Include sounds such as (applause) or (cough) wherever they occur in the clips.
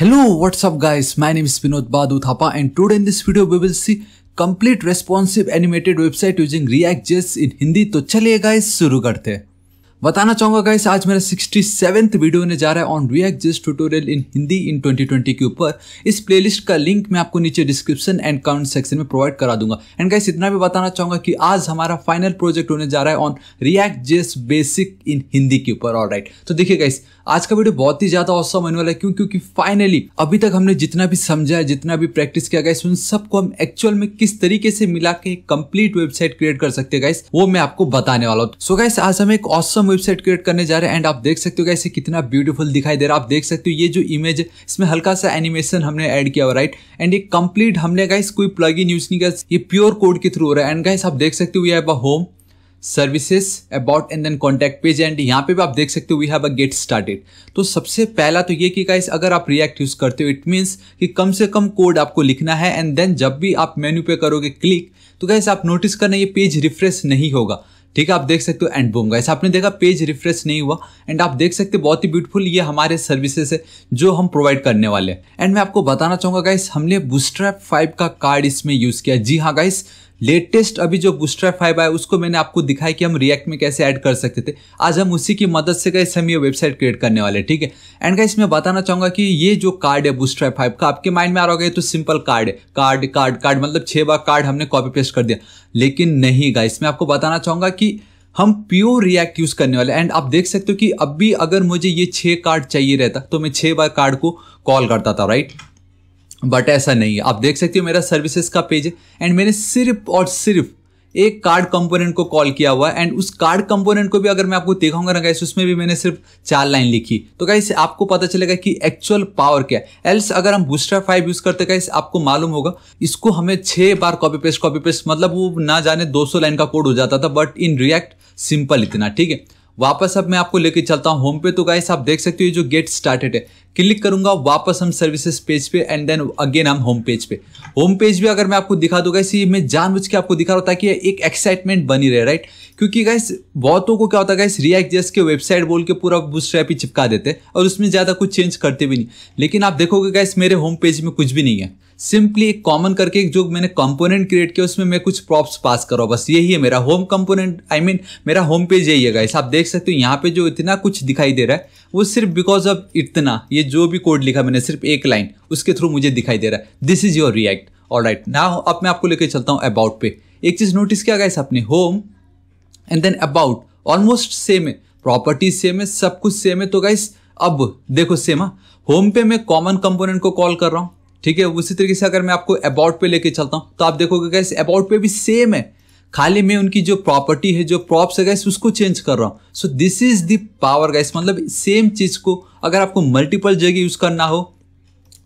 Hello, what's up guys? My name is Vinod Badu Thapa and today in this video we will see complete responsive animated website using React.js in Hindi. तो चलिए guys शुरू करते हैं बताना चाहूंगा guys आज मेरा sixty seventh video होने जा रहा है on React JS tutorial in Hindi in 2020 के ऊपर इस प्लेलिस्ट का लिंक मैं आपको नीचे डिस्क्रिप्शन एंड कमेंट सेक्शन में प्रोवाइड करा दूंगा एंड गाइस इतना भी बताना चाहूंगा कि आज हमारा फाइनल प्रोजेक्ट होने जा रहा है on React JS basic in Hindi के ऊपर ऑल तो देखिए गाइस आज का वीडियो बहुत ही ज्यादा औसम होने वाला है क्यों क्योंकि फाइनली अभी तक हमने जितना भी समझा है जितना भी प्रैक्टिस किया गया उन सबको हम एक्चुअल में किस तरीके से मिला के कंप्लीट वेबसाइट क्रिएट कर सकते हैं गाइस वो मैं आपको बताने वाला हूँ सो गाइस आज हम एक औसम वेबसाइट क्रिएट करने जा रहे हैं एंड आप देख सकते हो गाइस कितना ब्यूटीफुल दिखाई दे रहा है आप देख सकते हो ये जो इमेज है इसमें हल्का सा एनिमेशन हमने एड किया हुआ राइट एंड ये कंप्लीट हमने गाइस कोई प्लग यूज नहीं किया ये प्योर कोड के थ्रू हो रहा है एंड गाइस आप देख सकते हो ये home services about and then contact page and यहाँ पे भी आप देख सकते हो we have a get started तो सबसे पहला तो ये कि गाइस अगर आप रिएक्ट यूज़ करते हो इट मीन्स कि कम से कम कोड आपको लिखना है एंड देन जब भी आप मेन्यू पे करोगे क्लिक तो गाइस आप नोटिस करना ये पेज रिफ्रेश नहीं होगा ठीक है आप देख सकते हो एंड बूम गाइस आपने देखा पेज रिफ्रेश नहीं हुआ एंड आप देख सकते हो बहुत ही ब्यूटीफुल ये हमारे सर्विसेज है जो हम प्रोवाइड करने वाले हैं एंड मैं आपको बताना चाहूँगा गाइस हमने बूस्ट्रैप फाइव का कार्ड इसमें यूज़ किया जी हाँ गाइस लेटेस्ट अभी जो बूस्टर फाइव आया उसको मैंने आपको दिखाया कि हम रिएक्ट में कैसे ऐड कर सकते थे आज हम उसी की मदद से गए हम ये वेबसाइट क्रिएट करने वाले ठीक है एंड गाइस मैं बताना चाहूँगा कि ये जो कार्ड है बूस्टर फाइव का आपके माइंड में आ रहा होगा ये तो सिंपल कार्ड है कार्ड कार्ड कार्ड मतलब छः बार कार्ड हमने कॉपी पेस्ट कर दिया लेकिन नहीं गाइस मैं आपको बताना चाहूँगा कि हम प्योर रिएक्ट यूज़ करने वाले एंड आप देख सकते हो कि अब भी अगर मुझे ये छः कार्ड चाहिए रहता तो मैं छः बार कार्ड को कॉल करता था राइट बट ऐसा नहीं है आप देख सकते हो मेरा सर्विसेज का पेज है एंड मैंने सिर्फ और सिर्फ एक कार्ड कंपोनेंट को कॉल किया हुआ है एंड उस कार्ड कंपोनेंट को भी अगर मैं आपको दिखाऊंगा ना गाइस उसमें भी मैंने सिर्फ चार लाइन लिखी तो गाइस आपको पता चलेगा कि एक्चुअल पावर क्या है एल्स अगर हम बूस्टर फाइव यूज करते गाइस आपको मालूम होगा इसको हमें छः बार कॉपी पेस्ट कॉपी पेस्ट मतलब वो ना जाने सौ लाइन का कोड हो जाता था बट इन रिएक्ट सिंपल इतना ठीक है वापस अब मैं आपको लेके चलता हूँ होम पे तो गाइस आप देख सकते हो जो गेट स्टार्टेड है क्लिक करूंगा वापस हम सर्विसेज पेज पे एंड देन अगेन हम होम पेज पे होम पेज भी अगर मैं आपको दिखा दूंगा इसी मैं जानबूझ के आपको दिखा रहा था कि एक एक्साइटमेंट बनी रहे राइट क्योंकि गाइस बहुतों को क्या होता है गाइस रिएक्ट जेस के वेबसाइट बोल के पूरा बूस्ट ही चिपका देते और उसमें ज़्यादा कुछ चेंज करते भी नहीं लेकिन आप देखोगे गाइस मेरे होम पेज में कुछ भी नहीं है सिंपली एक कॉमन करके एक जो मैंने कंपोनेंट क्रिएट किया उसमें मैं कुछ प्रॉप्स पास कर रहा हूँ बस यही है मेरा होम कंपोनेंट आई मीन मेरा होम पेज यही है गाइस आप देख सकते हो यहाँ पे जो इतना कुछ दिखाई दे रहा है वो सिर्फ बिकॉज ऑफ इतना ये जो भी कोड लिखा मैंने सिर्फ एक लाइन उसके थ्रू मुझे दिखाई दे रहा है दिस इज योर रिएक्ट और राइट ना अब मैं आपको लेकर चलता हूँ अबाउट पे एक चीज़ नोटिस किया इस अपने home and then about almost same है प्रॉपर्टी सेम है सब कुछ सेम है तो गाइस अब देखो सेम है होम पे मैं कॉमन कंपोनेंट को कॉल कर रहा हूँ ठीक है उसी तरीके से अगर मैं आपको अबाउट पे लेके चलता हूँ तो आप देखोगे गैस अबाउट पे भी सेम है खाली मैं उनकी जो प्रॉपर्टी है जो प्रॉप्स है गैस उसको चेंज कर रहा हूँ so this is the power guys मतलब सेम चीज़ को अगर आपको मल्टीपल जगह यूज़ करना हो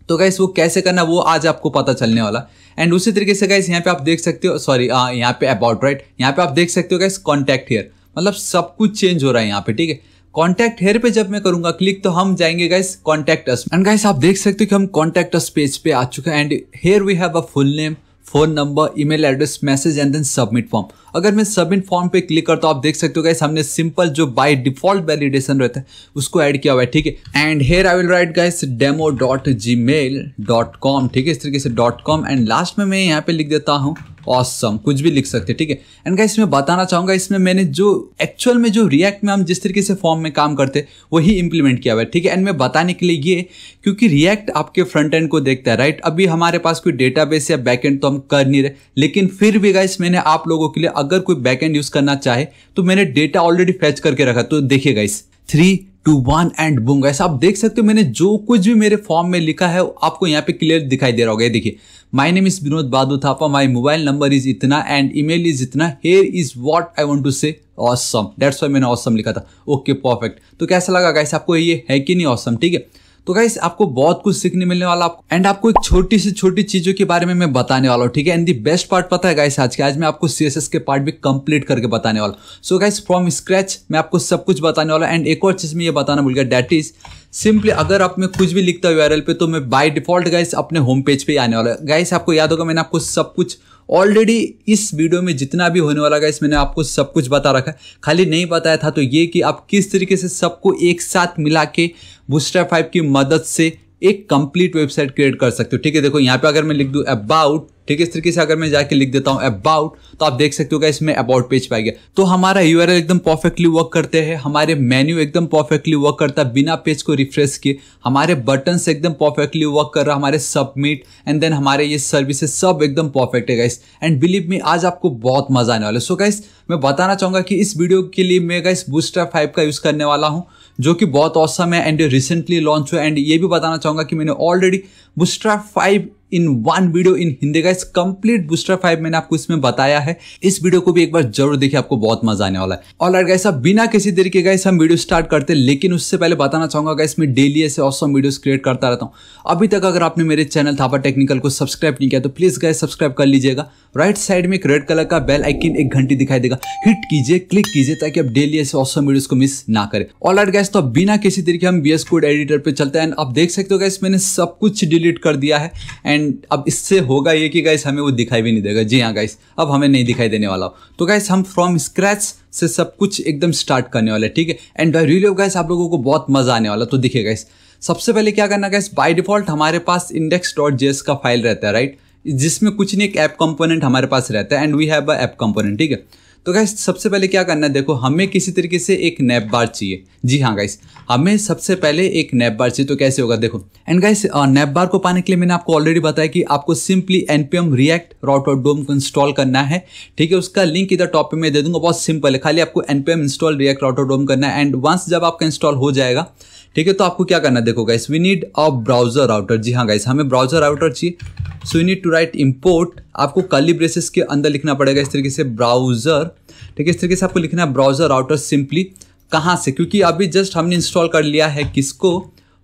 तो गाइस वो कैसे करना वो आज आपको पता चलने वाला एंड उसी तरीके से गाइस यहाँ पे आप देख सकते हो सॉरी हाँ, यहाँ पे अबाउट राइट यहाँ पे आप देख सकते हो गाइस कॉन्टैक्ट हेयर मतलब सब कुछ चेंज हो रहा है यहाँ पे ठीक है कॉन्टैक्ट हेयर पे जब मैं करूंगा क्लिक तो हम जाएंगे गाइस कॉन्टैक्ट एंड गाइस आप देख सकते हो कि हम कॉन्टैक्ट पेज पे आ चुके हैं and here we have a full name phone number email address message and then submit form अगर मैं सबमिट फॉर्म पे क्लिक करता हूँ आप देख सकते हो गाइस हमने सिंपल जो बाय डिफॉल्ट वैलिडेशन रहता है उसको ऐड किया हुआ है ठीक है and here I will write guys demo dot gmail dot com ठीक है इस तरीके से डॉट कॉम एंड लास्ट में मैं यहाँ पे लिख देता हूँ ऑसम कुछ भी लिख सकते हैं ठीक है एंड गाइस मैं बताना चाहूंगा इसमें मैंने जो एक्चुअल में जो रिएक्ट में हम जिस तरीके से फॉर्म में काम करते वही इंप्लीमेंट किया हुआ है ठीक है एंड मैं बताने के लिए ये क्योंकि रिएक्ट आपके फ्रंट एंड को देखता है राइट अभी हमारे पास कोई बेस या बैक एंड तो हम कर नहीं रहे लेकिन फिर भी गाइस मैंने आप लोगों के लिए अगर कोई बैक एंड यूज करना चाहे तो मैंने डेटा ऑलरेडी फैच करके रखा तो देखिए guys three two one and boom guys आप देख सकते हो मैंने जो कुछ भी मेरे फॉर्म में लिखा है आपको यहाँ पे क्लियर दिखाई दे रहा होगा देखिए my name is Vinod Badu Thapa my mobile number is इतना एंड ईमेल इज इतना here is what I want to say awesome that's why मैंने ऑसम लिखा था ओके okay, परफेक्ट तो कैसा लगा गाइस आपको ये है कि नहीं ऑसम awesome, ठीक है तो गाइस आपको बहुत कुछ सीखने मिलने वाला आपको एंड आपको एक छोटी से छोटी चीजों के बारे में मैं बताने वाला हूँ ठीक है एंड दी बेस्ट पार्ट पता है गाइस आज के आज मैं आपको एस के पार्ट भी कंप्लीट करके बताने वाला सो गाइस फ्रॉम स्क्रैच मैं आपको सब कुछ बताने वाला एंड एक और चीज़ में ये बताना भूल गया डेट इज सिंपली अगर आप मैं कुछ भी लिखता हूँ वायरल पे तो मैं बाय डिफॉल्ट गाइस अपने होम पेज पे आने वाला गाइस आपको याद होगा मैंने आपको सब कुछ ऑलरेडी इस वीडियो में जितना भी होने वाला है इस मैंने आपको सब कुछ बता रखा है खाली नहीं बताया था तो ये कि आप किस तरीके से सबको एक साथ मिला के बूस्टर फाइव की मदद से एक कंप्लीट वेबसाइट क्रिएट कर सकते हो ठीक है देखो यहाँ पे अगर मैं लिख दूँ अबाउट ठीक है इस तरीके से अगर मैं जाके लिख देता हूँ अबाउट तो आप देख सकते हो क्या इसमें अबाउट पेज पाई गया तो हमारा यू एकदम परफेक्टली वर्क करते हैं हमारे मेन्यू एकदम परफेक्टली वर्क करता है बिना पेज को रिफ्रेश किए हमारे बटन एकदम परफेक्टली वर्क कर रहा हमारे सबमिट एंड देन हमारे ये सर्विसेज सब एकदम परफेक्ट है गाइस एंड बिलीव मी आज आपको बहुत मजा आने वाला है सो गाइस मैं बताना चाहूंगा कि इस वीडियो के लिए मैं गाइस बूस्टर फाइव का यूज़ करने वाला हूँ जो कि बहुत औसम है एंड रिसेंटली लॉन्च हुआ एंड ये भी बताना चाहूँगा कि मैंने already Bootstrap five in one video in Hindi का इस कंप्लीट बूस्टर फाइव मैंने आपको इसमें बताया है इस वीडियो को भी एक बार जरूर देखिए आपको बहुत मजा आने वाला है और अगर ऐसा बिना किसी तरीके का हम वीडियो स्टार्ट करते हैं लेकिन उससे पहले बताना चाहूंगा गाइस मैं डेली ऐसे औसम वीडियोस क्रिएट करता रहता हूं अभी तक अगर आपने मेरे चैनल थापा टेक्निकल को सब्सक्राइब नहीं किया तो प्लीज गए सब्सक्राइब कर लीजिएगा राइट साइड में एक रेड कलर का बेल आइकिन एक घंटी दिखाई देगा हिट कीजिए क्लिक कीजिए ताकि आप डेली ऐसे औसम वीडियोस को मिस ना करें ऑल राइट गैस तो बिना किसी तरीके हम बी एस कोड एडिटर पर चलते हैं आप देख सकते हो गैस मैंने सब कुछ डिलीट कर दिया है एंड एंड अब इससे होगा ये कि गाइस हमें वो दिखाई भी नहीं देगा जी हाँ गाइस अब हमें नहीं दिखाई देने वाला तो गाइस हम फ्रॉम स्क्रैच से सब कुछ एकदम स्टार्ट करने वाले ठीक है एंड आई रियली गाइस आप लोगों को बहुत मज़ा आने वाला तो दिखे गाइस सबसे पहले क्या करना गाइस बाय डिफॉल्ट हमारे पास इंडेक्स डॉट जेस का फाइल रहता है राइट जिसमें कुछ नहीं एक ऐप कंपोनेंट हमारे पास रहता है and we have a app component ठीक है तो गाइस सबसे पहले क्या करना है देखो हमें किसी तरीके से एक नैप बार चाहिए जी हाँ गाइस हमें सबसे पहले एक नैप बार चाहिए तो कैसे होगा देखो एंड गाइस नैप बार को पाने के लिए मैंने आपको ऑलरेडी बताया कि आपको सिंपली एनपीएम रिएक्ट रॉट और डोम को इंस्टॉल करना है ठीक है उसका लिंक इधर टॉप पे मैं दे दूंगा बहुत सिंपल है खाली आपको एनपीएम इंस्टॉल रिएक्ट रॉट और डोम करना है एंड वंस जब आपका इंस्टॉल हो जाएगा ठीक है तो आपको क्या करना है देखो guys we need a browser router जी हाँ गाइस हमें ब्राउजर राउटर चाहिए so you need to write import आपको कली ब्रेसेस के अंदर लिखना पड़ेगा इस तरीके से ब्राउजर ठीक है इस तरीके से आपको लिखना है ब्राउजर राउटर सिंपली कहाँ से क्योंकि अभी जस्ट हमने इंस्टॉल कर लिया है किसको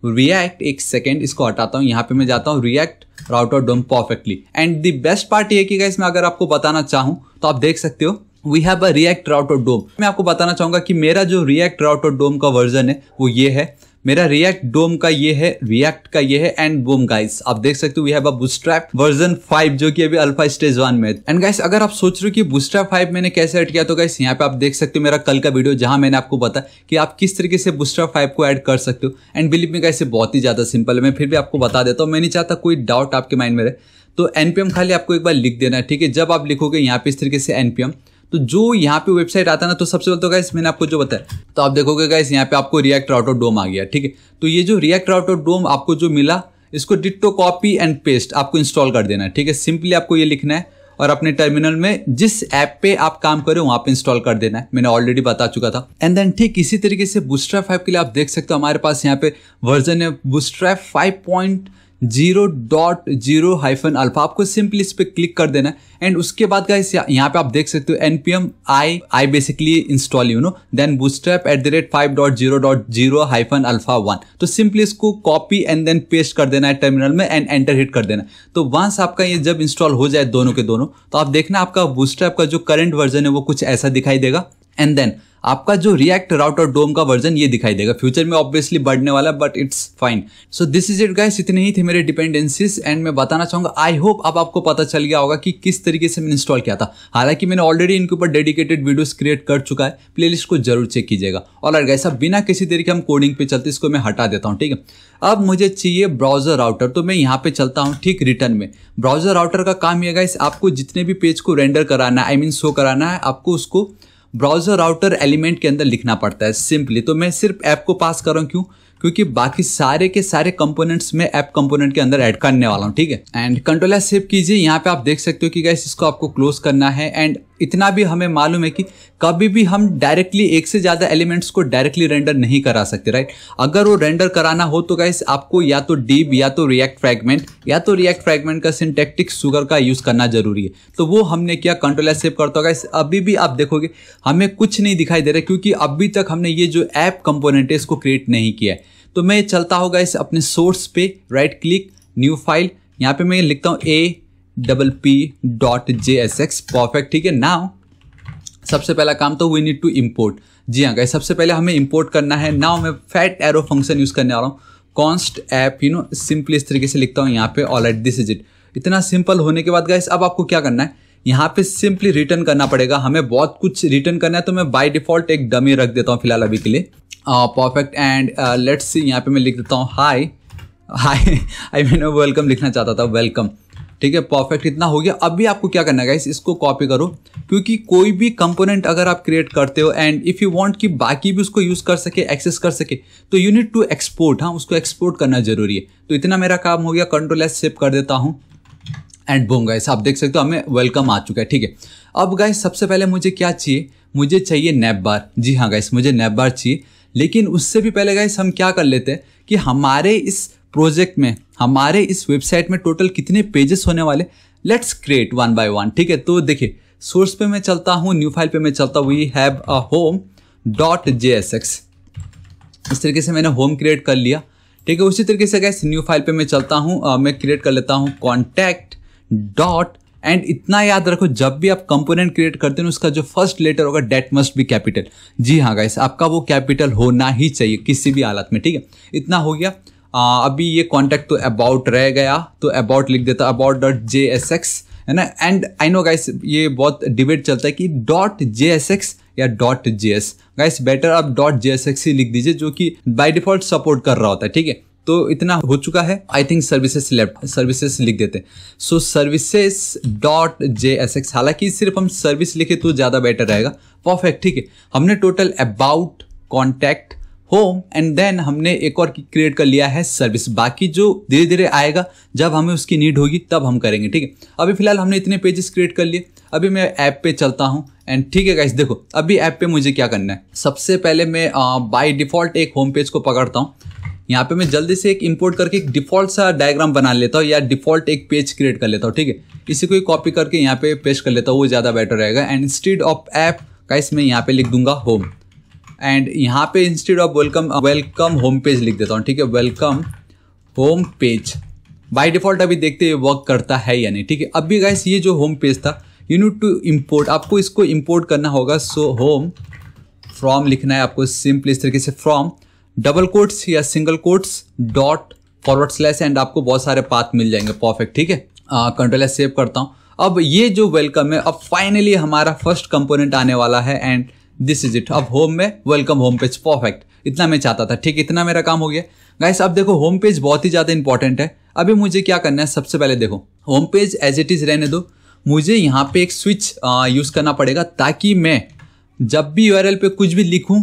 रिएक्ट एक सेकेंड इसको हटाता हूँ यहाँ पे मैं जाता हूँ React router DOM perfectly and the best part ये कि गाइस मैं अगर आपको बताना चाहूँ तो आप देख सकते हो we have a React router DOM मैं आपको बताना चाहूँगा कि मेरा जो रिएक्ट राउटर डोम का वर्जन है वो ये है मेरा रिएक्ट डोम का ये है रिएक्ट का ये है एंड बोम गाइस आप देख सकते हो we have a Bootstrap version 5 जो कि अभी अल्फा स्टेज वन में एंड गाइस अगर आप सोच रहे हो कि बुस्ट्रैप 5 मैंने कैसे ऐड किया तो गाइस यहाँ पे आप देख सकते हो मेरा कल का वीडियो जहां मैंने आपको बता कि आप किस तरीके से बूस्ट्रैप फाइव को एड कर सकते हो एंड बिलीव में गाइस बहुत ही ज्यादा सिंपल है मैं फिर भी आपको बता देता हूँ मैं नहीं चाहता कोई डाउट आपके माइंड में रहे तो एनपीएम खाली आपको एक बार लिख देना है ठीक है जब आप लिखोगे यहाँ पे इस तरीके से एनपीएम तो जो यहाँ पे वेबसाइट आता है ना तो सबसे पहले तो गाइस मैंने आपको जो बताया तो आप देखोगे गाइस यहाँ पे आपको रिएक्ट आउटो डोम आ गया ठीक है तो ये जो रिएक्ट आउटो डोम आपको जो मिला इसको डिट्टो कॉपी एंड पेस्ट आपको इंस्टॉल कर देना है ठीक है सिंपली आपको ये लिखना है और अपने टर्मिनल में जिस ऐप पे आप काम कर रहे हो वहाँ पे इंस्टॉल कर देना है मैंने ऑलरेडी बता चुका था एंड देन ठीक इसी तरीके से बूस्ट्रा फाइव के लिए आप देख सकते हो हमारे पास यहाँ पे वर्जन है Bootstrap five point zero dot zero hyphen alpha आपको सिंपली इस पर क्लिक कर देना है एंड उसके बाद का यहाँ पे आप देख सकते हो N P M I I basically install you know then Bootstrap at the rate five dot zero dot zero hyphen alpha one तो सिंपली इसको कॉपी एंड देन पेस्ट कर देना है टर्मिनल में एंड एंटर हिट कर देना है तो वंस आपका ये जब इंस्टॉल हो जाए दोनों के दोनों तो आप देखना आपका बूस्टैप का जो करंट वर्जन है वो कुछ ऐसा दिखाई देगा एंड देन आपका जो रिएक्ट राउटर डोम का वर्जन ये दिखाई देगा फ्यूचर में ऑब्वियसली बढ़ने वाला but it's fine so this is it guys इतने ही थे मेरे डिपेंडेंसीज एंड मैं बताना चाहूंगा आई होप अब आपको पता चल गया होगा कि किस तरीके से मैंने इंस्टॉल किया था हालांकि मैंने ऑलरेडी इनके ऊपर डेडिकेटेड वीडियोज क्रिएट कर चुका है प्ले को जरूर चेक कीजिएगा और अगर ऐसा बिना किसी तरीके हम कोडिंग पे चलते इसको मैं हटा देता हूँ ठीक है अब मुझे चाहिए ब्राउजर राउटर तो मैं यहाँ पे चलता हूँ ठीक रिटर्न में ब्राउजर राउटर का काम ये गाइस आपको जितने भी पेज को रेंडर कराना है आई मीन शो कराना है आपको उसको ब्राउजर राउटर एलिमेंट के अंदर लिखना पड़ता है सिंपली तो मैं सिर्फ ऐप को पास कर रहा हूँ क्यों क्योंकि बाकी सारे के सारे कंपोनेंट्स में ऐप कंपोनेंट के अंदर ऐड करने वाला हूँ ठीक है एंड कंट्रोल सेव कीजिए यहाँ पे आप देख सकते हो कि गैस इसको आपको क्लोज करना है एंड इतना भी हमें मालूम है कि कभी भी हम डायरेक्टली एक से ज़्यादा एलिमेंट्स को डायरेक्टली रेंडर नहीं करा सकते राइट अगर वो रेंडर कराना हो तो गाइस आपको या तो डीप या तो रिएक्ट फ्रैगमेंट या तो रिएक्ट फ्रैगमेंट का सिंटेक्टिक सुगर का यूज़ करना जरूरी है तो वो हमने किया कंट्रोल एस सेव करता होगा इस अभी भी आप देखोगे हमें कुछ नहीं दिखाई दे रहा क्योंकि अभी तक हमने ये जो ऐप कंपोनेंट है इसको क्रिएट नहीं किया है तो मैं चलता होगा इस अपने सोर्स पे राइट क्लिक न्यू फाइल यहाँ पे मैं लिखता हूँ A double P dot J S X perfect ठीक है नाउ सबसे पहला काम तो वी नीड टू इम्पोर्ट जी हाँ गाइस सबसे पहले हमें इम्पोर्ट करना है नाउ मैं फैट एरो फंक्शन यूज़ करने वाला हूँ const app you know simply इस तरीके से लिखता हूँ यहाँ पे all at this is it इतना सिंपल होने के बाद गाइस अब आपको क्या करना है यहाँ पे सिंपली रिटर्न करना पड़ेगा हमें बहुत कुछ रिटर्न करना है तो मैं बाय डिफॉल्ट एक डमी रख देता हूँ फिलहाल अभी के लिए परफेक्ट एंड लेट्स सी यहाँ पे मैं लिख देता हूँ hi hi I mean welcome लिखना चाहता था वेलकम ठीक है परफेक्ट इतना हो गया अब भी आपको क्या करना है इसको कॉपी करो क्योंकि कोई भी कंपोनेंट अगर आप क्रिएट करते हो एंड इफ़ यू वांट कि बाकी भी उसको यूज़ कर सके एक्सेस कर सके तो यू नीड टू एक्सपोर्ट हाँ उसको एक्सपोर्ट करना जरूरी है तो इतना मेरा काम हो गया कंट्रोल एस सेव कर देता हूँ एंड बोम गाइस आप देख सकते हो हमें वेलकम आ चुका है ठीक है अब गाइस सबसे पहले मुझे क्या चाहिए मुझे चाहिए नैप बार जी हाँ गाइस मुझे नैप बार चाहिए लेकिन उससे भी पहले गाइस हम क्या कर लेते हैं कि हमारे इस प्रोजेक्ट में हमारे इस वेबसाइट में टोटल कितने पेजेस होने वाले let's create one by one ठीक है तो देखिए सोर्स पे मैं चलता हूँ न्यू फाइल पे मैं चलता हूँ we have a home dot J S X इस तरीके से मैंने होम क्रिएट कर लिया ठीक है उसी तरीके से गैस न्यू फाइल पे मैं चलता हूँ मैं क्रिएट कर लेता हूँ कॉन्टैक्ट डॉट एंड इतना याद रखो जब भी आप कंपोनेंट क्रिएट करते हो उसका जो फर्स्ट लेटर होगा डेट मस्ट बी कैपिटल जी हाँ गाइस आपका वो कैपिटल होना ही चाहिए किसी भी हालत में ठीक है इतना हो गया आ, अभी ये कॉन्टैक्ट तो अबाउट रह गया तो अबाउट लिख देता about dot J S X है ना एंड आई नो गाइस ये बहुत डिबेट चलता है कि डॉट जे एस एक्स या dot J S guys better आप डॉट जे एस एक्स ही लिख दीजिए जो कि बाय डिफॉल्ट सपोर्ट कर रहा होता है ठीक है तो इतना हो चुका है I think services left services लिख देते हैं so services dot J S X हालांकि सिर्फ हम सर्विस लिखे तो ज़्यादा बेटर रहेगा परफेक्ट ठीक है हमने total about contact home and then हमने एक और क्रिएट कर लिया है सर्विस बाकी जो धीरे धीरे आएगा जब हमें उसकी नीड होगी तब हम करेंगे ठीक है अभी फिलहाल हमने इतने पेजेस क्रिएट कर लिए अभी मैं ऐप पे चलता हूँ एंड ठीक है गाइस देखो अभी ऐप पे मुझे क्या करना है सबसे पहले मैं बाय डिफ़ॉल्ट एक होम पेज को पकड़ता हूँ यहाँ पे मैं जल्दी से एक इंपोर्ट करके एक डिफ़ॉल्ट सा डायग्राम बना लेता हूँ या डिफ़ॉल्ट एक पेज क्रिएट कर लेता हूँ ठीक है इसी को कॉपी करके यहाँ पे पेस्ट कर लेता हूँ वो ज़्यादा बेटर रहेगा instead of app guys मैं यहाँ पे लिख दूंगा होम एंड यहाँ पे instead of welcome welcome home page लिख देता हूँ ठीक है welcome home page by default अभी देखते हैं वर्क करता है या नहीं ठीक है अब भी गाइस ये जो होम पेज था यू नीड टू इम्पोर्ट आपको इसको इम्पोर्ट करना होगा सो होम फ्रॉम लिखना है आपको सिंपल इस तरीके से फ्रॉम डबल कोट्स या single quotes dot forward slash and आपको बहुत सारे पाथ मिल जाएंगे परफेक्ट ठीक है कंट्रोल uh, सेव करता हूँ अब ये जो वेलकम है अब फाइनली हमारा फर्स्ट कंपोनेंट आने वाला है एंड दिस इज इट अब होम में वेलकम होम पेज परफेक्ट इतना मैं चाहता था ठीक इतना मेरा काम हो गया गाइस अब देखो होम पेज बहुत ही ज़्यादा इंपॉर्टेंट है अभी मुझे क्या करना है सबसे पहले देखो home page as it is रहने दो मुझे यहाँ पे एक स्विच यूज़ करना पड़ेगा ताकि मैं जब भी यू पे कुछ भी लिखूँ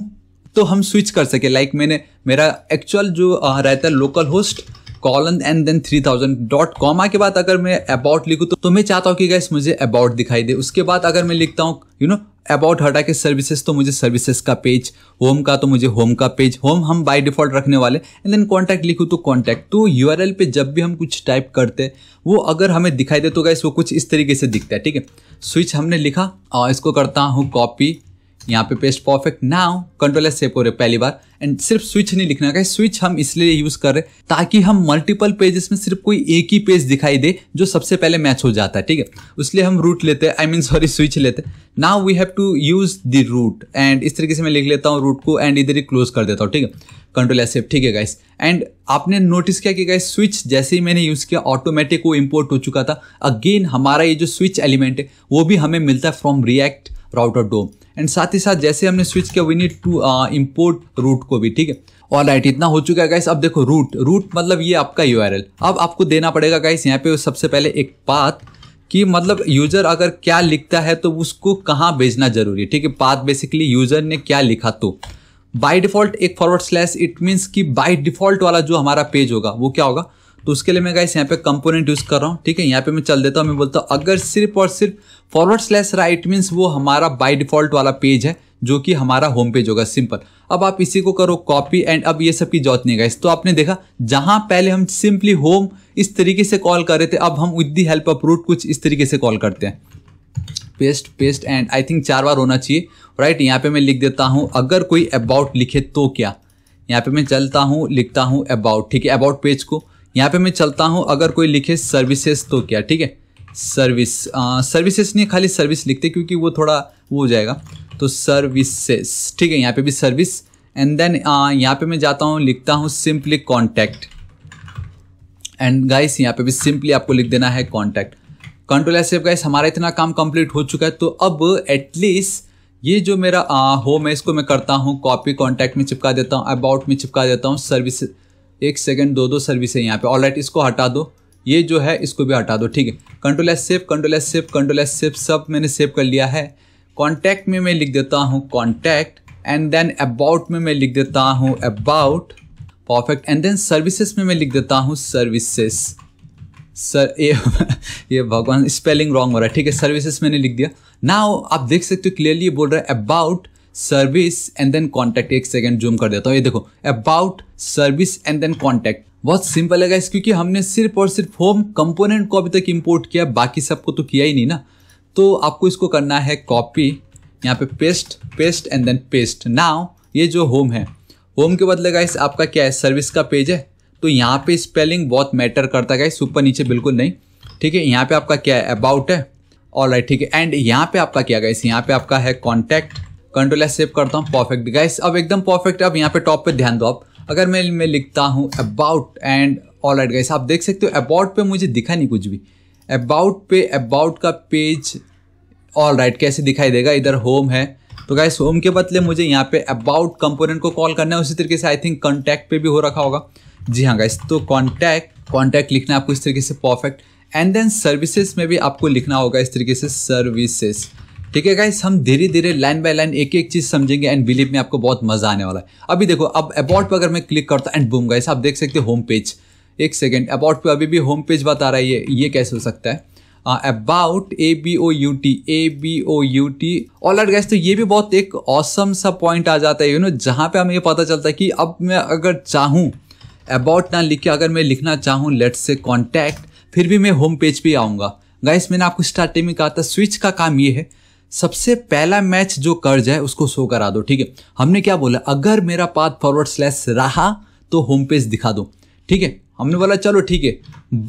तो हम स्विच कर सके लाइक like मैंने मेरा एक्चुअल जो रहता है local host colon and then three thousand dot comma के बाद अगर मैं अबाउट लिखूँ तो, तो मैं चाहता हूँ कि गैस मुझे अबाउट दिखाई दे उसके बाद अगर मैं लिखता हूँ यू नो अबाउट हटा के सर्विसेज तो मुझे सर्विसेज का पेज होम का तो मुझे होम का पेज होम हम बाय डिफॉल्ट रखने वाले एंड देन कॉन्टैक्ट लिखूँ तो कॉन्टैक्ट तो यू आर एल पे जब भी हम कुछ टाइप करते वो अगर हमें दिखाई दे तो गैस वो कुछ इस तरीके से दिखता है ठीक है स्विच हमने लिखा इसको करता हूँ कॉपी यहाँ पे paste perfect now control S save हो रहे पहली बार एंड सिर्फ स्विच नहीं लिखना का स्विच हम इसलिए यूज कर रहे ताकि हम मल्टीपल पेजेस में सिर्फ कोई एक ही पेज दिखाई दे जो सबसे पहले मैच हो जाता है ठीक है उसलिए हम रूट लेते हैं आई मीन सॉरी स्विच लेते हैं now we have to use the route and इस तरीके से मैं लिख लेता हूँ रूट को एंड इधर ही क्लोज कर देता हूँ ठीक है कंट्रोल एस ठीक है गाइस एंड आपने नोटिस किया कि गाइस स्विच जैसे ही मैंने यूज़ किया ऑटोमेटिक वो इम्पोर्ट हो चुका था अगेन हमारा ये जो स्विच एलिमेंट है वो भी हमें मिलता है from react router dom and साथ ही साथ जैसे हमने स्विच किया we need to import route को भी ठीक है और राइट इतना हो चुका है गाइस अब देखो रूट रूट मतलब ये आपका यू अब आपको देना पड़ेगा गाइस यहाँ पे सबसे पहले एक पाथ कि मतलब यूज़र अगर क्या लिखता है तो उसको कहाँ भेजना जरूरी है ठीक है पाथ बेसिकली यूज़र ने क्या लिखा तो बाय डिफ़ॉल्ट एक फॉरवर्ड स्लैश इट मीन्स कि बाय डिफ़ॉल्ट वाला जो हमारा पेज होगा वो क्या होगा तो उसके लिए मैं गाइस यहाँ पे कंपोनेंट यूज़ कर रहा हूँ ठीक है यहाँ पे मैं चल देता हूँ मैं बोलता हूँ अगर सिर्फ और सिर्फ फॉरवर्ड स्लैश राइट मीन्स वो हमारा बाई डिफॉल्ट वाला पेज है जो कि हमारा होम पेज होगा सिंपल अब आप इसी को करो कॉपी एंड अब ये सब की जरूरत नहीं गाइस तो आपने देखा जहां पहले हम सिंपली होम इस तरीके से कॉल कर रहे थे अब हम with the help of route कुछ इस तरीके से कॉल करते हैं paste paste and I think चार बार होना चाहिए राइट यहाँ पे मैं लिख देता हूँ अगर कोई अबाउट लिखे तो क्या यहाँ पे मैं चलता हूँ लिखता हूँ अबाउट ठीक है अबाउट पेज को यहाँ पे मैं चलता हूँ अगर कोई लिखे सर्विसेज तो क्या ठीक है सर्विस सर्विसेज नहीं खाली सर्विस लिखते क्योंकि वो थोड़ा वो हो जाएगा तो सर्विसेस ठीक है यहाँ पे भी सर्विस एंड देन यहाँ पे मैं जाता हूँ लिखता हूँ सिंपली कॉन्टैक्ट एंड गाइस यहाँ पे भी सिंपली आपको लिख देना है कॉन्टैक्ट कंट्रोल ऐसे गाइस हमारा इतना काम कंप्लीट हो चुका है तो अब एटलीस्ट ये जो मेरा होम है इसको मैं करता हूँ कॉपी कॉन्टैक्ट में चिपका देता हूँ अबाउट में चिपका देता हूँ सर्विस एक सेकेंड दो दो सर्विस है यहाँ पे ऑल राइट इसको हटा दो ये जो है इसको भी हटा दो ठीक है control S save control S save control S save सब मैंने सेव कर लिया है कॉन्टैक्ट में मैं लिख देता हूँ कॉन्टैक्ट एंड देन अबाउट में मैं लिख देता हूँ about perfect and then services में मैं लिख देता हूँ सर्विसेस सर (laughs) ये ये भगवान स्पेलिंग रॉन्ग हो रहा है ठीक है सर्विसेस मैंने लिख दिया ना आप देख सकते हो क्लियरली बोल रहा है about service and then contact एक सेकेंड जूम कर देता हूँ ये देखो about service and then contact बहुत सिंपल है इस क्योंकि हमने सिर्फ और सिर्फ होम कंपोनेंट को अभी तक इम्पोर्ट किया बाकी सबको तो किया ही नहीं ना तो आपको इसको करना है कॉपी यहाँ पे paste paste and then paste now ये जो होम है होम के बदले गाइस आपका क्या है सर्विस का पेज है तो यहाँ पे स्पेलिंग बहुत मैटर करता है गाइस ऊपर नीचे बिल्कुल नहीं ठीक है यहाँ पे आपका क्या है अबाउट है ऑल राइट ठीक है एंड यहाँ पे आपका क्या गाइस यहाँ पे आपका है कॉन्टैक्ट कंट्रोल एस सेव करता हूँ परफेक्ट गाइस अब एकदम परफेक्ट अब यहाँ पे टॉप पे ध्यान दो आप अगर मैं मैं लिखता हूँ about and all right guys आप देख सकते हो अबाउट पे मुझे दिखा नहीं कुछ भी अबाउट पे अबाउट का पेज ऑल राइट कैसे दिखाई देगा इधर होम है तो गाइस होम के बदले मुझे यहाँ पे अबाउट कंपोनेंट को कॉल करना है उसी तरीके से आई थिंक कॉन्टैक्ट पे भी हो रखा होगा जी हाँ गाइस तो कॉन्टैक्ट कॉन्टैक्ट लिखना है आपको इस तरीके से परफेक्ट एंड देन सर्विसेज में भी आपको लिखना होगा इस तरीके से सर्विसेज़ ठीक है गाइस हम धीरे धीरे लाइन बाय लाइन एक एक चीज समझेंगे एंड बिलीव में आपको बहुत मजा आने वाला है अभी देखो अब अबाउट पर अगर मैं क्लिक करता एंड बूम गाइस आप देख सकते हो होम पेज एक सेकेंड अबाउट पे अभी भी होम पेज बता रहा है ये ये कैसे हो सकता है about A B O U T A B O U T all out guys तो ये भी बहुत एक औसम सा पॉइंट आ जाता है यू नो जहाँ पे हमें ये पता चलता है कि अब मैं अगर चाहूँ अबाउट ना लिख के अगर मैं लिखना चाहूँ लेट से कॉन्टैक्ट फिर भी मैं होम पेज पर आऊँगा गाइस मैंने आपको स्टार्टिंग में कहा था स्विच का काम ये है सबसे पहला मैच जो कर्ज है उसको शो करा दो ठीक है हमने क्या बोला अगर मेरा पाथ फॉरवर्ड स्लैश रहा तो होम पेज दिखा दो ठीक है हमने बोला चलो ठीक है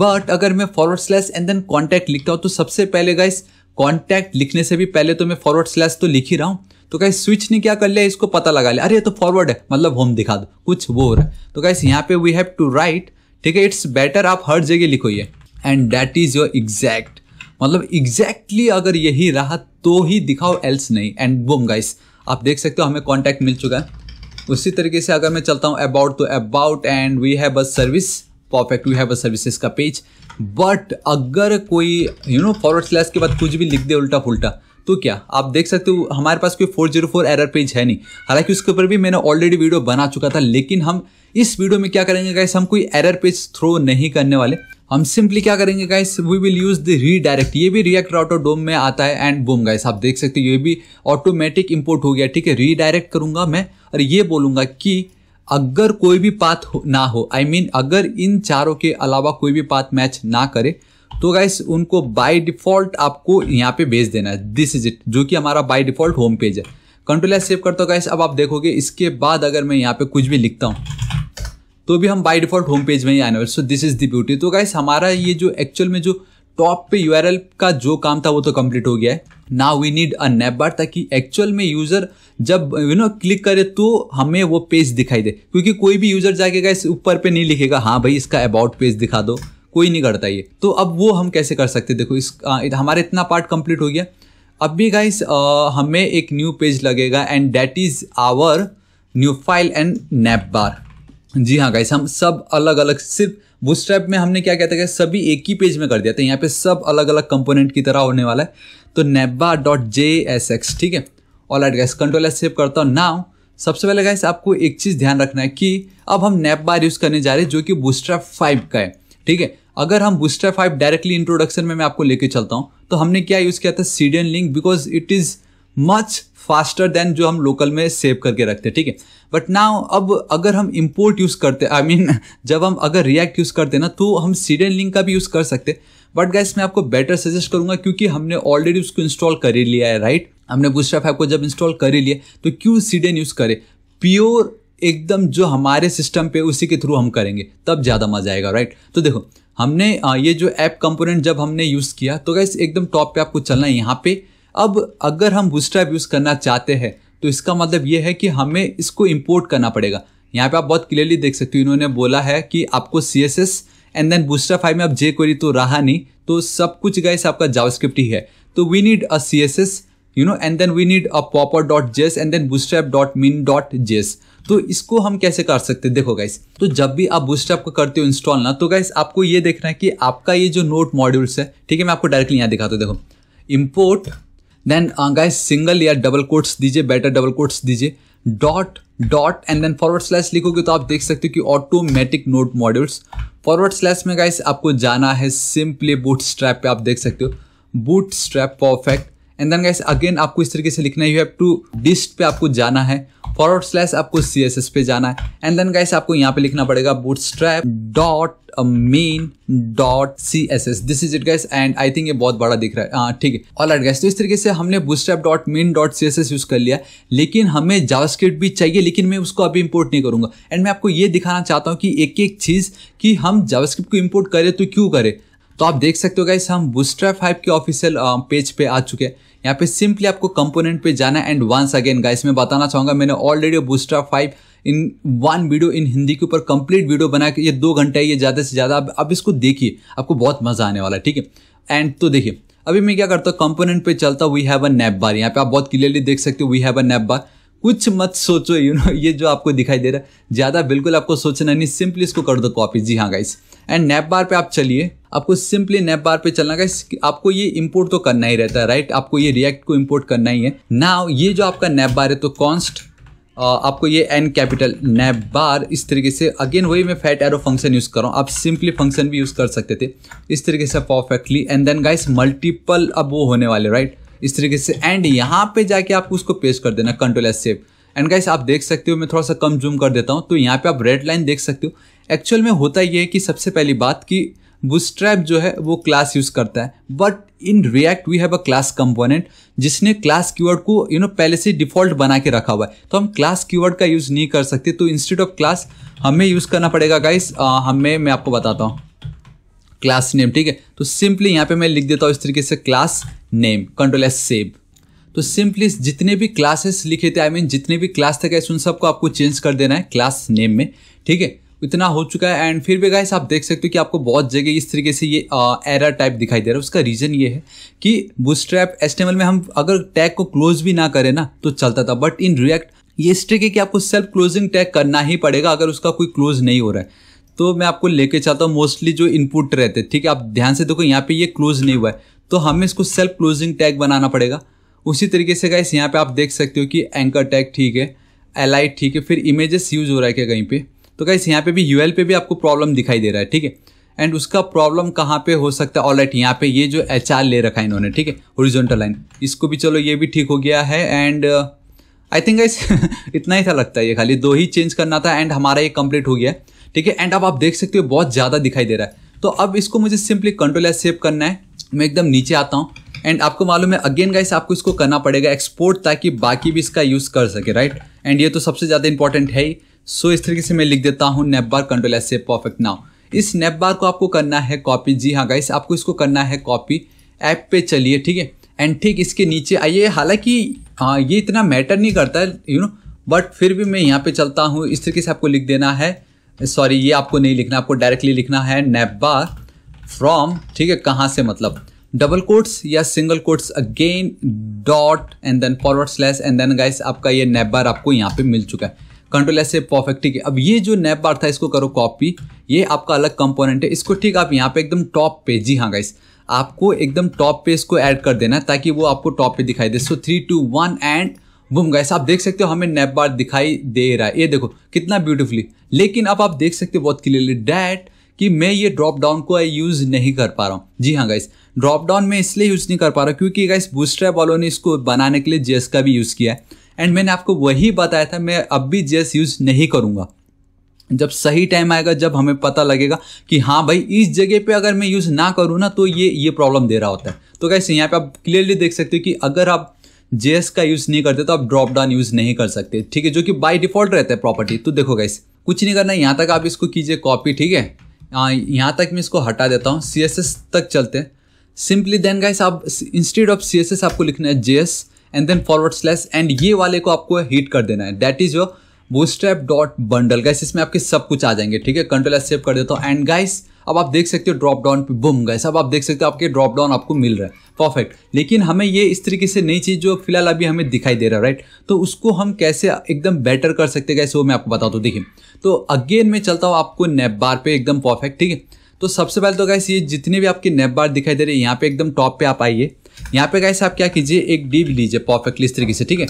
बट अगर मैं forward slash and then contact लिखता हूँ तो सबसे पहले गाइस कॉन्टैक्ट लिखने से भी पहले तो मैं फॉरवर्ड स्लैश तो लिख ही रहा हूँ तो गाइस स्विच ने क्या कर लिया इसको पता लगा लिया अरे तो फॉरवर्ड है मतलब होम दिखा दो कुछ वो हो रहा है तो गाइस यहाँ पे वी हैव टू राइट ठीक है इट्स बेटर आप हर जगह लिखो ये and that is your exact मतलब एग्जैक्टली exactly अगर यही रहा तो ही दिखाओ एल्स नहीं एंड बुम गाइस आप देख सकते हो हमें कॉन्टैक्ट मिल चुका है उसी तरीके से अगर मैं चलता हूँ अबाउट तो about and we have a service perfect we have a services का पेज बट अगर कोई यू नो फॉरवर्ड स्लैश के बाद कुछ भी लिख दे उल्टा फुलटा तो क्या आप देख सकते हो हमारे पास कोई 404 एरर पेज है नहीं हालांकि उसके ऊपर भी मैंने ऑलरेडी वीडियो बना चुका था लेकिन हम इस वीडियो में क्या करेंगे गाइस हम कोई एरर पेज थ्रो नहीं करने वाले हम सिंपली क्या करेंगे guys we will use the redirect ये भी रिएक्ट ऑटो डोम में आता है एंड बूम गाइस आप देख सकते हो ये भी ऑटोमेटिक इंपोर्ट हो गया ठीक है रीडायरेक्ट करूंगा मैं और ये बोलूंगा कि अगर कोई भी पाथ ना हो आई I मीन mean, अगर इन चारों के अलावा कोई भी पाथ मैच ना करे तो गाइस उनको बाय डिफॉल्ट आपको यहाँ पे भेज देना है दिस इज इट जो कि हमारा बाय डिफॉल्ट होम पेज है कंट्रोल सेव करता हूँ गाइस अब आप देखोगे इसके बाद अगर मैं यहाँ पे कुछ भी लिखता हूँ तो भी हम बाई डिफॉल्ट होम पेज में ही आने वाले so this is the beauty तो गाइस हमारा ये जो एक्चुअल में जो टॉप पे यू का जो काम था वो तो कंप्लीट हो गया है ना we need a navbar ताकि एक्चुअल में यूज़र जब यू नो क्लिक करे तो हमें वो पेज दिखाई दे क्योंकि कोई भी यूज़र जाके गाइस ऊपर पे नहीं लिखेगा हाँ भाई इसका अबाउट पेज दिखा दो कोई नहीं करता ये तो अब वो हम कैसे कर सकते देखो इस हमारा इतना पार्ट कंप्लीट हो गया अब भी गाइस हमें एक न्यू पेज लगेगा and that is our new file and navbar जी हाँ गाइस हम सब अलग अलग सिर्फ बूटस्ट्रैप में हमने क्या कहते हैं सभी एक ही पेज में कर दिया था यहाँ पे सब अलग अलग कंपोनेंट की तरह होने वाला है तो navbar dot J S X ठीक है all eight guys control S save करता हूँ नाउ सबसे पहले गाइस आपको एक चीज़ ध्यान रखना है कि अब हम नेप बार यूज़ करने जा रहे हैं जो कि बूस्ट्रैप फाइव का है ठीक है अगर हम बूस्ट्रैप फाइव डायरेक्टली इंट्रोडक्शन में मैं आपको लेके चलता हूँ तो हमने क्या यूज़ किया था CDN link because it is much faster than जो हम लोकल में सेव करके रखते हैं ठीक है बट नाउ अब अगर हम इम्पोर्ट यूज़ करते आई I मीन mean, (laughs) जब हम अगर रिएक्ट यूज़ करते ना तो हम सीडन लिंक का भी यूज़ कर सकते बट गैस मैं आपको बेटर सजेस्ट करूँगा क्योंकि हमने ऑलरेडी उसको इंस्टॉल कर ही लिया है राइट हमने बूस्टर फाइव को जब इंस्टॉल कर ही लिया तो क्यों सीडन यूज़ करें प्योर एकदम जो हमारे सिस्टम पे उसी के थ्रू हम करेंगे तब ज़्यादा मजा आएगा राइट तो देखो हमने ये जो ऐप कंपोनेंट जब हमने यूज़ किया तो गैस एकदम टॉप पे आपको चलना है यहाँ पे अब अगर हम बूस्टर ऐप यूज़ करना चाहते हैं तो इसका मतलब ये है कि हमें इसको इम्पोर्ट करना पड़ेगा यहाँ पे आप बहुत क्लियरली देख सकते हो इन्होंने बोला है कि आपको C S S and then bootstrap five में आप जे क्वेरी तो रहा नहीं तो सब कुछ गाइस आपका जावास्क्रिप्ट ही है तो we need a C S S you know and then we need a popper dot JS and then bootstrap dot min dot JS तो इसको हम कैसे कर सकते हैं देखो गाइस तो जब भी आप बूस्टर ऐप को करते हो इंस्टॉल ना तो गाइस आपको ये देखना है कि आपका ये जो नोट मॉड्यूल्स है ठीक है मैं आपको डायरेक्टली यहाँ दिखाता हूँ देखो इम्पोर्ट देन गाइस सिंगल या डबल कोट्स दीजिए बेटर डबल कोट्स दीजिए dot dot and then forward slash लिखोगे तो आप देख सकते हो कि automatic node modules forward slash में गाइस आपको जाना है सिंपली बूट स्ट्रैप पे आप देख सकते हो bootstrap perfect and then guys again आपको इस तरीके से लिखना है यू हैव टू डिस्ट पे आपको जाना है फॉरवर्ड स्लैश आपको सी एस एस पे जाना है एंड देन गैस आपको यहाँ पे लिखना पड़ेगा strap dot min dot C S S this is it guys and I think ये बहुत बड़ा दिख रहा है हाँ, ठीक है ऑल राइट गैस तो इस तरीके से हमने bootstrap dot min dot C S S use कर लिया लेकिन हमें जावास्क्रिप्ट भी चाहिए लेकिन मैं उसको अभी इंपोर्ट नहीं करूँगा एंड मैं आपको ये दिखाना चाहता हूँ कि एक एक चीज़ कि हम जावास्क्रिप्ट को इम्पोर्ट करें तो क्यों करें तो आप देख सकते हो गाइस हम बूस्ट्रैप फाइव के ऑफिशियल पेज पे आ चुके हैं यहाँ पे सिंपली आपको कंपोनेंट पे जाना एंड वंस अगेन गाइस मैं बताना चाहूँगा मैंने already bootstrap five in one video in Hindi के ऊपर कंप्लीट वीडियो बना के ये दो घंटा ये ज़्यादा से ज़्यादा अब अब इसको देखिए आपको बहुत मज़ा आने वाला है ठीक है एंड तो देखिए अभी मैं क्या करता हूँ कंपोनेंट पे चलता we have a navbar यहाँ पे आप बहुत क्लियरली देख सकते हो we have a navbar कुछ मत सोचो यू नो (laughs) ये जो आपको दिखाई दे रहा है ज़्यादा बिल्कुल आपको सोचना नहीं सिंपली इसको कर दो कॉपी जी हाँ गाइस एंड नैप बार पे आप चलिए आपको सिंपली नैप बार पे चलना गाइस आपको ये इंपोर्ट तो करना ही रहता है राइट आपको ये रिएक्ट को इंपोर्ट करना ही है ना ये जो आपका नैप बार है तो कॉन्स्ट आपको ये एन कैपिटल नैप बार इस तरीके से अगेन वही मैं फैट एरो फंक्शन यूज़ कर रहा हूँ आप सिंपली फंक्शन भी यूज़ कर सकते थे इस तरीके से perfectly and then guys multiple अब वो होने वाले राइट इस तरीके से एंड यहाँ पे जाके आपको उसको पेश कर देना control S save and guys आप देख सकते हो मैं थोड़ा सा कम जूम कर देता हूँ तो यहाँ पे आप रेड लाइन देख सकते हो एक्चुअल में होता ये है कि सबसे पहली बात कि बुस्ट्रैप जो है वो क्लास यूज़ करता है but in react we have a class component जिसने क्लास कीवर्ड को यू you नो know, पहले से डिफॉल्ट बना के रखा हुआ है तो हम क्लास कीवर्ड का यूज़ नहीं कर सकते तो इंस्टेड ऑफ क्लास हमें यूज़ करना पड़ेगा गाइस हमें मैं आपको बताता हूँ क्लास नेम ठीक है तो सिंपली यहाँ पे मैं लिख देता हूँ इस तरीके से class name control S save तो सिंपली जितने भी क्लासेस लिखे थे आई I मीन mean, जितने भी क्लास थे गाइस उन सबको आपको चेंज कर देना है क्लास नेम में ठीक है इतना हो चुका है एंड फिर भी गाइस आप देख सकते हो कि आपको बहुत जगह इस तरीके से ये एरर टाइप दिखाई दे रहा है उसका रीज़न ये है कि बूस्ट्रैप एस्टेमल में हम अगर टैग को क्लोज भी ना करें ना तो चलता था बट इन रिएक्ट ये स्ट्रिक है कि आपको सेल्फ क्लोजिंग टैग करना ही पड़ेगा अगर उसका कोई क्लोज नहीं हो रहा है तो मैं आपको लेके चाहता हूँ मोस्टली जो इनपुट रहते हैं ठीक है आप ध्यान से देखो यहाँ पे ये क्लोज नहीं हुआ है तो हमें इसको सेल्फ क्लोजिंग टैग बनाना पड़ेगा उसी तरीके से गाइस यहाँ पे आप देख सकते हो कि एंकर टैग ठीक है एलाइट ठीक है फिर इमेजेस यूज हो रहा है क्या कहीं पर तो गाइस यहाँ पे भी यू पे भी आपको प्रॉब्लम दिखाई दे रहा है ठीक है एंड उसका प्रॉब्लम कहाँ पे हो सकता है ऑल राइट यहाँ पे ये जो एच ले रखा है इन्होंने ठीक है ओरिजेंटल लाइन इसको भी चलो ये भी ठीक हो गया है एंड आई थिंक गाइस इतना ही था लगता है ये खाली दो ही चेंज करना था एंड हमारा ये कंप्लीट हो गया ठीक है एंड अब आप देख सकते हो बहुत ज़्यादा दिखाई दे रहा है तो अब इसको मुझे सिंपली कंट्रोल एस सेव करना है मैं एकदम नीचे आता हूँ एंड आपको मालूम है अगेन गाइस आपको इसको करना पड़ेगा एक्सपोर्ट ताकि बाकी भी इसका यूज़ कर सके राइट एंड ये तो सबसे ज़्यादा इंपॉर्टेंट है ही सो इस तरीके से मैं लिख देता हूँ नेब बार कंट्रोल एस से परफेक्ट नाउ इस नेब बार को आपको करना है कॉपी जी हाँ गाइस आपको इसको करना है कॉपी ऐप पे चलिए ठीक है एंड ठीक इसके नीचे आइए हालांकि हाँ, ये इतना मैटर नहीं करता है यू नो बट फिर भी मैं यहाँ पे चलता हूँ इस तरीके से आपको लिख देना है सॉरी ये आपको नहीं लिखना आपको डायरेक्टली लिखना है नेब बार फ्रॉम ठीक है कहाँ से मतलब डबल कोट्स या single quotes again dot and then forward slash and then guys आपका ये नेब बार आपको यहाँ पे मिल चुका है कंट्रोल एस से परफेक्ट ठीक है अब ये जो नैप बार था इसको करो कॉपी ये आपका अलग कंपोनेंट है इसको ठीक आप यहाँ पे एकदम टॉप पे जी हाँ गाइस आपको एकदम टॉप पे इसको ऐड कर देना ताकि वो आपको टॉप पे दिखाई दे so three two one and boom guys आप देख सकते हो हमें नैप बार दिखाई दे रहा है ये देखो कितना ब्यूटिफुली लेकिन अब आप देख सकते हो बहुत क्लियरली डैट कि मैं ये ड्रॉप डाउन को यूज़ नहीं कर पा रहा हूँ जी हाँ गाइस ड्रॉप डाउन में इसलिए यूज़ नहीं कर पा रहा क्योंकि गाइस बूस्ट्रैप वालों ने इसको बनाने के लिए जेस का भी यूज़ किया है एंड मैंने आपको वही बताया था मैं अब भी जेस यूज़ नहीं करूँगा जब सही टाइम आएगा जब हमें पता लगेगा कि हाँ भाई इस जगह पे अगर मैं यूज़ ना करूँ ना तो ये ये प्रॉब्लम दे रहा होता है तो कैसे यहाँ पे आप क्लियरली देख सकते हो कि अगर आप जे का यूज़ नहीं करते तो आप ड्रॉप डाउन यूज़ नहीं कर सकते ठीक है जो कि बाई डिफॉल्ट रहता है प्रॉपर्टी तो देखो कैसे कुछ नहीं करना यहाँ तक आप इसको कीजिए कॉपी ठीक है यहाँ तक मैं इसको हटा देता हूँ सी तक चलते हैं सिंपली देन गाइस आप इंस्टेड ऑफ सी आपको लिखना है J S and then forward slash and ये वाले को आपको हिट कर देना है that is your bootstrap dot bundle guys इसमें आपके सब कुछ आ जाएंगे ठीक है कंट्रोल एस सेव कर देता हूँ एंड गाइस अब आप देख सकते हो ड्रॉप डाउन पे बुम गाइस अब आप देख सकते हो आपके ड्रॉप डाउन आपको मिल रहा है परफेक्ट लेकिन हमें ये इस तरीके से नई चीज़ जो फिलहाल अभी हमें दिखाई दे रहा है राइट तो उसको हम कैसे एकदम बेटर कर सकते गाइस वो मैं आपको बताता हूँ देखिए तो अगेन मैं चलता हूँ आपको नेप बार पे एकदम परफेक्ट ठीक है तो सबसे पहले तो गाइस ये जितने भी आपके नेप बार दिखाई दे रहे हैं यहाँ पे एकदम टॉप पे आप आइए यहाँ पे गाइस आप क्या कीजिए एक डी लीजिए परफेक्टली इस तरीके से ठीक है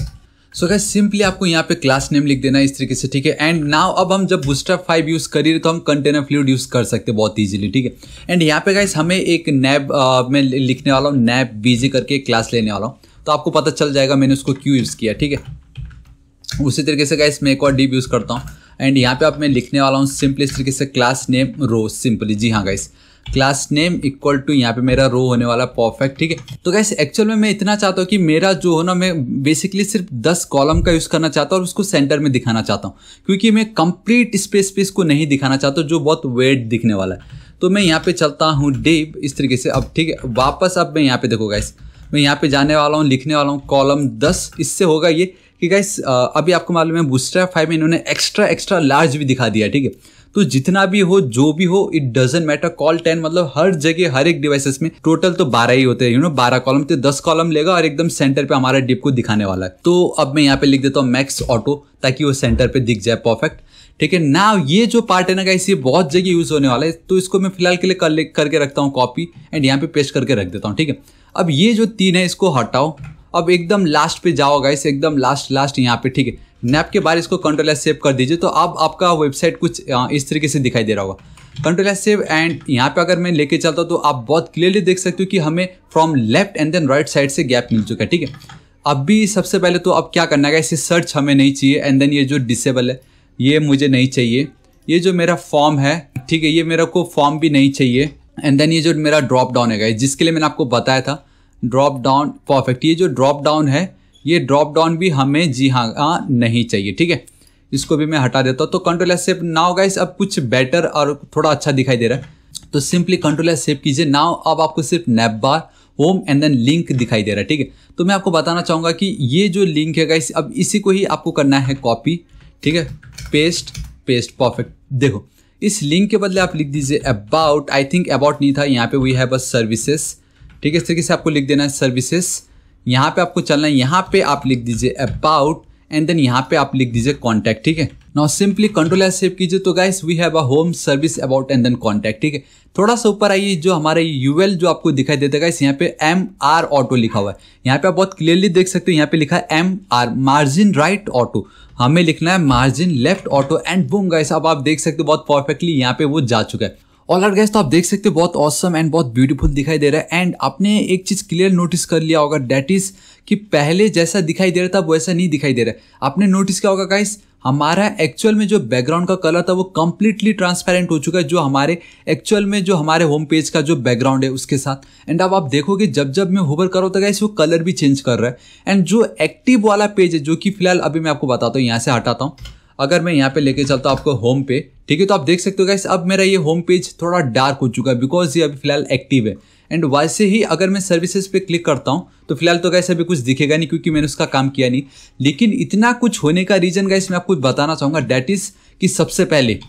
सो गाइस सिंपली आपको यहाँ पे क्लास नेम लिख देना है इस तरीके से ठीक है एंड नाउ अब हम जब बूस्टर फाइव यूज़ करिए तो हम कंटेनर फ्लूड यूज़ कर सकते हैं बहुत ईजिली ठीक है एंड यहाँ पे गाइस हमें एक नैब मैं लिखने वाला हूँ नैब बीजी करके क्लास लेने वाला हूँ तो आपको पता चल जाएगा मैंने उसको क्यों यूज़ किया ठीक है उसी तरीके से गाइस मैं एक और डीप यूज़ करता हूँ एंड यहाँ पे आप मैं लिखने वाला हूँ सिंपली इस तरीके से क्लास नेम रो सिंपली जी हाँ guys class name equal to यहाँ पे मेरा रो होने वाला परफेक्ट ठीक है तो गैस एक्चुअल में मैं इतना चाहता हूँ कि मेरा जो हो ना मैं बेसिकली सिर्फ दस कॉलम का यूज़ करना चाहता हूँ और उसको सेंटर में दिखाना चाहता हूँ क्योंकि मैं कंप्लीट स्पेस पे इसको नहीं दिखाना चाहता जो बहुत वेट दिखने वाला है तो मैं यहाँ पे चलता हूँ डेव इस तरीके से अब ठीक है वापस अब मैं यहाँ पे देखो गाइस मैं यहाँ पे जाने वाला हूँ लिखने वाला हूँ कॉलम दस इससे होगा ये कि गाइस अभी आपको मालूम है बूस्टर फाइव में इन्होंने एक्स्ट्रा एक्स्ट्रा लार्ज भी दिखा दिया ठीक है तो जितना भी हो जो भी हो it doesn't matter col ten मतलब हर जगह हर एक डिवाइसेस में टोटल तो बारह ही होते हैं यू नो बारह कॉलम तो दस कॉलम लेगा और एकदम सेंटर पे हमारा डिप को दिखाने वाला है तो अब मैं यहाँ पे लिख देता हूँ मैक्स ऑटो ताकि वो सेंटर पे दिख जाए परफेक्ट ठीक है ना ये जो पार्ट है ना कैसे ये बहुत जगह यूज़ होने वाला है तो इसको मैं फिलहाल के लिए कर ले करके रखता हूँ कॉपी एंड यहाँ पे पेस्ट करके रख देता हूँ ठीक है अब ये जो तीन है इसको हटाओ अब एकदम लास्ट पे जाओ गाइस एकदम लास्ट लास्ट यहाँ पे ठीक है नैप के बाद इसको कंट्रोल एस सेव कर दीजिए तो अब आप आपका वेबसाइट कुछ इस तरीके से दिखाई दे रहा होगा कंट्रोल एस सेव एंड यहाँ पे अगर मैं लेके चलता हूँ तो आप बहुत क्लियरली देख सकते हो कि हमें from left and then right side से गैप मिल चुका है ठीक है अब भी सबसे पहले तो अब क्या करना है इसे सर्च हमें नहीं चाहिए एंड देन ये जो डिसेबल है ये मुझे नहीं चाहिए ये जो मेरा फॉर्म है ठीक है ये मेरा को फॉर्म भी नहीं चाहिए एंड देन ये जो मेरा ड्रॉप डाउन है जिसके लिए मैंने आपको बताया था ड्रॉप डाउन परफेक्ट ये जो ड्रॉप डाउन है ये ड्रॉप डाउन भी हमें जी हाँ आ, नहीं चाहिए ठीक है इसको भी मैं हटा देता हूँ तो control S save now guys अब कुछ बेटर और थोड़ा अच्छा दिखाई दे रहा है तो सिंपली कंट्रोल एस सेप कीजिए नाव अब आपको सिर्फ nav home and then link दिखाई दे रहा है ठीक है तो मैं आपको बताना चाहूँगा कि ये जो लिंक है गाइस अब इसी को ही आपको करना है कॉपी ठीक है पेस्ट पेस्ट परफेक्ट देखो इस लिंक के बदले आप लिख दीजिए अबाउट आई थिंक अबाउट नहीं था यहाँ पे वी है बस सर्विसेज ठीक है इस तरीके से आपको लिख देना है सर्विसेज यहाँ पे आपको चलना है यहाँ पे आप लिख दीजिए अबाउट एंड देन यहाँ पे आप लिख दीजिए कॉन्टैक्ट ठीक है now simply control S save कीजिए तो guys we have a home service about and then contact ठीक है थोड़ा सा ऊपर आइए जो हमारे यूएल जो आपको दिखाई देता है गाइस यहाँ पे एम आर ऑटो लिखा हुआ है यहाँ पे आप बहुत क्लियरली देख सकते हो यहाँ पे लिखा है M R margin right auto हमें लिखना है margin left auto and boom guys अब आप देख सकते हो बहुत परफेक्टली यहाँ पे वो जा चुका है ऑल आर गैस तो आप देख सकते हो बहुत ऑसम एंड बहुत ब्यूटीफुल दिखाई दे रहा है एंड आपने एक चीज़ क्लियर नोटिस कर लिया होगा डैट इज़ कि पहले जैसा दिखाई दे रहा था वैसा नहीं दिखाई दे रहा है आपने नोटिस किया होगा गाइस हमारा एक्चुअल में जो बैकग्राउंड का कलर था वो कम्प्लीटली ट्रांसपेरेंट हो चुका है जो हमारे एक्चुअल में जो हमारे होम पेज का जो बैकग्राउंड है उसके साथ एंड अब आप देखोगे जब जब मैं होवर करो तो गाइस वो कलर भी चेंज कर रहा है एंड जो एक्टिव वाला पेज है जो कि फिलहाल अभी मैं आपको बताता हूँ यहाँ से हटाता हूँ अगर मैं यहाँ पे लेके चलता हूँ आपको होम पे ठीक है तो आप देख सकते हो गाइस अब मेरा ये होम पेज थोड़ा डार्क हो चुका है बिकॉज ये अभी फिलहाल एक्टिव है एंड वैसे ही अगर मैं सर्विसेज पे क्लिक करता हूँ तो फिलहाल तो गैस अभी कुछ दिखेगा नहीं क्योंकि मैंने उसका काम किया नहीं लेकिन इतना कुछ होने का रीज़न गैस मैं आपको बताना चाहूँगा डैट इज़ कि सबसे पहले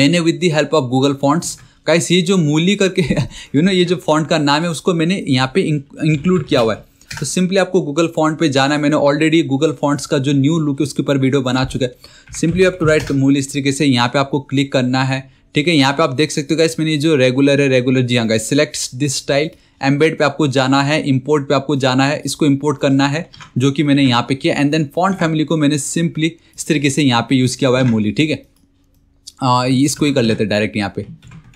मैंने with the help of Google fonts guys ये जो मूली करके यू (laughs) you नो know, ये जो फॉन्ट का नाम है उसको मैंने यहाँ पे इंक्लूड किया हुआ है तो सिंपली आपको गूगल फॉन्ट पे जाना है मैंने ऑलरेडी गूगल फॉन्ट्स का जो न्यू लुक है उसके ऊपर वीडियो बना चुका है सिंपली आप टू राइट मूल इस तरीके से यहाँ पे आपको क्लिक करना है ठीक है यहाँ पे आप देख सकते हो गाइस मैंने जो रेगुलर है रेगुलर जी हाँ guys select this style embed पे आपको जाना है इंपोर्ट पे आपको जाना है इसको इम्पोर्ट करना है जो कि मैंने यहाँ पे किया एंड देन फॉन्ट फैमिली को मैंने सिंपली इस तरीके से यहाँ पे यूज़ किया हुआ है मूली ठीक है इसको ही कर लेते हैं डायरेक्ट यहाँ पे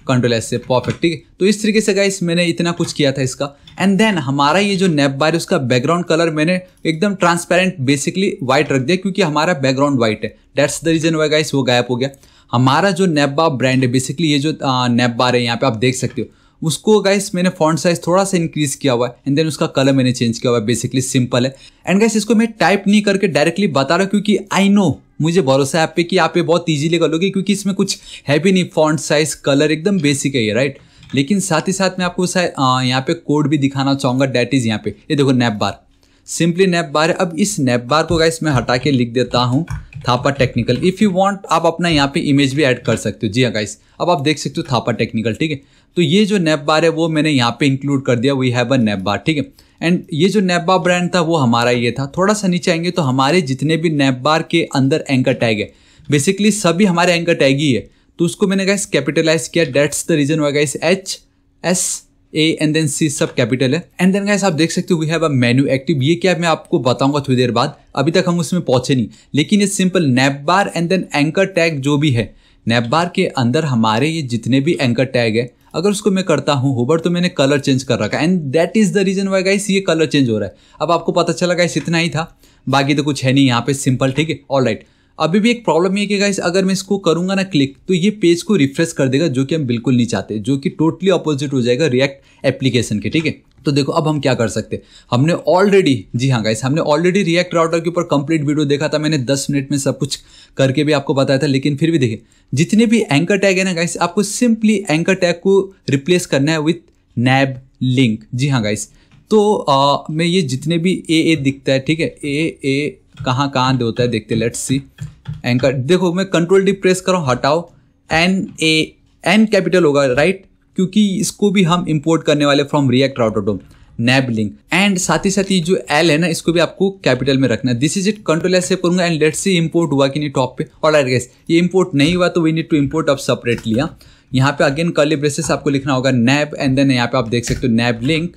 कंट्रोल एस से परफेक्ट ठीक है तो इस तरीके से गाइस मैंने इतना कुछ किया था इसका एंड देन हमारा ये जो नेप बार है उसका बैकग्राउंड कलर मैंने एकदम ट्रांसपेरेंट बेसिकली व्हाइट रख दिया क्योंकि हमारा बैकग्राउंड व्हाइट है that's the reason why guys वो गायब हो गया हमारा जो नेप बार ब्रांड है बेसिकली ये जो नेप बार है यहाँ पे आप देख सकते हो उसको गाइस मैंने फॉन्ट साइज थोड़ा सा इंक्रीज किया हुआ है एंड देन उसका कलर मैंने चेंज किया हुआ है बेसिकली सिंपल है एंड गाइस इसको मैं टाइप नहीं करके डायरेक्टली बता रहा हूँ क्योंकि आई नो मुझे भरोसा है आप पे कि आप ये बहुत इजीली कर लोगे क्योंकि इसमें कुछ है भी नहीं फॉन्ट साइज कलर एकदम बेसिक है ये राइट लेकिन साथ ही साथ मैं आपको शायद यहाँ पे कोड भी दिखाना चाहूँगा डैट इज़ यहाँ पे ये देखो navbar simply navbar है अब इस नैप बार को गाइस मैं हटा के लिख देता हूँ Thapa technical if you want आप अपना यहाँ पे इमेज भी ऐड कर सकते हो जी हाँ गाइस अब आप देख सकते हो थापा टेक्निकल ठीक है तो ये जो नैप बार है वो मैंने यहाँ पे इंक्लूड कर दिया we have a navbar ठीक है एंड ये जो नैप बार ब्रांड था वो हमारा ये था थोड़ा सा नीचे आएंगे तो हमारे जितने भी नैप बार के अंदर एंकर टैग है बेसिकली सभी हमारे एंकर टैग ही है तो उसको मैंने गाइस कैपिटलाइज किया that's the reason why guys H S A and then C सब कैपिटल है एंड देन गाइस आप देख सकते हो we have a menu active ये क्या मैं आपको बताऊंगा थोड़ी देर बाद अभी तक हम उसमें पहुंचे नहीं लेकिन ये simple navbar and then anchor tag जो भी है नैप बार के अंदर हमारे ये जितने भी एंकर टैग है अगर उसको मैं करता हूँ होबर तो मैंने कलर चेंज कर रखा है and that is the reason why guys ये कलर चेंज हो रहा है अब आपको पता चला गाइस इतना ही था बाकी तो कुछ है नहीं यहाँ पे सिंपल ठीक है ऑल राइट अभी भी एक प्रॉब्लम ये कि गाइस अगर मैं इसको करूँगा ना क्लिक तो ये पेज को रिफ्रेश कर देगा जो कि हम बिल्कुल नहीं चाहते जो कि टोटली अपोजिट हो जाएगा रिएक्ट एप्लीकेशन के ठीक है तो देखो अब हम क्या कर सकते हमने ऑलरेडी जी हाँ गाइस हमने ऑलरेडी रिएक्ट राउटर के ऊपर कंप्लीट वीडियो देखा था मैंने 10 मिनट में सब कुछ करके भी आपको बताया था लेकिन फिर भी देखिए जितने भी एंकर टैग है ना गाइस आपको सिंपली एंकर टैग को रिप्लेस करना है विथ नैब लिंक जी हाँ गाइस तो आ, मैं ये जितने भी ए ए दिखता है ठीक है ए ए कहाँ कहाँ होता है देखते लेट्स सी एंकर देखो मैं कंट्रोल डी प्रेस करो हटाओ एन ए एन कैपिटल होगा राइट क्योंकि इसको भी हम इम्पोर्ट करने वाले फ्रॉम रिएक्ट ऑटोडोम नैब लिंक एंड साथ ही साथ ये जो एल है ना इसको भी आपको कैपिटल में रखना है this is it control S से करूंगा एंड लेट सी इम्पोर्ट हुआ कि नहीं टॉप पे और आई गेस ये इम्पोर्ट नहीं हुआ तो वी नीड टू इम्पोर्ट अब सेपरेटली हाँ. यहाँ पे अगेन कर्ली ब्रेसेस आपको लिखना होगा नैब एंड देन यहाँ पे आप देख सकते हो नैब लिंक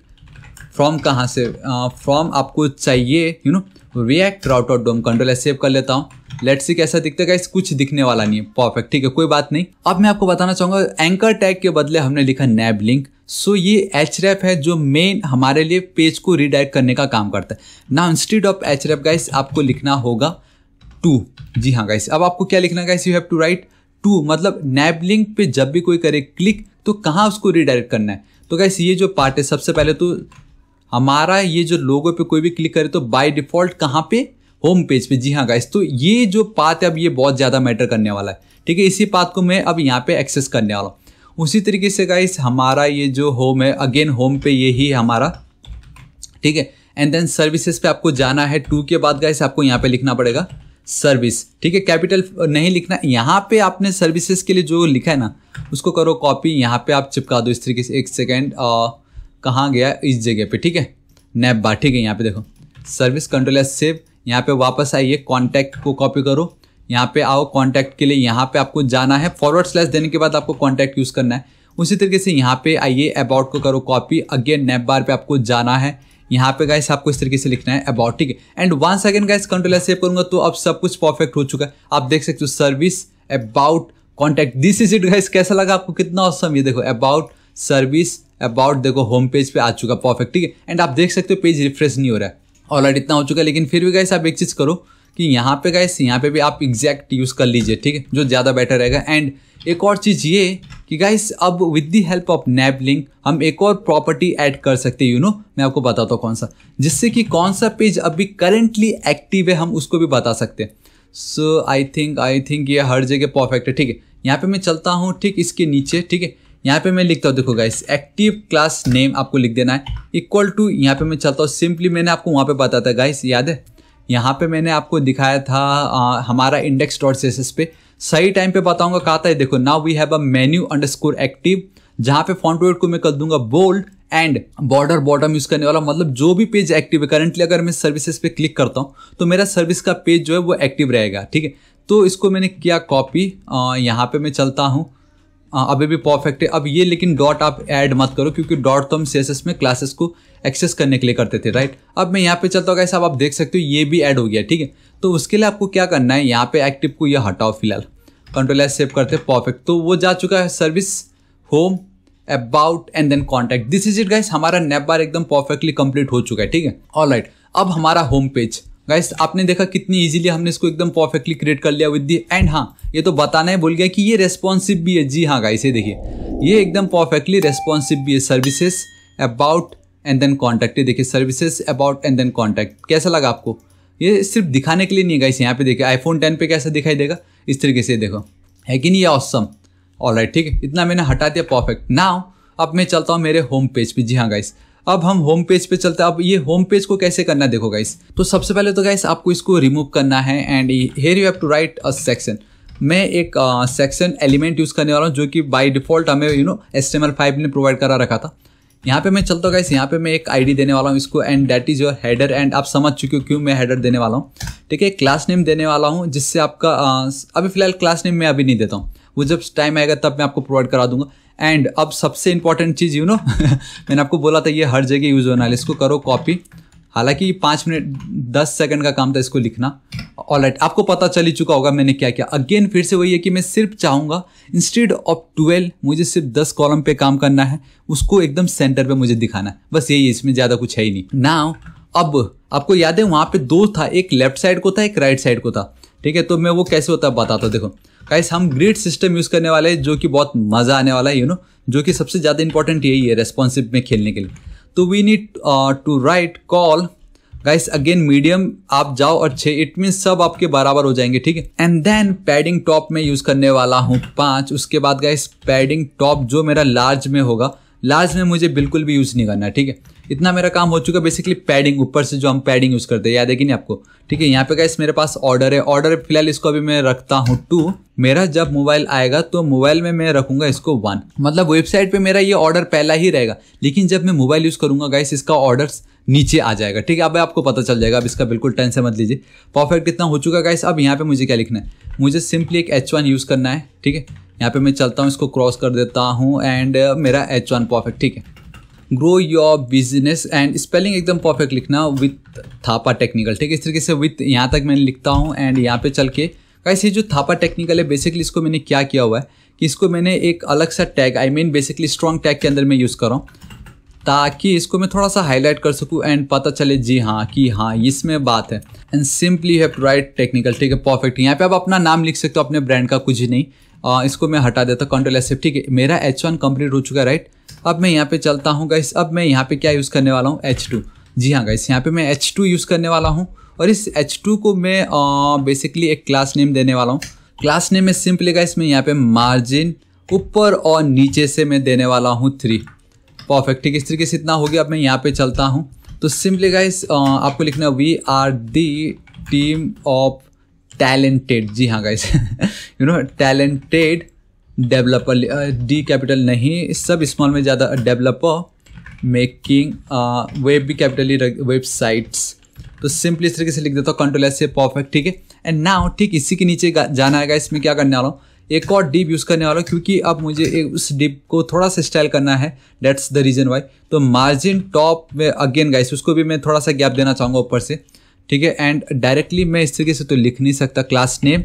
फ्रॉम कहाँ से फ्रॉम uh, आपको चाहिए you know react router dom control save कर लेता हूँ लेट्स सी कैसा दिखता है कुछ दिखने वाला नहीं है परफेक्ट ठीक है कोई बात नहीं अब मैं आपको बताना चाहूंगा एंकर टैग के बदले हमने लिखा नैब लिंक सो ये एच है जो मेन हमारे लिए पेज को रिडायरेक्ट करने का काम करता है ना instead of href guys आपको लिखना होगा टू जी हाँ गाइस अब आपको क्या लिखना guys you have to write to मतलब नैब लिंक पे जब भी कोई करे क्लिक तो कहाँ उसको रिडायरेक्ट करना है तो गाइस ये जो पार्ट है सबसे पहले तो हमारा ये जो लोगो पे कोई भी क्लिक करे तो बाय डिफॉल्ट कहाँ पे होम पेज पे जी हाँ गाइस तो ये जो पात है अब ये बहुत ज़्यादा मैटर करने वाला है ठीक है इसी पात को मैं अब यहाँ पे एक्सेस करने वाला हूँ उसी तरीके से गाइस हमारा ये जो होम है अगेन होम पे ये ही हमारा ठीक है एंड देन सर्विसेज पे आपको जाना है टू के बाद गाइस आपको यहाँ पे लिखना पड़ेगा सर्विस ठीक है कैपिटल नहीं लिखना यहाँ पे आपने सर्विसेज के लिए जो लिखा है ना उसको करो कॉपी यहाँ पे आप चिपका दो इस तरीके से एक सेकेंड कहाँ गया इस जगह पे ठीक है नैप बार ठीक है यहाँ पे देखो सर्विस कंट्रोल या सेव यहाँ पे वापस आइए कॉन्टैक्ट को कॉपी करो यहाँ पे आओ कॉन्टैक्ट के लिए यहाँ पे आपको जाना है फॉरवर्ड स्लैश देने के बाद आपको कॉन्टैक्ट यूज़ करना है उसी तरीके से यहाँ पे आइए अबाउट को करो कॉपी अगेन नैप बार पे आपको जाना है यहाँ पे गाइस आपको इस तरीके से लिखना है अबाउट ठीक है and one second guys control save करूंगा तो अब सब कुछ परफेक्ट हो चुका है आप देख सकते हो service about contact this is it guys कैसा लगा आपको कितना ऑसम ये देखो अबाउट सर्विस अबाउट देखो होम पेज पे आ चुका परफेक्ट ठीक है एंड आप देख सकते हो पेज रिफ्रेश नहीं हो रहा है ऑलरेड इतना हो चुका है लेकिन फिर भी गाइस आप एक चीज़ करो कि यहाँ पे गाइस यहाँ पे भी आप एग्जैक्ट यूज़ कर लीजिए ठीक है जो ज़्यादा बेटर रहेगा एंड एक और चीज़ ये कि गाइस अब with the help of nav link हम एक और प्रॉपर्टी ऐड कर सकते हैं यू नो मैं आपको बताता हूँ कौन सा जिससे कि कौन सा पेज अभी करेंटली एक्टिव है हम उसको भी बता सकते हैं सो आई थिंक आई थिंक ये हर जगह परफेक्ट है ठीक है यहाँ पे मैं चलता हूँ ठीक इसके नीचे ठीक है यहाँ पे मैं लिखता हूँ देखो गाइस एक्टिव क्लास नेम आपको लिख देना है इक्वल टू यहाँ पे मैं चलता हूँ सिंपली मैंने आपको वहाँ पे बताया था गाइस याद है यहाँ पे मैंने आपको दिखाया था आ, हमारा इंडेक्स डॉट सी एस पे सही टाइम पे बताऊँगा कहा था देखो now we have a menu underscore active जहाँ पे फॉन्ट वेट को मैं कर दूंगा bold and border bottom use करने वाला मतलब जो भी पेज एक्टिव है करंटली अगर मैं सर्विसेज पे क्लिक करता हूँ तो मेरा सर्विस का पेज जो है वो एक्टिव रहेगा ठीक है तो इसको मैंने किया कॉपी यहाँ पे मैं चलता हूँ हाँ, अभी भी परफेक्ट है अब ये लेकिन डॉट आप ऐड मत करो क्योंकि डॉट तो हम सी में क्लासेस को एक्सेस करने के लिए करते थे राइट अब मैं यहाँ पे चलता हूँ गाइस अब आप देख सकते हो ये भी ऐड हो गया ठीक है तो उसके लिए आपको क्या करना है यहाँ पे एक्टिव को ये हटाओ फिलहाल कंट्रोल एस सेव करते परफेक्ट तो वो जा चुका है service home about and then contact this is it guys हमारा नेप बार एकदम परफेक्टली कंप्लीट हो चुका है ठीक है ऑल राइट अब हमारा होम पेज गाइस आपने देखा कितनी इजीली हमने इसको एकदम परफेक्टली क्रिएट कर लिया विद दी एंड हाँ ये तो बताना है बोल गया कि ये रेस्पॉन्सिव भी है जी हाँ गाइस ये देखिए ये एकदम परफेक्टली रेस्पॉन्सिव भी है services about and then contact ये देखिए services about and then contact कैसा लगा आपको ये सिर्फ दिखाने के लिए नहीं गाइस यहाँ पे देखिए आईफोन टेन पे कैसा दिखाई देगा इस तरीके से देखो है कि नहीं ये ऑसम ऑल राइट ठीक है इतना मैंने हटा दिया परफेक्ट नाउ अब मैं चलता हूँ मेरे होम पेज पे जी हाँ गाइस अब हम होम पेज पे चलते हैं अब ये होम पेज को कैसे करना है देखो गाइस तो सबसे पहले तो गाइस आपको इसको रिमूव करना है and here you have to write a section मैं एक सेक्शन एलिमेंट यूज़ करने वाला हूँ जो कि बाय डिफ़ॉल्ट हमें यू नो एस फाइव ने प्रोवाइड करा रखा था यहाँ पे मैं चलता हूँ गाइस यहाँ पे मैं एक आईडी देने वाला हूँ इसको and that is your header and आप समझ चुके हो क्यों मैं हेडर देने वाला हूँ ठीक है क्लास नेम देने वाला हूँ जिससे आपका अभी फिलहाल क्लास नेम मैं अभी नहीं देता हूँ वो जब टाइम आएगा तब मैं आपको प्रोवाइड करा दूंगा एंड अब सबसे इंपॉर्टेंट चीज़ यू नो (laughs) मैंने आपको बोला था ये हर जगह यूज़ होना है इसको करो कॉपी हालांकि पाँच मिनट दस सेकंड का काम था इसको लिखना ऑल राइट आपको पता चल ही चुका होगा मैंने क्या किया अगेन फिर से वही है कि मैं सिर्फ चाहूँगा इंस्टेड ऑफ ट्वेल्व मुझे सिर्फ दस कॉलम पे काम करना है उसको एकदम सेंटर पे मुझे दिखाना है बस यही इसमें ज़्यादा कुछ है ही नहीं ना अब आपको याद है वहाँ पे दो था एक लेफ्ट साइड को था एक राइट right साइड को था ठीक है तो मैं वो कैसे होता है बताता देखो गाइस हम ग्रिड सिस्टम यूज़ करने वाले हैं जो कि बहुत मज़ा आने वाला है यू नो जो कि सबसे ज़्यादा इंपॉर्टेंट यही है रेस्पॉन्सिव में खेलने के लिए तो we need to write col guys again medium आप जाओ और छः इट मीन सब आपके बराबर हो जाएंगे ठीक है एंड देन पैडिंग टॉप में यूज़ करने वाला हूँ पाँच उसके बाद गाइस पैडिंग टॉप जो मेरा लार्ज में होगा लार्ज में मुझे बिल्कुल भी यूज़ नहीं करना ठीक है इतना मेरा काम हो चुका है बेसिकली पैडिंग ऊपर से जो हम पैडिंग यूज़ करते हैं याद है कि नहीं आपको ठीक है यहाँ पे गाइस मेरे पास ऑर्डर है ऑर्डर फिलहाल इसको अभी मैं रखता हूँ टू मेरा जब मोबाइल आएगा तो मोबाइल में मैं रखूंगा इसको वन मतलब वेबसाइट पे मेरा ये ऑर्डर पहला ही रहेगा लेकिन जब मैं मोबाइल यूज़ करूंगा गाइस इसका ऑर्डर नीचे आ जाएगा ठीक है अब आपको पता चल जाएगा अब इसका बिल्कुल टेंशन मत लीजिए परफेक्ट इतना हो चुका गाइस अब यहाँ पर मुझे क्या लिखना है मुझे सिंपली एक एच वन यूज़ करना है ठीक है यहाँ पर मैं चलता हूँ इसको क्रॉस कर देता हूँ एंड मेरा एच वन परफेक्ट ठीक है grow your business and spelling एकदम परफेक्ट लिखना विथ थापा टेक्निकल ठीक है इस तरीके से विथ यहाँ तक मैंने लिखता हूँ एंड यहाँ पे चल के कैसे जो थापा टेक्निकल है बेसिकली इसको मैंने क्या किया हुआ है कि इसको मैंने एक अलग सा tag I mean basically strong tag के अंदर मैं यूज़ कर रहा हूँ ताकि इसको मैं थोड़ा सा हाईलाइट कर सकूँ एंड पता चले जी हाँ कि हाँ इसमें बात है and simply have to write technical ठीक है परफेक्ट यहाँ पे आप अपना नाम लिख सकते हो अपने ब्रांड का कुछ ही नहीं आ, इसको मैं हटा देता कंट्रोल एस ठीक है मेरा एच वन कंप्लीट हो चुका है राइट अब मैं यहाँ पे चलता हूँ गाइस अब मैं यहाँ पे क्या यूज़ करने वाला हूँ एच टू जी हाँ गाइस यहाँ पे मैं एच टू यूज़ करने वाला हूँ और इस एच टू को मैं बेसिकली एक क्लास नेम देने वाला हूँ क्लास नेम में सिंपली गाइस मैं यहाँ पे मार्जिन ऊपर और नीचे से मैं देने वाला हूँ थ्री परफेक्ट ठीक इस तरीके से इतना हो गया अब मैं यहाँ पर चलता हूँ तो सिंपली गाइस आपको लिखना we are the team of talented जी हाँ guys you know talented developer D capital नहीं सब स्मॉल में ज़्यादा डेवलपर मेकिंग वेब भी कैपिटल वेबसाइट्स तो सिंपली इस तरीके से लिख देता हूँ कंट्रोल एस से परफेक्ट ठीक है एंड नाउ ठीक इसी के नीचे जाना है इसमें क्या करने वाला हूँ एक और डिप यूज़ करने वाला हूँ क्योंकि अब मुझे एक उस डिप को थोड़ा सा स्टाइल करना है डेट्स द रीज़न वाई तो मार्जिन टॉप में अगेन गाइस उसको भी मैं थोड़ा सा गैप देना चाहूँगा ऊपर से ठीक है एंड डायरेक्टली मैं इस तरीके से तो लिख नहीं सकता क्लास नेम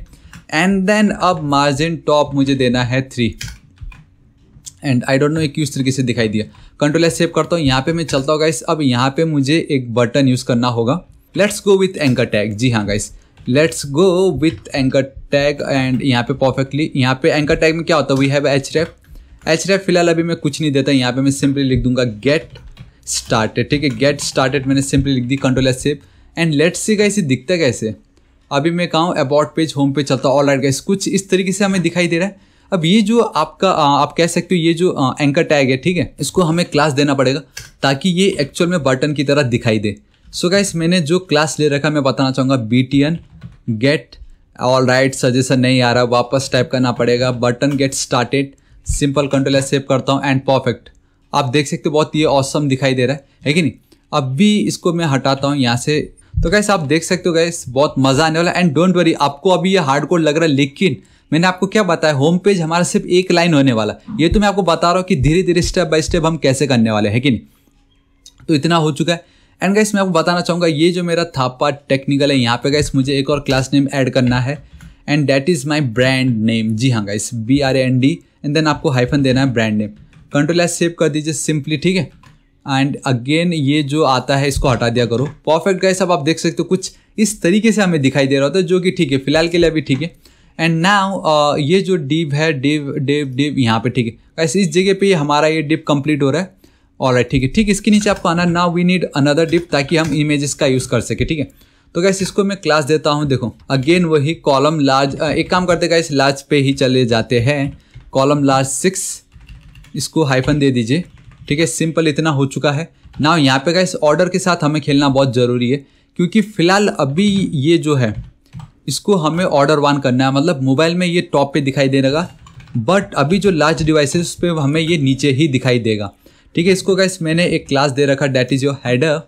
एंड देन अब मार्जिन टॉप मुझे देना है three and I don't know एक किस तरीके से दिखाई दिया कंट्रोल एस सेव करता हूँ यहाँ पे मैं चलता हूँ गाइस अब यहाँ पे मुझे एक बटन यूज़ करना होगा let's go with anchor tag जी हाँ guys let's go with anchor tag and यहाँ पे परफेक्टली यहाँ पे एंकर टैग में क्या होता है we have href href फिलहाल अभी मैं कुछ नहीं देता यहाँ पे मैं सिंपली लिख दूंगा गेट स्टार्टेड ठीक है गेट स्टार्टेड मैंने सिंपली लिख दी control S save and let's see guys ये दिखता कैसे अभी मैं कहाँ अबाउट पेज होम पेज चलता हूँ ऑल राइट गाइस कुछ इस तरीके से हमें दिखाई दे रहा है अब ये जो आपका आप कह सकते हो ये जो एंकर टैग है ठीक है इसको हमें क्लास देना पड़ेगा ताकि ये एक्चुअल में बटन की तरह दिखाई दे सो so गाइस मैंने जो क्लास ले रखा मैं बताना चाहूँगा B T N get all right suggestion नहीं आ रहा वापस टाइप करना पड़ेगा button get started simple control save करता हूँ एंड परफेक्ट आप देख सकते हो बहुत ये औसम दिखाई दे रहा है है कि नहीं अब भी इसको मैं हटाता हूँ यहाँ से तो गैस आप देख सकते हो गैस बहुत मजा आने वाला एंड डोंट वरी आपको अभी ये हार्ड कोड लग रहा है लेकिन मैंने आपको क्या बताया होम पेज हमारा सिर्फ एक लाइन होने वाला ये तो मैं आपको बता रहा हूँ कि धीरे धीरे स्टेप बाय स्टेप हम कैसे करने वाले हैं कि नहीं तो इतना हो चुका है एंड गाइस मैं आपको बताना चाहूँगा ये जो मेरा थापा टेक्निकल है यहाँ पे गाइस मुझे एक और क्लास नेम ऐड करना है and that is my brand name जी हाँ guys B R N D and then आपको हाइफन देना है brand name control S save कर दीजिए सिंपली ठीक है एंड अगेन ये जो आता है इसको हटा दिया करो परफेक्ट गाइस अब आप देख सकते हो कुछ इस तरीके से हमें दिखाई दे रहा होता है जो कि ठीक है फिलहाल के लिए अभी ठीक है एंड नाउ uh, ये जो डिप है डिव डिव डिप यहाँ पे ठीक है गाइस इस जगह पे हमारा ये डिप कंप्लीट हो रहा है और ठीक है ठीक इसके नीचे आपको आना now we need another div ताकि हम इमेजेस का यूज़ कर सके ठीक है तो गैस इसको मैं क्लास देता हूँ देखो अगेन वही कॉलम लार्ज uh, एक काम करते गैस लार्ज पे ही चले जाते हैं कॉलम लार्ज सिक्स इसको हाइफन दे दीजिए ठीक है सिंपल इतना हो चुका है ना यहाँ पे का इस ऑर्डर के साथ हमें खेलना बहुत ज़रूरी है क्योंकि फ़िलहाल अभी ये जो है इसको हमें ऑर्डर वन करना है मतलब मोबाइल में ये टॉप पे दिखाई रहा बट अभी जो लार्ज डिवाइसेस पे हमें ये नीचे ही दिखाई देगा ठीक है इसको गैस मैंने एक क्लास दे रखा that is your header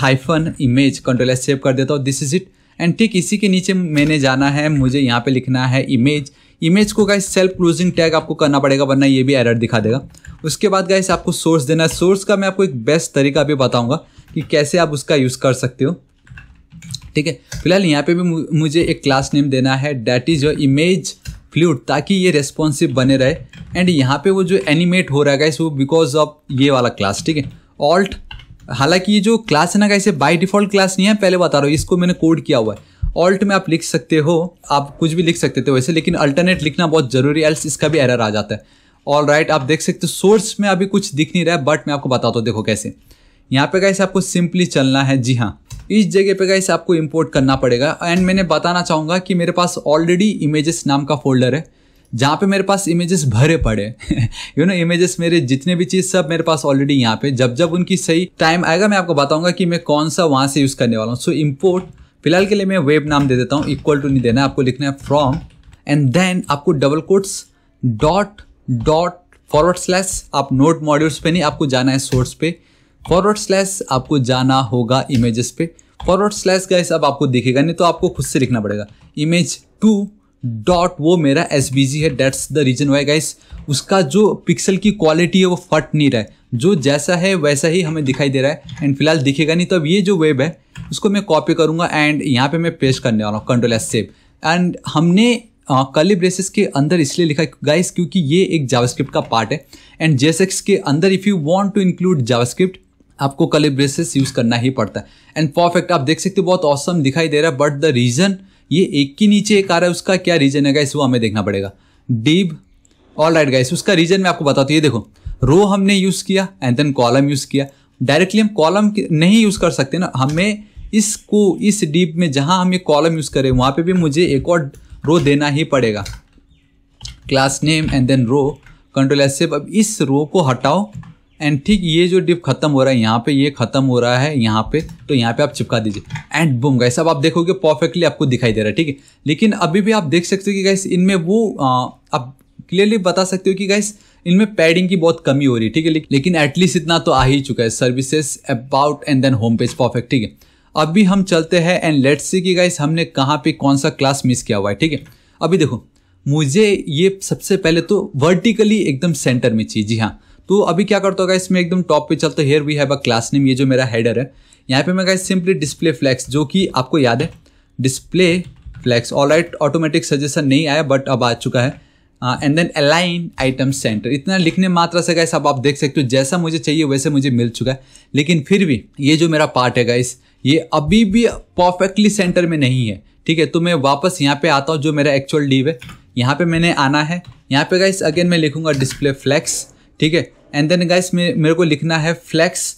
hyphen image control save कर देता हूँ दिस इज़ इट एंड ठीक इसी के नीचे मैंने जाना है मुझे यहाँ पे लिखना है इमेज इमेज को गाइस सेल्फ क्लोजिंग टैग आपको करना पड़ेगा वरना ये भी एरर दिखा देगा उसके बाद गाइस आपको सोर्स देना है सोर्स का मैं आपको एक बेस्ट तरीका भी बताऊंगा कि कैसे आप उसका यूज़ कर सकते हो ठीक है फिलहाल यहाँ पे भी मुझे एक क्लास नेम देना है that is your image fluid ताकि ये रेस्पॉन्सिव बने रहे एंड यहाँ पे वो जो एनिमेट हो रहा है गाइस वो बिकॉज ऑफ ये वाला क्लास ठीक है ऑल्ट हालांकि ये जो क्लास है ना गाइस ये बाई डिफॉल्ट क्लास नहीं है पहले बता रहा हूँ इसको मैंने कोड किया हुआ है ऑल्ट में आप लिख सकते हो आप कुछ भी लिख सकते थे वैसे लेकिन अल्टरनेट लिखना बहुत ज़रूरी है एल्स इसका भी एरर आ जाता है ऑल राइट right, आप देख सकते हो सोर्स में अभी कुछ दिख नहीं रहा है बट मैं आपको बताता हूँ देखो कैसे यहाँ पे कैसे आपको सिंपली चलना है जी हाँ इस जगह पे गाइस आपको इंपोर्ट करना पड़ेगा एंड मैंने बताना चाहूँगा कि मेरे पास ऑलरेडी इमेजेस नाम का फोल्डर है जहाँ पे मेरे पास इमेजेस भरे पड़े यू नो इमेजेस मेरे जितने भी चीज़ सब मेरे पास ऑलरेडी यहाँ पे जब जब उनकी सही टाइम आएगा मैं आपको बताऊँगा कि मैं कौन सा वहाँ से यूज़ करने वाला हूँ सो इम्पोर्ट फिलहाल के लिए मैं वेब नाम दे देता हूँ इक्वल टू नहीं देना आपको लिखना है फ्रॉम एंड देन आपको double quotes dot dot forward slash आप नोट मॉड्यूल्स पे नहीं आपको जाना है सोर्स पे फॉरवर्ड स्लैश आपको जाना होगा इमेजेस पे फॉरवर्ड स्लैश गाइस हिसाब आपको दिखेगा नहीं तो आपको खुद से लिखना पड़ेगा इमेज टू डॉट वो मेरा एस है that's the reason why guys उसका जो पिक्सल की क्वालिटी है वो फट नहीं रहा है जो जैसा है वैसा ही हमें दिखाई दे रहा है एंड फिलहाल दिखेगा नहीं तो अब ये जो वेब है उसको मैं कॉपी करूँगा एंड यहाँ पर मैं पेश करने वाला हूँ कंट्रोल एस सेव एंड हमने कलिब ब्रेसेस के अंदर इसलिए लिखा है गाइस क्योंकि ये एक जावास्क्रिप्ट का पार्ट है एंड जेसेक्स के अंदर if you want to include JavaScript आपको ब्रेसेस यूज़ करना ही पड़ता है एंड परफेक्ट आप देख सकते हो बहुत औसम दिखाई दे रहा है बट द रीज़न ये एक के नीचे एक आ रहा है उसका क्या रीज़न है गाइस वो हमें देखना पड़ेगा डीब ऑल राइट गाइस उसका रीजन मैं आपको बताती हूँ ये देखो रो हमने यूज़ किया एंड देन कॉलम यूज़ किया डायरेक्टली हम कॉलम नहीं यूज़ कर सकते ना हमें इसको इस डीप में जहाँ हम ये कॉलम यूज़ करें वहाँ पे भी मुझे एक और रो देना ही पड़ेगा class name and then row control S से अब इस रो को हटाओ एंड ठीक ये जो डिप खत्म हो रहा है यहाँ पे ये खत्म हो रहा है यहाँ पे तो यहाँ पे आप चिपका दीजिए एंड बुम गाइस अब आप देखोगे परफेक्टली आपको दिखाई दे रहा है ठीक है लेकिन अभी भी आप देख सकते हो कि गाइस इनमें वो आ, क्लियरली बता सकते हो कि गाइस इनमें पैडिंग की बहुत कमी हो रही है ठीक है लेकिन एटलीस्ट इतना तो आ ही चुका है services about and then home page perfect ठीक है अब भी हम चलते हैं एंड लेट्स सी कि गाइस हमने कहाँ पे कौन सा क्लास मिस किया हुआ है ठीक है अभी देखो मुझे ये सबसे पहले तो वर्टिकली एकदम सेंटर में चाहिए जी हाँ तो अभी क्या करता होगा इसमें एकदम टॉप पे चलते here we have a class name ये जो मेरा हेडर है यहाँ पे मैं गाइस सिंपली डिस्प्ले फ्लैक्स जो कि आपको याद है display flex all right automatic suggestion नहीं आया बट अब आ चुका है and then align item centre इतना लिखने मात्रा से गाइस अब आप देख सकते हो जैसा मुझे चाहिए वैसे मुझे मिल चुका है लेकिन फिर भी ये जो मेरा पार्ट है गाइस ये अभी भी परफेक्टली सेंटर में नहीं है ठीक है तो मैं वापस यहाँ पे आता हूँ जो मेरा एक्चुअल डीव है यहाँ पे मैंने आना है यहाँ पे गाइस अगेन मैं लिखूंगा डिस्प्ले फ्लैक्स ठीक है एंड देन गाइस मेरे को लिखना है फ्लैक्स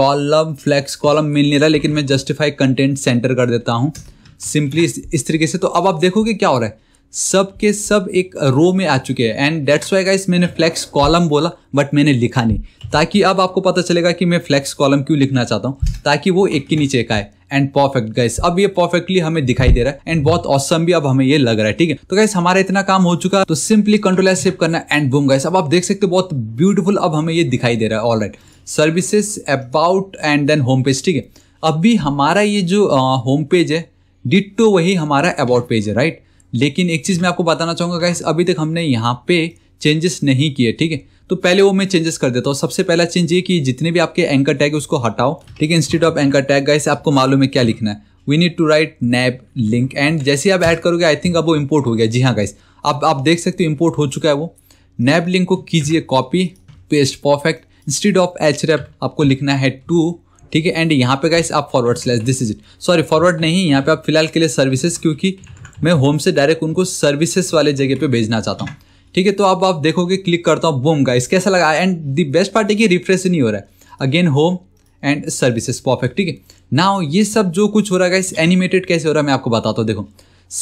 कॉलम फ्लैक्स कॉलम मिल नहीं रहा लेकिन मैं जस्टिफाई कंटेंट सेंटर कर देता हूँ सिंपली इस, इस तरीके से तो अब आप देखोगे क्या हो रहा है सब के सब एक रो में आ चुके हैं एंड डेट्स वाई गाइस मैंने फ्लैक्स कॉलम बोला बट मैंने लिखा नहीं ताकि अब आपको पता चलेगा कि मैं फ्लैक्स कॉलम क्यों लिखना चाहता हूँ ताकि वो एक के नीचे का है एंड परफेक्ट गाइस अब ये परफेक्टली हमें दिखाई दे रहा है एंड बहुत औसम awesome भी अब हमें ये लग रहा है ठीक है तो गाइस हमारा इतना काम हो चुका है तो सिंपली कंट्रोल एस सेव करना एंड बूम गाइस अब आप देख सकते हो बहुत ब्यूटीफुल अब हमें ये दिखाई दे रहा है all right services about and then home page ठीक है अब भी हमारा ये जो होम पेज है डिट्टो वही हमारा अबाउट पेज है राइट लेकिन एक चीज़ मैं आपको बताना चाहूँगा गाइस अभी तक हमने यहाँ पे चेंजेस नहीं किए ठीक है तो पहले वो मैं चेंजेस कर देता हूँ सबसे पहला चेंज ये कि जितने भी आपके एंकर टैग है उसको हटाओ ठीक है instead of anchor tag guys आपको मालूम है क्या लिखना है we need to write nav link and जैसे आप ऐड करोगे आई थिंक अब वो इम्पोर्ट हो गया जी हाँ गाइस अब आप देख सकते हो इम्पोर्ट हो चुका है वो नैब लिंक को कीजिए copy paste perfect instead of href आपको लिखना है टू ठीक है एंड यहाँ पे गाइस आप forward slash this is it sorry forward नहीं यहाँ पे आप फिलहाल के लिए सर्विसेज क्योंकि मैं होम से डायरेक्ट उनको सर्विसेज वाले जगह पे भेजना चाहता हूँ ठीक है तो अब आप देखोगे क्लिक करता हूँ बूम गाइस कैसा लगा एंड द बेस्ट पार्ट है कि रिफ्रेश नहीं हो रहा है again home and services perfect ठीक है ना ये सब जो कुछ हो रहा है इस एनिमेटेड कैसे हो रहा है मैं आपको बताता हूँ देखो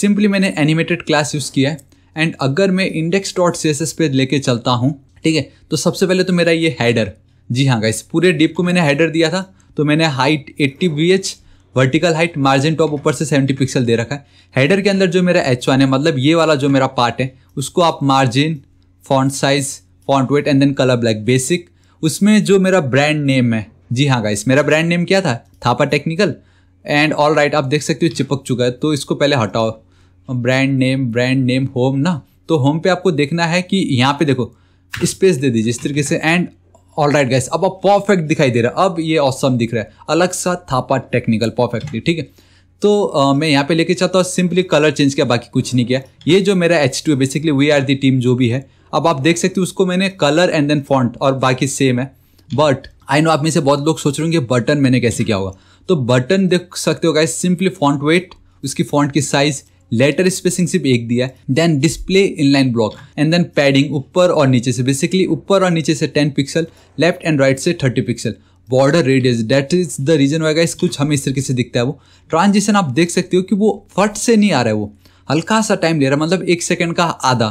सिंपली मैंने एनिमेटेड क्लास यूज़ किया है एंड अगर मैं index dot C S S पे लेके चलता हूँ ठीक है तो सबसे पहले तो मेरा ये हैडर जी हाँ गाइस पूरे डिप को मैंने हैडर दिया था तो मैंने height eighty V H vertical height margin top ऊपर से 70 पिक्सल दे रखा है हेडर के अंदर जो मेरा एच वन है मतलब ये वाला जो मेरा पार्ट है उसको आप margin font size font weight and then colour black basic उसमें जो मेरा ब्रांड नेम है जी हाँ गाइस मेरा ब्रांड नेम क्या था Thapa technical and all right आप देख सकते हो चिपक चुका है तो इसको पहले हटाओ brand name brand name home ना तो होम पे आपको देखना है कि यहाँ पे देखो स्पेस दे दीजिए इस तरीके से एंड ऑल राइट गाइस अब अब परफेक्ट दिखाई दे रहा है अब ये ऑसम दिख रहा है अलग सा थापा टेक्निकल परफेक्टली ठीक है तो आ, मैं यहाँ पे लेके चाहता हूँ सिंपली कलर चेंज किया बाकी कुछ नहीं किया ये जो मेरा एच टू है basically we are the team जो भी है अब आप देख सकते हो उसको मैंने कलर एंड देन फॉन्ट और बाकी सेम है बट आई नो आप में से बहुत लोग सोच रहे होंगे बटन मैंने कैसे किया होगा तो बटन देख सकते हो गाइस सिंपली फॉन्ट वेट उसकी फॉन्ट की साइज़ लेटर स्पेसिंग सिर्फ एक दिया है then display inline block and then padding ऊपर और नीचे से बेसिकली ऊपर और नीचे से ten pixel left and right से thirty pixel border radius that is the reason why guys कुछ हमें इस तरीके से दिखता है वो ट्रांजिशन आप देख सकते हो कि वो फट से नहीं आ रहा है वो हल्का सा टाइम ले रहा है मतलब एक सेकेंड का आधा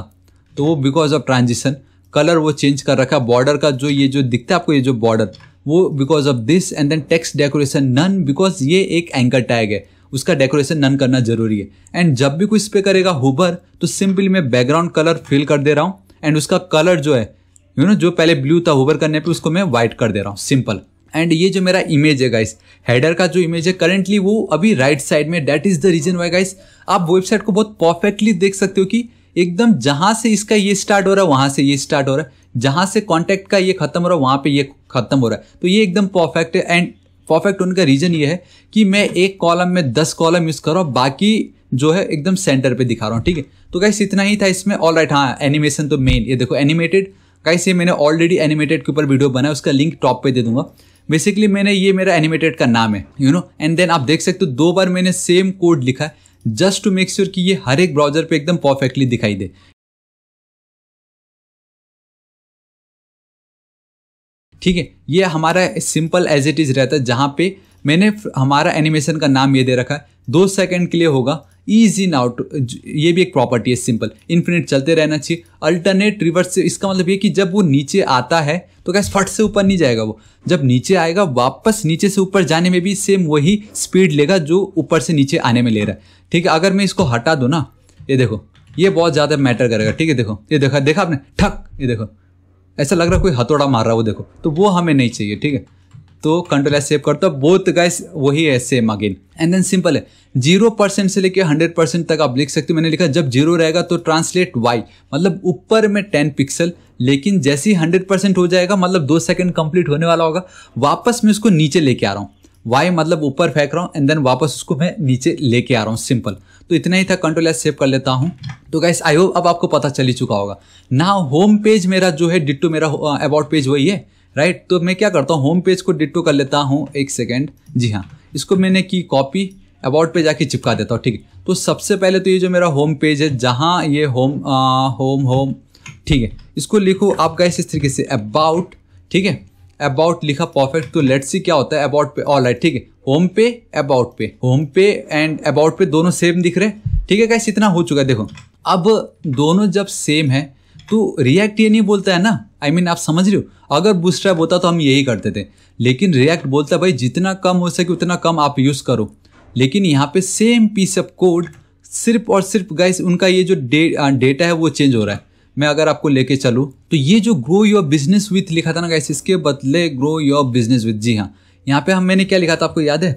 तो वो बिकॉज ऑफ ट्रांजिशन कलर वो चेंज कर रखा है बॉर्डर का जो ये जो दिखता है आपको ये जो बॉर्डर वो because of this and then text decoration none because ये एक एंकर टैग है उसका डेकोरेशन नन करना जरूरी है एंड जब भी कोई इस पर करेगा हुबर तो सिंपली मैं बैकग्राउंड कलर फिल कर दे रहा हूँ एंड उसका कलर जो है यू you नो know, जो पहले ब्लू था हुबर करने पे उसको मैं वाइट कर दे रहा हूँ सिंपल एंड ये जो मेरा इमेज है गाइस हेडर का जो इमेज है करेंटली वो अभी राइट right साइड में that is the reason why guys आप वेबसाइट को बहुत परफेक्टली देख सकते हो कि एकदम जहाँ से इसका ये स्टार्ट हो रहा है वहाँ से ये स्टार्ट हो रहा है जहाँ से कॉन्टैक्ट का ये खत्म हो रहा है वहाँ पे ये खत्म हो रहा है तो ये एकदम परफेक्ट है एंड परफेक्ट होने का रीज़न ये है कि मैं एक कॉलम में दस कॉलम यूज़ कर रहा हूँ बाकी जो है एकदम सेंटर पे दिखा रहा हूँ ठीक है तो गाइस इतना ही था इसमें ऑल राइट हाँ एनिमेशन तो मेन ये देखो एनिमेटेड गाइस ये मैंने ऑलरेडी एनिमेटेड के ऊपर वीडियो बनाया उसका लिंक टॉप पे दे दूंगा बेसिकली मैंने ये मेरा एनिमेटेड का नाम है यू नो एंड देन आप देख सकते हो दो बार मैंने सेम कोड लिखा है जस्ट टू मेक श्योर कि ये हर एक ब्राउजर पे एकदम परफेक्टली दिखाई दे ठीक है ये हमारा सिंपल एज इट इज़ रहता है जहाँ पे मैंने हमारा एनिमेशन का नाम ये दे रखा है दो सेकंड के लिए होगा ईज इन आउट ये भी एक प्रॉपर्टी है सिंपल इन्फिनिट चलते रहना चाहिए अल्टरनेट रिवर्स से इसका मतलब ये कि जब वो नीचे आता है तो कैसे फट से ऊपर नहीं जाएगा वो जब नीचे आएगा वापस नीचे से ऊपर जाने में भी सेम वही स्पीड लेगा जो ऊपर से नीचे आने में ले रहा है ठीक है अगर मैं इसको हटा दूँ ना ये देखो ये बहुत ज़्यादा मैटर करेगा ठीक है देखो ये देखा देखा आपने ठक ये देखो ऐसा लग रहा है कोई हथौड़ा मार रहा हो देखो तो वो हमें नहीं चाहिए ठीक है तो कंट्रोल एस सेव करता है बोथ गाइस वही है same again and then simple है जीरो परसेंट से लेकर हंड्रेड परसेंट तक आप लिख सकते हो मैंने लिखा जब जीरो रहेगा तो ट्रांसलेट वाई मतलब ऊपर में टेन पिक्सल लेकिन जैसे ही हंड्रेड परसेंट हो जाएगा मतलब दो सेकंड कंप्लीट होने वाला होगा वापस मैं उसको नीचे लेके आ रहा हूँ वाई मतलब ऊपर फेंक रहा हूँ एंड देन वापस उसको मैं नीचे लेके आ रहा हूँ सिंपल तो इतना ही था कंट्रोल एस सेव कर लेता हूँ तो गाइस आई होप अब आपको पता चल ही चुका होगा ना होम पेज मेरा जो है डिट्टो मेरा अबाउट uh, पेज वही है राइट तो मैं क्या करता हूँ होम पेज को डिट्टो कर लेता हूँ एक सेकेंड जी हाँ इसको मैंने की कॉपी अबाउट पे जाके चिपका देता हूँ ठीक है तो सबसे पहले तो ये जो मेरा होम पेज है जहाँ ये होम होम होम ठीक है इसको लिखो आप गाइस इस तरीके से अबाउट ठीक है अबाउट लिखा परफेक्ट तो लेट्स सी क्या होता है अबाउट पे ऑल राइट ठीक है होम पे अबाउट पे होम पे एंड अबाउट पे दोनों सेम दिख रहे हैं ठीक है कैसे इतना हो चुका है देखो अब दोनों जब सेम है तो रिएक्ट ये नहीं बोलता है ना आई I मीन mean, आप समझ रहे हो अगर बूस्ट्रैप होता तो हम यही करते थे लेकिन रिएक्ट बोलता भाई जितना कम हो सके उतना कम आप यूज़ करो लेकिन यहाँ पे सेम पीस ऑफ कोड सिर्फ और सिर्फ गाइस उनका ये जो डे डेटा uh, है वो चेंज हो रहा है मैं अगर आपको लेके चलूँ तो ये जो ग्रो योर बिजनेस विथ लिखा था ना गाइस इसके बदले ग्रो योर बिजनेस विथ जी हाँ यहाँ पे हम मैंने क्या लिखा था आपको याद है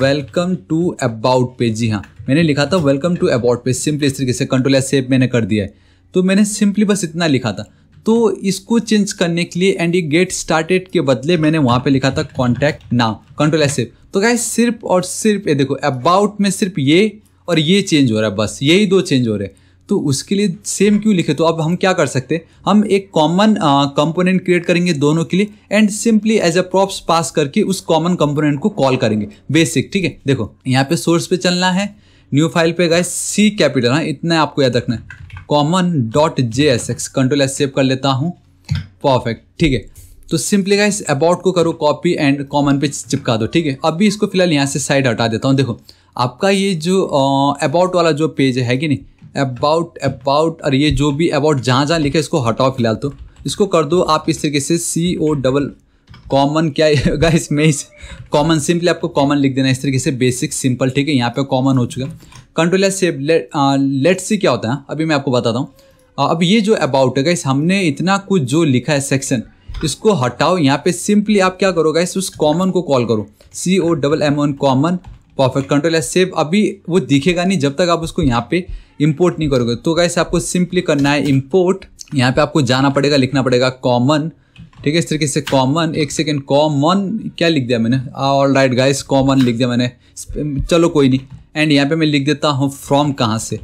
वेलकम टू अबाउट पेज जी हाँ मैंने लिखा था welcome to about page simply इस तरीके से कंट्रोल या सेप मैंने कर दिया है तो मैंने सिंपली बस इतना लिखा था तो इसको चेंज करने के लिए एंड ये गेट स्टार्टेड के बदले मैंने वहाँ पे लिखा था कॉन्टैक्ट नाउ कंट्रोल या सेप तो गाइस सिर्फ और सिर्फ ये देखो अबाउट में सिर्फ ये और ये चेंज हो रहा है बस यही दो चेंज हो रहे हैं तो उसके लिए सेम क्यों लिखे तो अब हम क्या कर सकते हम एक कॉमन कंपोनेंट क्रिएट करेंगे दोनों के लिए and simply as a props pass करके उस कॉमन कंपोनेंट को कॉल करेंगे बेसिक ठीक है देखो यहाँ पे सोर्स पे चलना है न्यू फाइल पे गए सी कैपिटल हाँ इतना आपको याद रखना है common dot J S X control S save कर लेता हूँ परफेक्ट ठीक है तो सिंपली गाइस अबाउट को करो कॉपी एंड कॉमन पे चिपका दो ठीक है अभी इसको फिलहाल यहाँ से साइड हटा देता हूँ देखो आपका ये जो अबाउट वाला जो पेज है कि नहीं अबाउट अबाउट और ये जो भी अबाउट जहाँ जहाँ लिखा है इसको हटाओ फिलहाल तो इसको कर दो आप इस तरीके से सी ओ डबल कॉमन क्या होगा इसमें (laughs) इस कॉमन सिंपली आपको कॉमन लिख देना इस तरीके से बेसिक सिंपल ठीक है यहाँ पे कॉमन हो चुका कंट्रोल या सेव लेट लेट सी क्या होता है अभी मैं आपको बताता हूँ uh, अब ये जो अबाउट है गाइस हमने इतना कुछ जो लिखा है सेक्शन इसको हटाओ यहाँ पे सिंपली आप क्या करो गाइस उस कॉमन को कॉल करो C O double M on common perfect control या सेव अभी वो दिखेगा नहीं जब तक आप उसको यहाँ पे इम्पोर्ट नहीं करोगे तो गाइस आपको सिंपली करना है इम्पोर्ट यहाँ पे आपको जाना पड़ेगा लिखना पड़ेगा कॉमन ठीक है इस तरीके से कॉमन एक सेकेंड कॉमन क्या लिख दिया मैंने ऑल राइट गाइस कॉमन लिख दिया मैंने चलो कोई नहीं एंड यहाँ पे मैं लिख देता हूँ फ्रॉम कहाँ से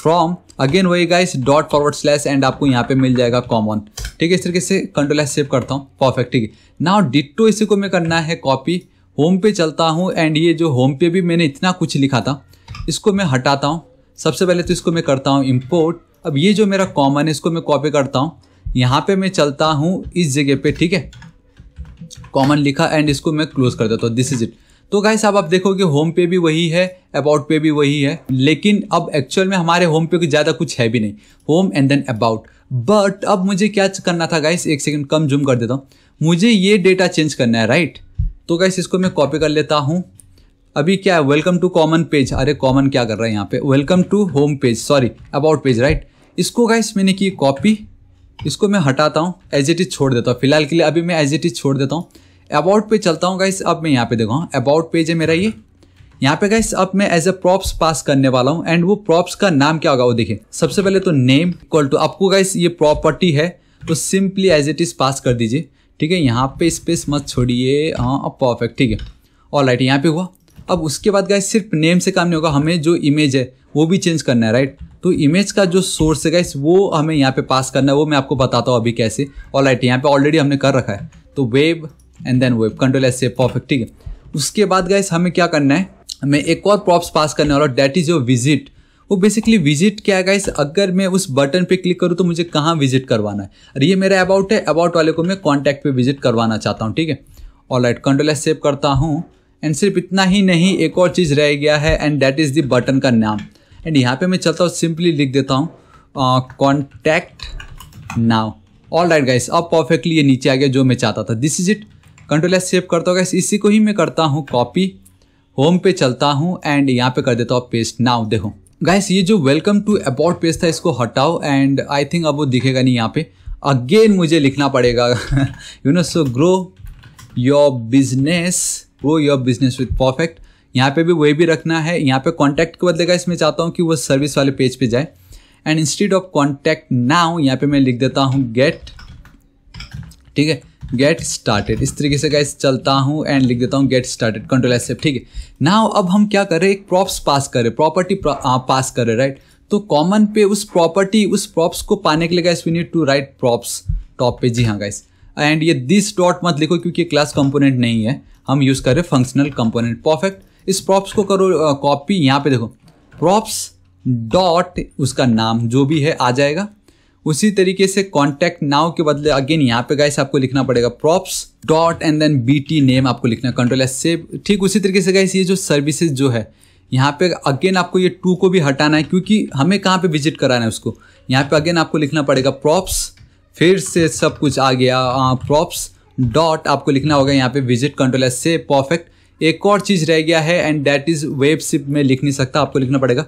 फ्रॉम अगेन वही guys dot forward slash and आपको यहाँ पे मिल जाएगा कॉमन ठीक है इस तरीके से कंट्रोल एस सेव करता हूँ परफेक्ट ठीक है नाउ डिटो इसी को मैं करना है कॉपी होम पे चलता हूँ एंड ये जो होम पे भी मैंने इतना कुछ लिखा था इसको मैं हटाता हूँ सबसे पहले तो इसको मैं करता हूँ इम्पोर्ट अब ये जो मेरा कॉमन है इसको मैं कॉपी करता हूँ यहाँ पे मैं चलता हूँ इस जगह पे ठीक है कॉमन लिखा एंड इसको मैं क्लोज कर देता हूँ दिस इज इट तो गाइस साहब आप देखोगे होम पे भी वही है अबाउट पे भी वही है लेकिन अब एक्चुअल में हमारे होम पे ज़्यादा कुछ है भी नहीं home and then about but अब मुझे क्या करना था गाइस एक सेकंड कम जूम कर देता हूँ मुझे ये डेटा चेंज करना है राइट तो गाइस इसको मैं कॉपी कर लेता हूँ अभी क्या है वेलकम टू कॉमन पेज अरे कॉमन क्या कर रहा है यहाँ पे welcome to home page sorry about page right इसको गाइस मैंने की कॉपी इसको मैं हटाता हूँ एज इट इज़ छोड़ देता हूँ फिलहाल के लिए अभी मैं एज इट इज़ छोड़ देता हूँ अबाउट पेज चलता हूँ गाइस अब मैं यहाँ पे देखा अबाउट पेज है मेरा ये यहाँ पे गाइस अब मैं एज ए प्रॉप्स पास करने वाला हूँ एंड वो प्रॉप्स का नाम क्या होगा वो देखिए सबसे पहले तो नेम इक्वल टू आपको गाइस ये प्रॉपर्टी है तो simply as it is pass कर दीजिए ठीक है यहाँ पे स्पेस मत छोड़िए हाँ परफेक्ट ठीक है ऑल राइट यहाँ पे हुआ अब उसके बाद गाइस सिर्फ नेम से काम नहीं होगा हमें जो इमेज है वो भी चेंज करना है राइट तो इमेज का जो सोर्स है गाइस वो हमें यहाँ पे पास करना है वो मैं आपको बताता हूँ अभी कैसे ऑल राइट यहाँ पे ऑलरेडी हमने कर रखा है तो web and then web control S से परफेक्ट ठीक है उसके बाद गाइस हमें क्या करना है हमें एक और प्रॉप्स पास करने वाला डैट इज़ योर विजिट वो बेसिकली विजिट क्या है गाइस अगर मैं उस बटन पे क्लिक करूँ तो मुझे कहाँ विजिट करवाना है और ये मेरा अबाउट है अबाउट वाले को मैं कॉन्टैक्ट पे विजिट करवाना चाहता हूँ ठीक है all right control S save करता हूँ एंड सिर्फ इतना ही नहीं एक और चीज़ रह गया है and that is the button का नाम एंड यहाँ पे मैं चलता हूँ सिंपली लिख देता हूँ contact now all right guys अब परफेक्टली ये नीचे आ गया जो मैं चाहता था this is it control S save करता हूँ गाइस इसी को ही मैं करता हूँ कॉपी होम पे चलता हूँ एंड यहाँ पे कर देता हूँ पेस्ट नाव देखो गाइस ये जो वेलकम टू अबाउट पेज था इसको हटाओ एंड आई थिंक अब वो दिखेगा नहीं यहाँ पे अगेन मुझे लिखना पड़ेगा you know so grow your business grow your business with perfect यहाँ पे भी वही भी रखना है यहाँ पे कॉन्टैक्ट के बदलेगा इसमें चाहता हूँ कि वो सर्विस वाले पेज पे जाए and instead of contact now यहाँ पे मैं लिख देता हूँ गेट ठीक है गेट स्टार्टेड इस तरीके से गाइस चलता हूँ एंड लिख देता हूँ गेट स्टार्टेड कंट्रोल एस ठीक है नाउ अब हम क्या करें एक प्रॉप्स पास करें प्रॉपर्टी पास करें राइट तो कॉमन पे उस प्रॉपर्टी उस प्रॉप्स को पाने के लिए guys we need to write props top पे जी हाँ गाइस एंड ये दिस डॉट मत लिखो क्योंकि क्लास कंपोनेंट नहीं है हम यूज़ कर रहे फंक्शनल कंपोनेंट परफेक्ट इस प्रॉप्स को करो कॉपी यहाँ पे देखो प्रॉप्स डॉट उसका नाम जो भी है आ जाएगा उसी तरीके से कॉन्टैक्ट नाव के बदले अगेन यहाँ पे गाइस आपको लिखना पड़ेगा props dot and then B T name आपको लिखना कंट्रोल एस सेव ठीक उसी तरीके से गाइस ये जो सर्विसेज जो है यहाँ पे अगेन आपको ये टू को भी हटाना है क्योंकि हमें कहाँ पे विजिट कराना है उसको यहाँ पे अगेन आपको लिखना पड़ेगा प्रॉप्स फिर से सब कुछ आ गया प्रॉप्स डॉट आपको लिखना होगा यहाँ पे विजिट कंट्रोल एस से परफेक्ट एक और चीज़ रह गया है एंड दैट इज़ वेब सिप में लिख नहीं सकता आपको लिखना पड़ेगा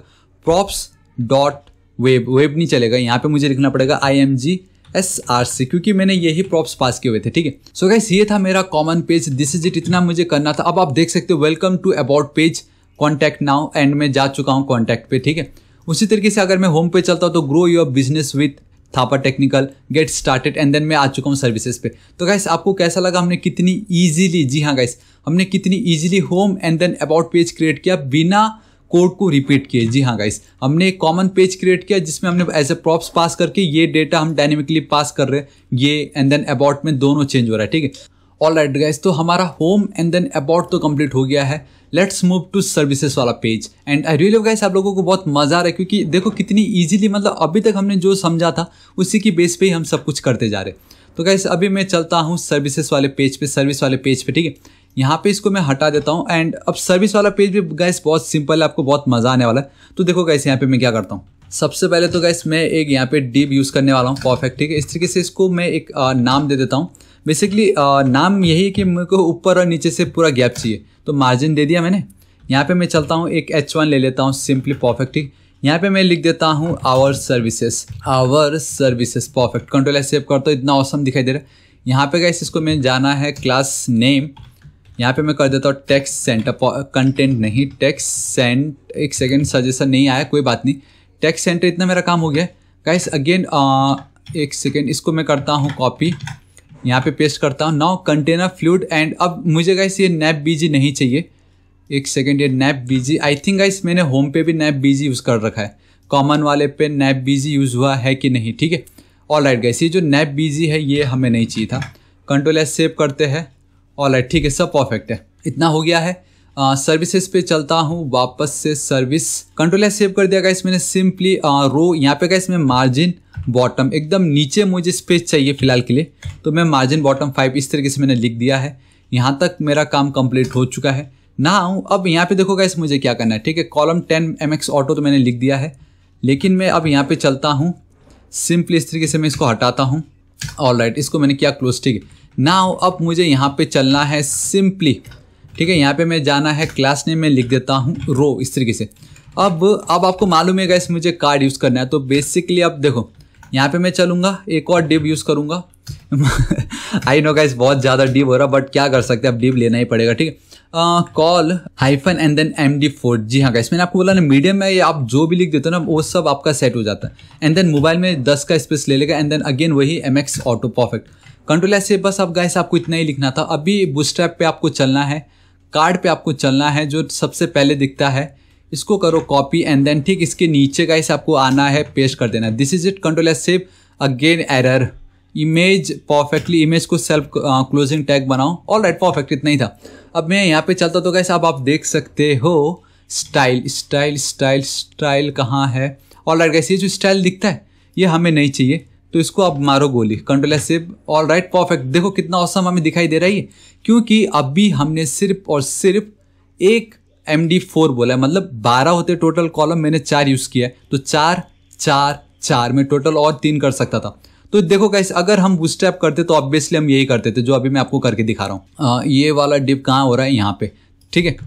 प्रॉप्स डॉट वेब वेब नहीं चलेगा यहाँ पे मुझे लिखना पड़ेगा I M G S R C क्योंकि मैंने यही प्रॉप्स पास किए हुए थे ठीक है सो गाइस ये था मेरा common page this is it इतना मुझे करना था अब आप देख सकते हो welcome to about page contact now and मैं जा चुका हूँ कॉन्टैक्ट पे ठीक है उसी तरीके से अगर मैं होम पे चलता हूँ तो grow your business with Thapa technical get started and then मैं आ चुका हूँ सर्विसेज पे तो गाइस आपको कैसा लगा हमने कितनी ईजिली जी हाँ गाइस हमने कितनी easily home and then about page create किया बिना कोड को रिपीट किए जी हाँ गाइस हमने एक कॉमन पेज क्रिएट किया जिसमें हमने एज ए प्रॉप्स पास करके ये डेटा हम डायनेमिकली पास कर रहे हैं ये एंड देन अबाउट में दोनों चेंज हो रहा है ठीक है ऑल राइट गाइज तो हमारा होम एंड देन अबाउट तो कंप्लीट हो गया है लेट्स मूव टू सर्विसेज वाला page and I really guys आप लोगों को बहुत मज़ा आ रहा है क्योंकि देखो कितनी ईजिली मतलब अभी तक हमने जो समझा था उसी की बेस पे ही हम सब कुछ करते जा रहे तो गाइस अभी मैं चलता हूँ सर्विसेज वाले पेज पे सर्विस वाले पेज पे ठीक है यहाँ पे इसको मैं हटा देता हूँ एंड अब सर्विस वाला पेज भी गैस बहुत सिंपल है आपको बहुत मज़ा आने वाला है तो देखो गैस यहाँ पे मैं क्या करता हूँ सबसे पहले तो गैस मैं एक यहाँ पे डीप यूज़ करने वाला हूँ परफेक्ट ठीक है इस तरीके से इसको मैं एक नाम दे देता हूँ बेसिकली uh, नाम यही है कि मेरे को ऊपर और नीचे से पूरा गैप चाहिए तो मार्जिन दे दिया मैंने यहाँ पे मैं चलता हूँ एक एच वन ले लेता हूँ सिंपली परफेक्ट ठीक यहाँ पे मैं लिख देता हूँ our services our services perfect control ऐसे करता हूँ इतना औसम दिखाई दे रहा है यहाँ पे गैस इसको मैं जाना है क्लास नेम यहाँ पे मैं कर देता हूँ टैक्स सेंटर कंटेंट नहीं टैक्स सेंट एक सेकेंड सजेशन नहीं आया कोई बात नहीं टैक्स सेंटर इतना मेरा काम हो गया गाइस अगेन uh, एक सेकेंड इसको मैं करता हूँ कॉपी यहाँ पे पेस्ट करता हूँ नाउ कंटेनर फ्लूड एंड अब मुझे गाइस ये नैप बीजी नहीं चाहिए एक सेकेंड ये नैप बीजी आई थिंक गाइस मैंने होम पे भी नैप बीजी यूज़ कर रखा है कॉमन वाले पे नैप बीजी यूज़ हुआ है कि नहीं ठीक है ऑल राइट गाइस ये जो नैप बीजी है ये हमें नहीं चाहिए था कंट्रोल एस सेव करते हैं ऑल राइट ठीक है सब परफेक्ट है इतना हो गया है सर्विसेज पे चलता हूँ वापस से सर्विस कंट्रोल है सेव कर दिया गया मैंने सिंपली रो यहाँ पे गया इसमें मार्जिन बॉटम एकदम नीचे मुझे स्पेस चाहिए फिलहाल के लिए तो मैं मार्जिन बॉटम फाइव इस तरीके से मैंने लिख दिया है यहाँ तक मेरा काम कंप्लीट हो चुका है ना आऊँ अब यहाँ पे देखो गाइस मुझे क्या करना है ठीक है column ten M X auto तो मैंने लिख दिया है लेकिन मैं अब यहाँ पे चलता हूँ सिंपली इस तरीके से मैं इसको हटाता हूँ ऑल राइट इसको मैंने किया क्लोज ठीक है ना अब मुझे यहाँ पे चलना है सिंपली ठीक है यहाँ पे मैं जाना है क्लास नेम में लिख देता हूँ रो इस तरीके से अब अब आपको मालूम है गैस मुझे कार्ड यूज़ करना है तो बेसिकली अब देखो यहाँ पे मैं चलूँगा एक और डिब यूज़ करूँगा आई नो गाइस बहुत ज़्यादा डिब हो रहा बट क्या कर सकते हैं अब डिब लेना ही पड़ेगा ठीक है col hyphen and then M D four जी हाँ गाइस मैंने आपको बोला ना मीडियम में आप जो भी लिख देते हो ना वो सब आपका सेट हो जाता है एंड देन मोबाइल में दस का स्पेस ले लेगा एंड देन अगेन वही M X auto perfect control ऐसे से बस अब गाइस आपको इतना ही लिखना था अभी बुस्टैप पर आपको चलना है कार्ड पे आपको चलना है जो सबसे पहले दिखता है इसको करो कॉपी एंड देन ठीक इसके नीचे का इस आपको आना है पेस्ट कर देना this is it control S save again error image perfectly image को सेल्फ क्लोजिंग टैग बनाओ ऑल राइट परफेक्ट इतना ही था अब मैं यहाँ पे चलता तो कैसे अब आप देख सकते हो स्टाइल स्टाइल स्टाइल स्टाइल कहाँ है ऑल राइट कैसे ये जो स्टाइल दिखता है ये हमें नहीं चाहिए तो इसको आप मारो गोली कंट्रोल एस सिप ऑल राइट परफेक्ट देखो कितना औसम हमें दिखाई दे रहा है क्योंकि अभी हमने सिर्फ और सिर्फ एक एम डी फोर बोला है मतलब बारह होते टोटल कॉलम मैंने चार यूज़ किया है तो चार चार चार में टोटल और तीन कर सकता था तो देखो कैसे अगर हम बूस्टैप करते तो ऑब्वियसली हम यही करते थे जो अभी मैं आपको करके दिखा रहा हूँ ये वाला डिप कहाँ हो रहा है यहाँ पे ठीक है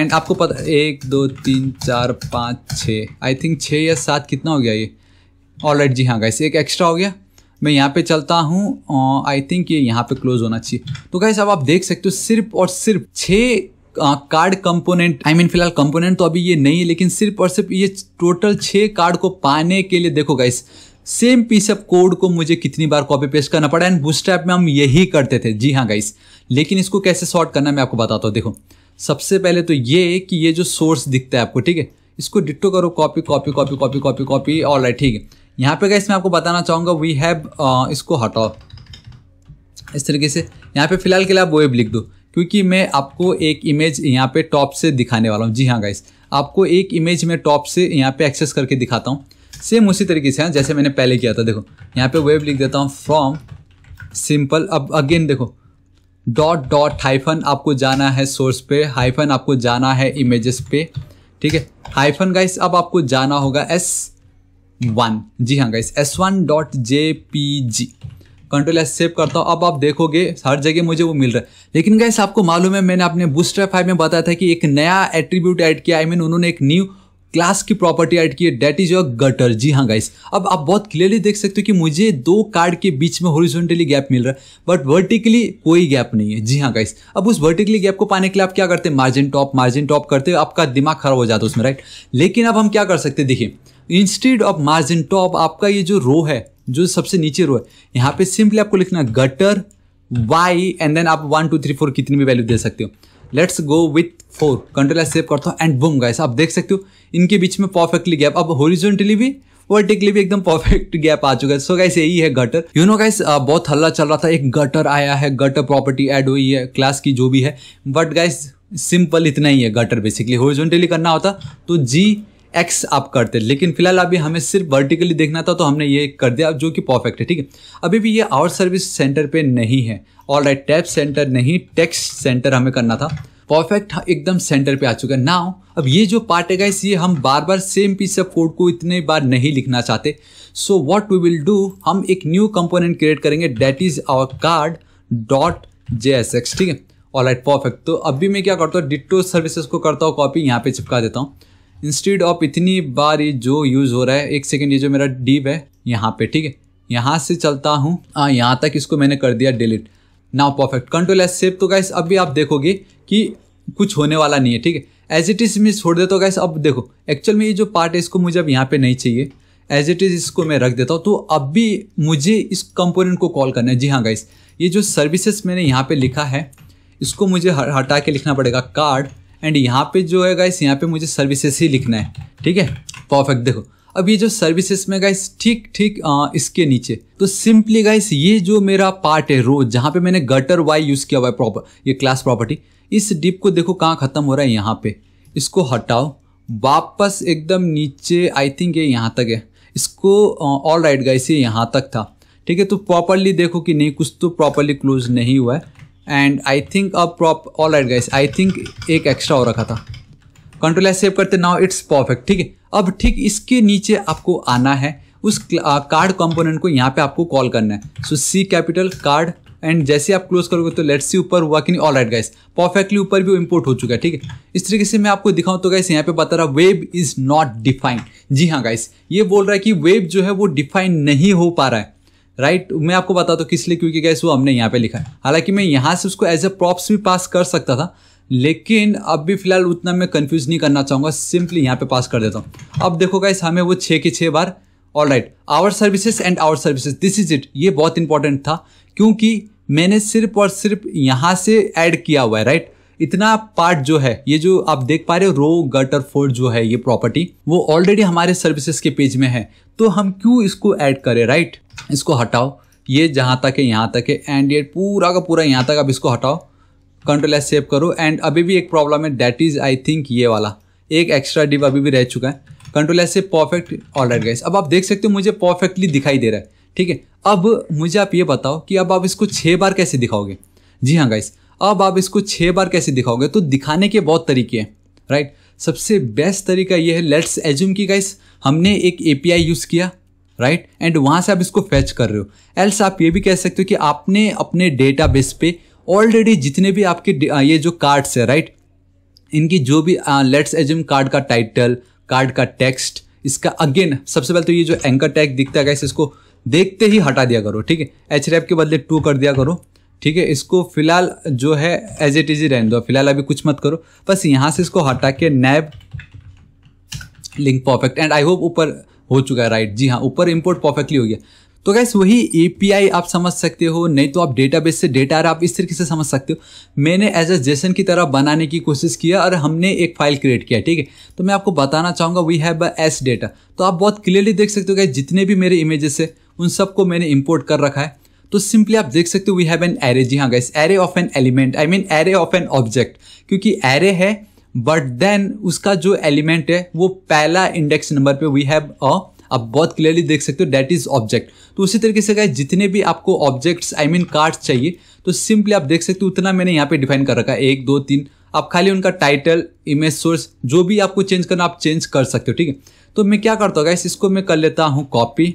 एंड आपको पता एक दो तीन चार पाँच छः आई थिंक छः या सात कितना हो गया ये ऑल राइट जी हाँ गाइस एक एक्स्ट्रा हो गया मैं यहाँ पे चलता हूँ आई थिंक ये यहाँ पे क्लोज होना चाहिए तो गाइस अब आप देख सकते हो सिर्फ और सिर्फ छः कार्ड कंपोनेंट आई मीन फिलहाल कंपोनेंट तो अभी ये नहीं है लेकिन सिर्फ और सिर्फ ये टोटल छः कार्ड को पाने के लिए देखो guys same piece of code को मुझे कितनी बार कॉपी पेस्ट करना पड़ा एंड ऐप में हम यही करते थे जी हाँ गाइस लेकिन इसको कैसे सॉर्ट करना मैं आपको बताता हूँ देखो सबसे पहले तो ये कि ये जो सोर्स दिखता है आपको ठीक है इसको डिट्टो करो copy copy copy copy copy copy all right ठीक है यहाँ पे गाइस मैं आपको बताना चाहूँगा वी हैव uh, इसको हटाओ इस तरीके से यहाँ पे फिलहाल के लिए आप वेब लिख दो क्योंकि मैं आपको एक इमेज यहाँ पे टॉप से दिखाने वाला हूँ जी हाँ गाइस आपको एक इमेज मैं टॉप से यहाँ पे एक्सेस करके दिखाता हूँ सेम उसी तरीके से हाँ जैसे मैंने पहले किया था देखो यहाँ पे वेब लिख देता हूँ फ्रॉम सिंपल अब अगेन देखो डॉट डॉट हाइफन आपको जाना है सोर्स पे हाइफन आपको जाना है इमेजेस पे ठीक है हाइफन गाइस अब आपको जाना होगा एस वन जी हाँ guys S one dot J P G control S save करता हूँ अब आप देखोगे हर जगह मुझे वो मिल रहा है लेकिन गाइस आपको मालूम है मैंने अपने बूस्टर फाइव में बताया था कि एक नया एट्रीब्यूट ऐड किया आई I मीन mean, उन्होंने एक न्यू क्लास की प्रॉपर्टी ऐड की है डेट इज योर गटर जी हाँ गाइस अब आप बहुत क्लियरली देख सकते हो कि मुझे दो कार्ड के बीच में हॉरिजॉन्टली गैप मिल रहा है बट वर्टिकली कोई गैप नहीं है जी हाँ गाइस अब उस वर्टिकली गैप को पाने के लिए आप क्या करते हैं मार्जिन टॉप मार्जिन टॉप करते हो आपका दिमाग खराब हो जाता है उसमें राइट लेकिन अब हम क्या कर सकते हैं देखिए इंस्टेड ऑफ मार्जिन टॉप आपका ये जो रो है जो सबसे नीचे रो है यहाँ पे सिंपली आपको लिखना है गटर वाई एंड देन आप वन टू थ्री फोर कितनी भी वैल्यू दे सकते हो let's go with four control save करता हूँ एंड बुम गाइस आप देख सकते हो इनके बीच में परफेक्टली गैप अब होरिजोनटली भी वर्टिकली भी एकदम परफेक्ट गैप आ चुका है सो गाइस यही है गटर यू नो गाइस बहुत हल्ला चल रहा था एक गटर आया है गटर प्रॉपर्टी एड हुई है क्लास की जो भी है बट गाइस सिंपल इतना ही है गटर बेसिकली होरिजोनटली करना होता तो जी एक्स आप करते लेकिन फिलहाल अभी हमें सिर्फ वर्टिकली देखना था तो हमने ये कर दिया जो कि परफेक्ट है ठीक है अभी भी ये आवर सर्विस सेंटर पे नहीं है ऑल राइट टैप सेंटर नहीं टेक्स्ट सेंटर हमें करना था परफेक्ट हाँ, एकदम सेंटर पे आ चुका है नाउ अब ये जो पार्ट है गाइस ये हम बार बार सेम पीस ऑफ कोड को इतने बार नहीं लिखना चाहते so what we will do हम एक न्यू कंपोनेंट क्रिएट करेंगे that is our card dot J S X ठीक है ऑल राइट परफेक्ट तो अभी मैं क्या करता हूँ डिटो सर्विसेज को करता हूँ कॉपी यहाँ पे चिपका देता हूँ इंस्टीड ऑफ इतनी बार ये जो यूज़ हो रहा है एक सेकेंड ये जो मेरा डीप है यहाँ पे ठीक है यहाँ से चलता हूँ हाँ यहाँ तक इसको मैंने कर दिया delete now perfect control S save तो गैस अब भी आप देखोगे कि कुछ होने वाला नहीं है ठीक है एज इट इज़ मैं छोड़ देता हूँ गैस अब देखो एक्चुअल में ये जो पार्ट है इसको मुझे अब यहाँ पर नहीं चाहिए एज इट इज़ इसको मैं रख देता हूँ तो अब भी मुझे इस कंपोनेंट को कॉल करना है जी हाँ गाइस ये जो सर्विसेज मैंने यहाँ पे लिखा है इसको मुझे हटा के लिखना पड़ेगा कार्ड एंड यहाँ पे जो है गाइस यहाँ पे मुझे सर्विसेस ही लिखना है ठीक है परफेक्ट देखो अब ये जो सर्विसेज में गाइस ठीक ठीक इसके नीचे तो सिंपली गाइस ये जो मेरा पार्ट है रोज जहाँ पे मैंने गटर वाई यूज़ किया हुआ है प्रॉपर ये क्लास प्रॉपर्टी इस डिप को देखो कहाँ ख़त्म हो रहा है यहाँ पे इसको हटाओ वापस एकदम नीचे आई थिंक ये यहाँ तक है इसको ऑल राइट गाइस ये यहाँ तक था ठीक है तो प्रॉपरली देखो कि नहीं कुछ तो प्रॉपरली क्लोज नहीं हुआ है एंड आई थिंक अब prop all right guys I think एक एक्स्ट्रा हो रखा था कंट्रोल एस सेव करते नाउ इट्स परफेक्ट ठीक है अब ठीक इसके नीचे आपको आना है उस कार्ड कंपोनेंट को यहाँ पे आपको कॉल करना है so C capital card and जैसे आप क्लोज करोगे तो लेट्स सी ऊपर हुआ कि नहीं ऑल राइट गाइस परफेक्टली ऊपर भी इंपोर्ट हो चुका है ठीक है इस तरीके से मैं आपको दिखाऊं तो गाइस यहाँ पे बता रहा वेब इज नॉट डिफाइंड जी हाँ गाइस ये बोल रहा है कि वेब जो है वो डिफाइन नहीं हो पा रहा है राइट right? मैं आपको बताता हूँ किस लिए क्योंकि गैस वो हमने यहाँ पे लिखा है हालांकि मैं यहाँ से उसको एज ए प्रॉप्स भी पास कर सकता था लेकिन अब भी फिलहाल उतना मैं कंफ्यूज नहीं करना चाहूँगा सिंपली यहाँ पे पास कर देता हूँ अब देखो गैस हमें वो छः के छः बार all right our services and our services this is it ये बहुत इंपॉर्टेंट था क्योंकि मैंने सिर्फ और सिर्फ यहाँ से ऐड किया हुआ है राइट इतना पार्ट जो है ये जो आप देख पा रहे हो रो गटर फोर्ड जो है ये प्रॉपर्टी वो ऑलरेडी हमारे सर्विसेज के पेज में है तो हम क्यों इसको ऐड करें राइट इसको हटाओ ये जहाँ तक है यहाँ तक है एंड ये पूरा का पूरा यहाँ तक अब इसको हटाओ कंट्रोल एस सेव करो एंड अभी भी एक प्रॉब्लम है डैट इज़ आई थिंक ये वाला एक एक्स्ट्रा डिप अभी भी रह चुका है कंट्रोल एस से परफेक्ट ऑल राइट गाइस अब आप देख सकते हो मुझे परफेक्टली दिखाई दे रहा है ठीक है अब मुझे आप ये बताओ कि अब आप इसको छः बार कैसे दिखाओगे जी हाँ गाइस अब आप इसको छः बार कैसे दिखाओगे तो दिखाने के बहुत तरीके हैं राइट सबसे बेस्ट तरीका ये है लेट्स एज्यूम कि गाइस हमने एक एपीआई यूज़ किया राइट right? एंड वहां से आप इसको फैच कर रहे हो एल्स आप ये भी कह सकते हो कि आपने अपने डेटा बेस पे ऑलरेडी जितने भी आपके ये जो कार्ड्स है राइट इनकी जो भी लेट्स एज्यूम कार्ड का टाइटल कार्ड का टेक्स्ट इसका अगेन सबसे पहले तो ये जो एंकर टैग दिखता है इसको देखते ही हटा दिया करो ठीक है एच रैप के बदले टू कर दिया करो ठीक है इसको फिलहाल जो है एज इट इज ही रहने दो फिलहाल अभी कुछ मत करो बस यहाँ से इसको हटा के nav link perfect and I hope ऊपर हो चुका है राइट जी हाँ ऊपर इम्पोर्ट परफेक्टली हो गया तो गैस वही ए आप समझ सकते हो नहीं तो आप डेटाबेस से डेटा आप इस तरीके से समझ सकते हो मैंने एज ए जेसन की तरह बनाने की कोशिश किया और हमने एक फाइल क्रिएट किया ठीक है तो मैं आपको बताना चाहूँगा we have a S data तो आप बहुत क्लियरली देख सकते हो गैस जितने भी मेरे इमेजेस है उन सबको मैंने इम्पोर्ट कर रखा है तो सिंपली आप देख सकते हो वी हैव एन एरे जी हाँ guys array of an element I mean array of an object क्योंकि एरे है बट देन उसका जो एलिमेंट है वो पहला इंडेक्स नंबर पे वी हैव अ आप बहुत क्लियरली देख सकते हो दैट इज ऑब्जेक्ट तो उसी तरीके से गए जितने भी आपको ऑब्जेक्ट्स आई मीन कार्ड्स चाहिए तो सिंपली आप देख सकते हो उतना मैंने यहाँ पे डिफाइन कर रखा है एक दो तीन आप खाली उनका टाइटल इमेज सोर्स जो भी आपको चेंज करना आप चेंज कर सकते हो ठीक है तो मैं क्या करता हूँ गाइस इसको मैं कर लेता हूँ कॉपी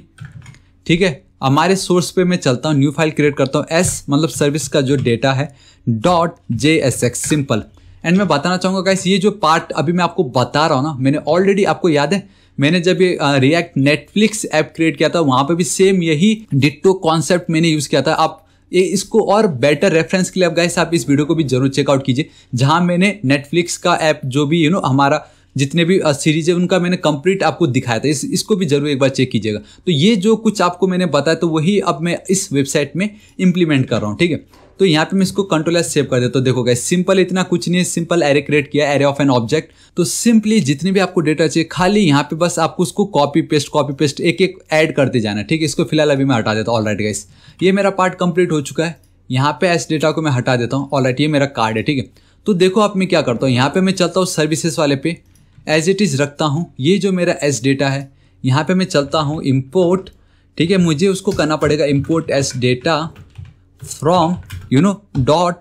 ठीक है हमारे सोर्स पे मैं चलता हूँ न्यू फाइल क्रिएट करता हूँ एस मतलब सर्विस का जो डेटा है dot J S X simple and मैं बताना चाहूँगा गाइस ये जो पार्ट अभी मैं आपको बता रहा हूँ ना मैंने ऑलरेडी आपको याद है मैंने जब ये रिएक्ट नेटफ्लिक्स ऐप क्रिएट किया था वहाँ पे भी सेम यही डिट्टो कॉन्सेप्ट मैंने यूज़ किया था आप ये इसको और बेटर रेफरेंस के लिए आप गाइस आप इस वीडियो को भी जरूर चेकआउट कीजिए जहाँ मैंने नेटफ्लिक्स का ऐप जो भी यू नो हमारा जितने भी सीरीज uh, है उनका मैंने कंप्लीट आपको दिखाया था इस इसको भी जरूर एक बार चेक कीजिएगा तो ये जो कुछ आपको मैंने बताया तो वही अब मैं इस वेबसाइट में इम्प्लीमेंट कर रहा हूँ ठीक है तो यहाँ पे मैं इसको कंट्रोल एस सेव कर देता तो हूँ देखो गाइस सिंपल इतना कुछ नहीं है सिंपल एरे क्रिएट किया एरे ऑफ एन ऑब्जेक्ट तो सिंपली जितने भी आपको डेटा चाहिए खाली यहाँ पे बस आपको उसको कॉपी पेस्ट कॉपी पेस्ट एक एक ऐड करते जाना ठीक है इसको फिलहाल अभी मैं हटा देता हूँ ऑलराइट गाइस ये मेरा पार्ट कंप्लीट हो चुका है यहाँ पे एस डेटा को मैं हटा देता हूँ ऑलराइट ये मेरा कार्ड है ठीक है तो देखो आप मैं क्या करता हूँ यहाँ पे मैं चलता हूँ सर्विसेज वाले पे एज इट इज़ रखता हूँ ये जो मेरा एस डेटा है यहाँ पे मैं चलता हूँ इम्पोर्ट ठीक है मुझे उसको करना पड़ेगा import S data from you know dot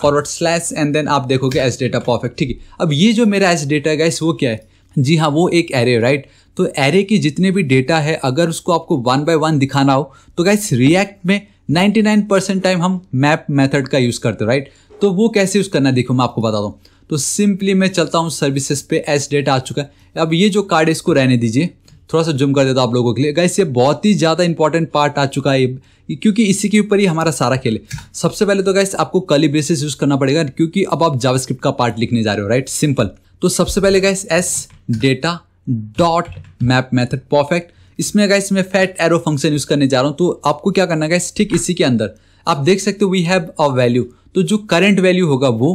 forward slash and then आप देखोगे एस डेटा परफेक्ट ठीक है अब ये जो मेरा एज डेटा गाइस वो क्या है जी हाँ वो एक एरे राइट तो एरे की जितने भी डेटा है अगर उसको आपको वन बाय वन दिखाना हो तो गाइस रिएक्ट में 99 परसेंट टाइम हम मैप मेथड का यूज़ करते राइट तो वो कैसे यूज़ करना देखो मैं आपको बता दूँ तो सिंपली मैं चलता हूँ सर्विसेज पे एस डेटा आ चुका है अब ये जो कार्ड है इसको रहने दीजिए थोड़ा सा जुम कर देता आप लोगों के लिए गाइस ये बहुत ही ज़्यादा इंपॉर्टेंट पार्ट आ चुका है क्योंकि इसी के ऊपर ही हमारा सारा खेल है सबसे पहले तो गाइस आपको कली बेसिस यूज़ करना पड़ेगा क्योंकि अब आप जावास्क्रिप्ट का पार्ट लिखने जा रहे हो राइट सिंपल तो सबसे पहले guys S data dot map method perfect इसमें गाइस मैं फैट एरो फंक्शन यूज़ करने जा रहा हूँ तो आपको क्या करना गाइस ठीक इसी के अंदर आप देख सकते हो वी हैव अ वैल्यू तो जो करेंट वैल्यू होगा वो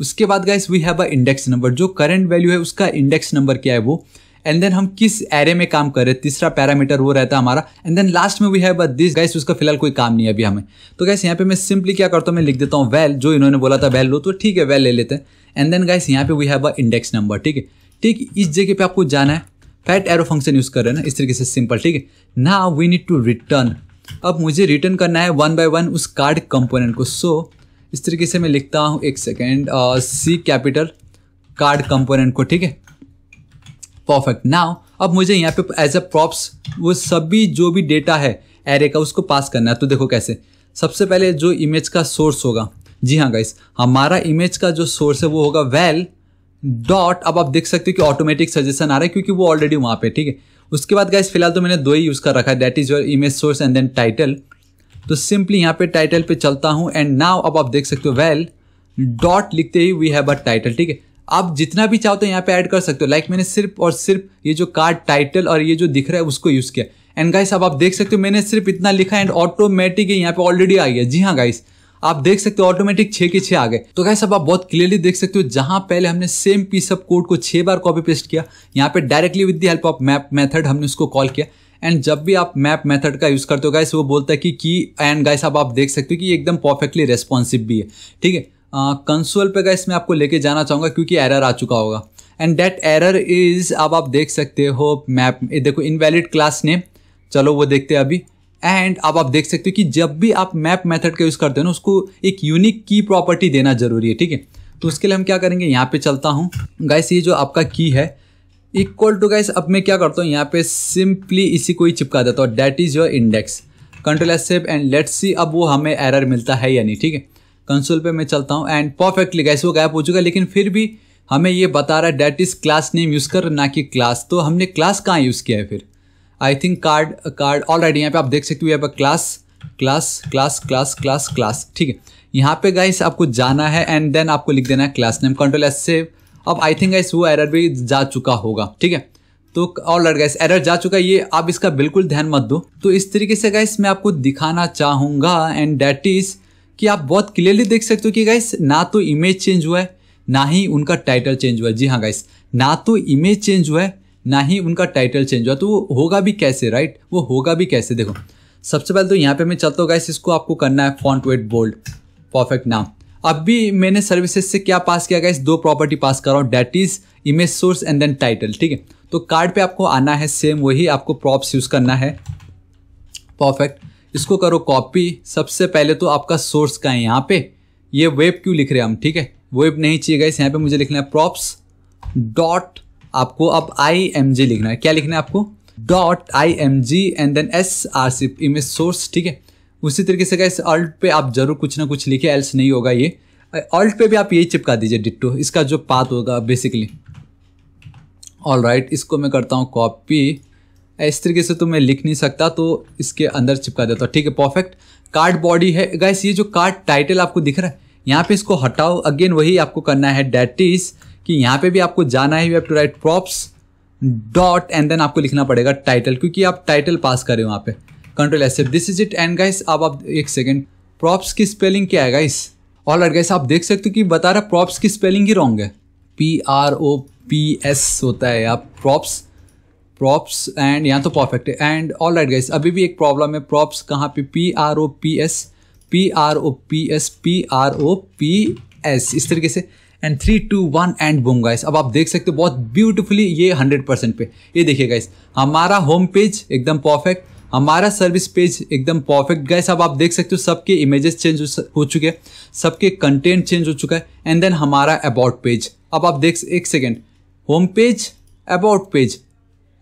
उसके बाद guys we have a index number जो करेंट वैल्यू है उसका इंडेक्स नंबर क्या है वो एंड देन हम किस एरे में काम कर रहे हैं तीसरा पैरामीटर वो रहता है हमारा एंड देन लास्ट में वी हैव दिस गैस उसका फिलहाल कोई काम नहीं है अभी हमें तो गैस यहाँ पे मैं सिंपली क्या करता हूँ मैं लिख देता हूँ वेल जो इन्होंने बोला था वेल लो तो ठीक है वेल ले लेते हैं एंड देन गैस यहाँ पे we have a index number ठीक है ठीक इस जगह पे आपको जाना है फैट एरो फंक्शन यूज़ कर रहे हैं ना इस तरीके से सिंपल ठीक है ना वी नीड टू रिटर्न अब मुझे रिटर्न करना है वन बाय वन उस कार्ड कंपोनेंट को सो so, इस तरीके से मैं लिखता हूँ एक second C capital card component को ठीक है परफेक्ट नाउ अब मुझे यहाँ पे एज अ प्रॉप्स वो सभी जो भी डेटा है एरे का उसको पास करना है तो देखो कैसे सबसे पहले जो इमेज का सोर्स होगा जी हाँ गाइस हमारा इमेज का जो सोर्स है वो होगा वेल डॉट अब आप देख सकते हो कि ऑटोमेटिक सजेशन आ रहा है क्योंकि वो ऑलरेडी वहाँ पे ठीक है उसके बाद गाइस फिलहाल तो मैंने दो ही यूज़ कर रखा है that is your image source and then title तो सिंपली यहाँ पे टाइटल पे चलता हूँ एंड नाउ अब आप देख सकते हो वेल डॉट लिखते ही वी हैव अ टाइटल ठीक है आप जितना भी चाहो तो यहाँ पे ऐड कर सकते हो लाइक like मैंने सिर्फ और सिर्फ ये जो कार्ड टाइटल और ये जो दिख रहा है उसको यूज़ किया एंड गाइस अब आप देख सकते हो मैंने सिर्फ इतना लिखा एंड ऑटोमेटिक यहाँ पे ऑलरेडी आ गया जी हाँ गाइस आप देख सकते हो ऑटोमेटिक छः के छः आ गए तो गाइस अब आप बहुत क्लियरली देख सकते हो जहाँ पहले हमने सेम पीस ऑफ कोड को छः बार कॉपी पेस्ट किया यहाँ पे directly with the help of map method हमने उसको कॉल किया एंड जब भी आप मैप मेथड का यूज़ करते हो गाइस वो बोलता है कि की एंड गाइस अब आप देख सकते हो कि एकदम परफेक्टली रेस्पॉन्सिव भी है ठीक है कंसोल पे का इसमें आपको लेके जाना चाहूँगा क्योंकि एरर आ चुका होगा एंड डेट एरर इज़ अब आप देख सकते हो मैप देखो इनवैलिड क्लास नेम चलो वो देखते हैं अभी एंड अब आप देख सकते हो कि जब भी आप मैप मेथड का यूज़ करते हो ना उसको एक यूनिक की प्रॉपर्टी देना ज़रूरी है ठीक है तो उसके लिए हम क्या करेंगे यहाँ पे चलता हूँ गाइस ये जो आपका की है इक्वल टू गाइस अब मैं क्या करता हूँ यहाँ पे सिंपली इसी को ही चिपका देता हूँ that is your index control S save and let's see अब वो हमें एरर मिलता है या नहीं ठीक है कंसोल पे मैं चलता हूँ एंड परफेक्टली गैस वो गायब हो चुका है लेकिन फिर भी हमें ये बता रहा है that is class name use कर ना कि क्लास तो हमने क्लास कहाँ यूज़ किया है फिर I think card card already यहाँ पर आप देख सकते हो यहाँ पर class class class class class class ठीक है यहाँ पे गाइस आपको जाना है एंड देन आपको लिख देना है class name control S save अब आई थिंक गाइस वो एरर भी जा चुका होगा ठीक है तो ऑल राइट गाइस एरर जा चुका है ये आप इसका बिल्कुल ध्यान मत दो तो इस तरीके से गाइस मैं आपको दिखाना चाहूँगा एंड डैट इज़ कि आप बहुत क्लियरली देख सकते हो कि गाइस ना तो इमेज चेंज हुआ है ना ही उनका टाइटल चेंज हुआ है जी हाँ गाइस ना तो इमेज चेंज हुआ है ना ही उनका टाइटल चेंज हुआ तो वो होगा भी कैसे राइट वो होगा भी कैसे देखो सबसे पहले तो यहाँ पे मैं चलता हूँ गाइस इसको आपको करना है फॉन्ट वेट बोल्ड परफेक्ट नाम अब भी मैंने सर्विसेज से क्या पास किया गाइस दो प्रॉपर्टी पास कर रहा हूँ that is image source and then title ठीक है तो कार्ड पे आपको आना है सेम वही आपको प्रॉप्स यूज़ करना है परफेक्ट इसको करो कॉपी सबसे पहले तो आपका सोर्स का है यहाँ पे ये वेब क्यों लिख रहे हैं हम ठीक है वेब नहीं चाहिए गाइस यहाँ पे मुझे लिखना है प्रॉप्स डॉट आपको अब आई एम जी लिखना है क्या लिखना है आपको dot I M G and then S R C image source ठीक है उसी तरीके से गाइस अल्ट पे आप जरूर कुछ ना कुछ लिखे एल्स नहीं होगा ये अल्ट पे भी आप यही चिपका दीजिए डिट्टो इसका जो पात होगा बेसिकली ऑल राइट इसको मैं करता हूँ कॉपी इस तरीके से तो मैं लिख नहीं सकता तो इसके अंदर चिपका देता हूँ ठीक है परफेक्ट कार्ड बॉडी है गैस ये जो कार्ड टाइटल आपको दिख रहा है यहाँ पे इसको हटाओ अगेन वही आपको करना है डेट इज कि यहाँ पे भी आपको जाना है you have to write props dot and then आपको लिखना पड़ेगा टाइटल क्योंकि आप टाइटल पास करें वहाँ पे control S this is it and guys अब आप एक सेकेंड प्रॉप्स की स्पेलिंग क्या है गाइस ऑल राइट गाइस आप देख सकते हो कि बता रहा प्रॉप्स की स्पेलिंग ही रॉन्ग है P R O P S होता है आप प्रॉप्स प्रॉप्स एंड यहाँ तो परफेक्ट है एंड ऑल राइट गाइस अभी भी एक प्रॉब्लम है प्रॉप्स कहाँ पे P R O P S P R O P S P R O P S इस तरीके से and three two one and boom guys अब आप देख सकते हो बहुत ब्यूटीफुली ये हंड्रेड परसेंट पे ये देखिए गाइस हमारा होम पेज एकदम परफेक्ट हमारा सर्विस पेज एकदम परफेक्ट गाइस अब आप देख सकते हो सबके इमेजेस चेंज हो चुके हैं सबके कंटेंट चेंज हो चुका है एंड देन हमारा अबाउट पेज अब आप देख एक second home page about page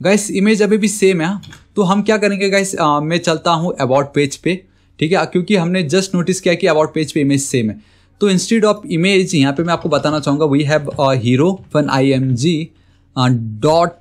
guys image अभी भी सेम है हाँ। तो हम क्या करेंगे गाइस मैं चलता हूँ अबाउट पेज पे ठीक है क्योंकि हमने जस्ट नोटिस किया कि अबाउट पेज पे इमेज सेम है तो इंस्टीट्यूट ऑफ इमेज यहाँ पे मैं आपको बताना चाहूँगा we have hero fun I M G dot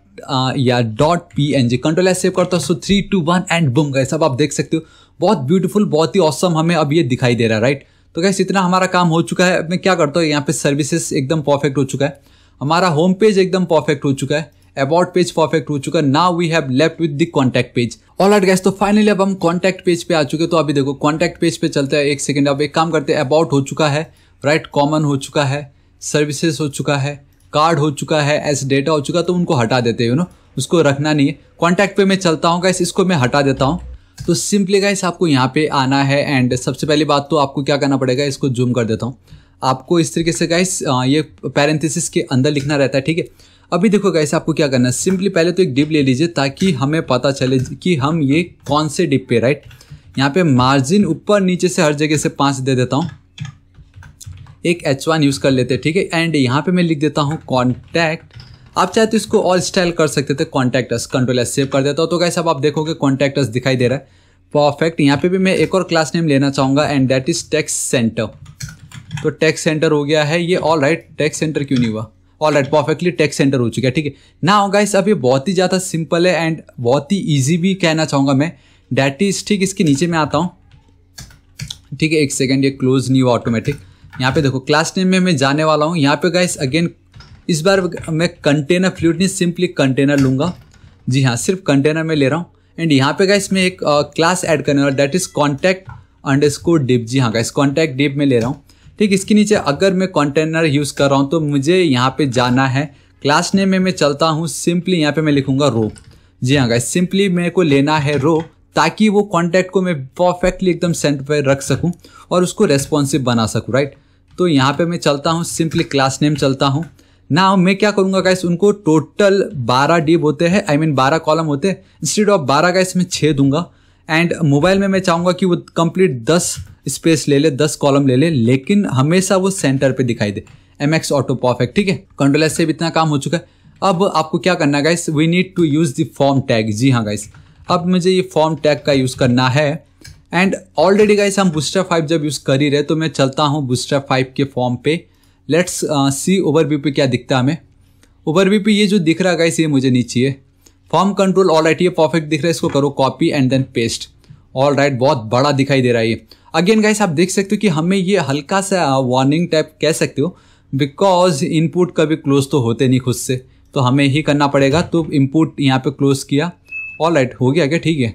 या dot P N G control S save करता हूँ so three two one and boom guys अब आप देख सकते हो बहुत ब्यूटीफुल बहुत ही औसम हमें अब ये दिखाई दे रहा है राइट तो गैस इतना हमारा काम हो चुका है मैं क्या करता हूँ यहाँ पे सर्विसेज एकदम परफेक्ट हो चुका है हमारा होम पेज एकदम परफेक्ट हो चुका है अबाउट पेज परफेक्ट हो चुका है ना we have left with the contact page all right guys तो फाइनली अब हम कॉन्टैक्ट पेज पे आ चुके तो अभी देखो कॉन्टैक्ट पेज पे चलते हैं एक सेकेंड अब एक काम करते हैं अबाउट हो चुका है राइट right, कॉमन हो चुका है सर्विसेज हो चुका है कार्ड हो चुका है एस डेटा हो चुका तो उनको हटा देते यू नो उसको रखना नहीं है कॉन्टैक्ट पे मैं चलता हूँ गैस इसको मैं हटा देता हूँ तो सिंपली गाइस आपको यहाँ पे आना है एंड सबसे पहली बात तो आपको क्या करना पड़ेगा इसको जूम कर देता हूँ आपको इस तरीके से गाइस ये पैरेंथिस के अंदर लिखना रहता है ठीक है अभी देखो कैसे आपको क्या करना है सिंपली पहले तो एक डिप ले लीजिए ताकि हमें पता चले कि हम ये कौन से डिप पे राइट यहाँ पे मार्जिन ऊपर नीचे से हर जगह से पाँच दे देता हूँ एक एच वन यूज़ कर लेते हैं ठीक है एंड यहाँ पे मैं लिख देता हूँ कॉन्टैक्ट आप चाहे तो इसको ऑल स्टाइल कर सकते थे कॉन्टैक्टस कंट्रोल एस सेव कर देता हूँ तो कैसे अब आप देखोगे कॉन्टैक्टस दिखाई दे रहा है परफेक्ट यहाँ पे भी मैं एक और क्लास नेम लेना चाहूँगा and that is text center तो टैक्स सेंटर हो गया है ये ऑल राइट टैक्स सेंटर क्यों नहीं हुआ all right perfectly text center हो चुका है ठीक है ना होगा इस अब ये बहुत ही ज़्यादा सिंपल है एंड बहुत ही ईजी भी कहना चाहूँगा मैं डैट इज ठीक इसके नीचे मैं आता हूँ ठीक है एक सेकेंड ये क्लोज नहीं हुआ ऑटोमेटिक यहाँ पे देखो क्लास नेम में मैं जाने वाला हूँ यहाँ पे गाइस अगेन इस बार मैं कंटेनर फ्लूड नहीं सिंपली कंटेनर लूँगा जी हाँ सिर्फ कंटेनर में ले रहा हूँ एंड यहाँ पे गाइस मैं एक क्लास uh, ऐड करने वाला that is contact underscore div जी हाँ गाइस कॉन्टैक्ट डिप में ले रहा हूँ ठीक इसके नीचे अगर मैं कंटेनर यूज़ कर रहा हूँ तो मुझे यहाँ पे जाना है क्लास नेम में मैं चलता हूँ सिंपली यहाँ पे मैं लिखूँगा रो जी हाँ गाइस सिंपली मेरे को लेना है रो ताकि वो कॉन्टैक्ट को मैं परफेक्टली एकदम सेंटर पर रख सकूँ और उसको रेस्पॉन्सिव बना सकूँ राइट तो यहाँ पर मैं चलता हूँ सिंपली क्लास नेम चलता हूँ ना मैं क्या करूँगा गाइस उनको टोटल बारह डीप होते हैं आई मीन बारह कॉलम होते हैं इंस्टेड ऑफ बारह गाइस मैं छः दूंगा एंड मोबाइल में मैं चाहूँगा कि वो कंप्लीट दस स्पेस ले ले दस कॉलम ले ले लेकिन हमेशा वो सेंटर पे दिखाई दे एम एक्स ऑटो परफेक्ट ठीक है कंट्रोल एस से भी इतना काम हो चुका है अब आपको क्या करना है guys we need to use the form tag जी हाँ गाइस अब मुझे ये फॉर्म टैग का यूज़ करना है एंड ऑलरेडी गाइस हम बूस्टर फाइव जब यूज़ कर ही रहे तो मैं चलता हूँ बूस्टर फाइव के फॉर्म पे लेट्स सी ओवर वी पे क्या दिखता है हमें ओवर वी पे ये जो दिख रहा है गाइस ये मुझे नहीं चाहिए फॉर्म कंट्रोल ऑल आई ये परफेक्ट दिख रहा है इसको करो copy and then paste all right बहुत बड़ा दिखाई दे रहा है ये अगेन गाइस आप देख सकते हो कि हमें ये हल्का सा वार्निंग टाइप कह सकते हो बिकॉज इनपुट कभी क्लोज तो होते नहीं खुद से तो हमें ही करना पड़ेगा तो इनपुट यहाँ पे क्लोज किया ऑल राइट हो गया क्या ठीक है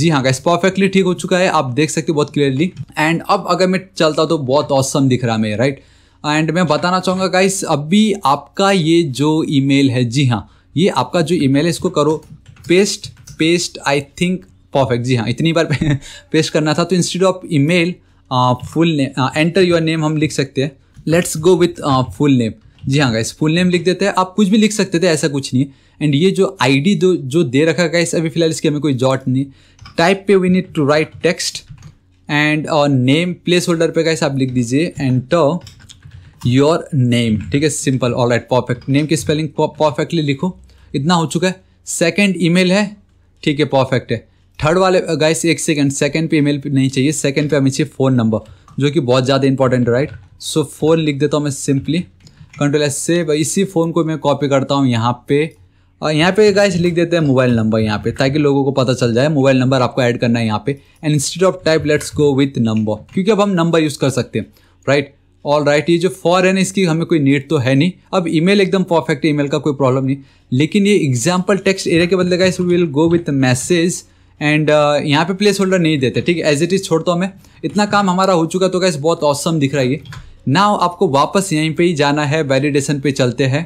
जी हाँ गाइस परफेक्टली ठीक हो चुका है आप देख सकते हो बहुत क्लियरली एंड अब अगर मैं चलता हूँ तो बहुत औसम दिख रहा है मैं राइट एंड मैं बताना चाहूँगा गाइस अभी आपका ये जो ई है जी हाँ ये आपका जो ई है इसको करो paste paste I think perfect जी हाँ इतनी बार (laughs) पेश करना था तो instead of email full name enter your name हम लिख सकते हैं let's go with full name जी हाँ गाइस फुल नेम लिख देते हैं आप कुछ भी लिख सकते थे ऐसा कुछ नहीं एंड ये जो आईडी जो जो दे रखा गाइस अभी फिलहाल इसके हमें कोई जॉट नहीं टाइप पे we need to write text and name placeholder पर गाइस आप लिख दीजिए एंटर योर नेम ठीक है simple all right perfect name की स्पेलिंग परफेक्टली लिखो इतना हो चुका है सेकेंड ईमेल है ठीक है परफेक्ट है थर्ड वाले गाइस uh, एक सेकंड सेकंड पे ईमेल नहीं चाहिए सेकंड पे हमें चाहिए फ़ोन नंबर जो कि बहुत ज़्यादा इंपॉर्टेंट है राइट सो फ़ोन लिख देता हूँ मैं सिंपली कंट्रोल एस से इसी फ़ोन को मैं कॉपी करता हूँ यहाँ पे और uh, यहाँ पे गाइस लिख देते हैं मोबाइल नंबर यहाँ पे ताकि लोगों को पता चल जाए मोबाइल नंबर आपको ऐड करना है यहाँ पे and instead of type let's go with number क्योंकि अब हम नंबर यूज़ कर सकते हैं राइट ऑल राइट ये जो फॉर है ना इसकी हमें कोई नीड तो है नहीं अब ईमेल एकदम परफेक्ट ईमेल का कोई प्रॉब्लम नहीं लेकिन ये एग्जाम्पल टेक्स्ट एरिया के बदले guys will go with message and uh, यहाँ पे प्लेस होल्डर नहीं देते ठीक है एज इट इज़ छोड़ता तो हूँ मैं इतना काम हमारा हो चुका तो गैस बहुत औसम दिख रहा है ये नाउ आपको वापस यहीं पे ही जाना है वैलिडेशन पे चलते हैं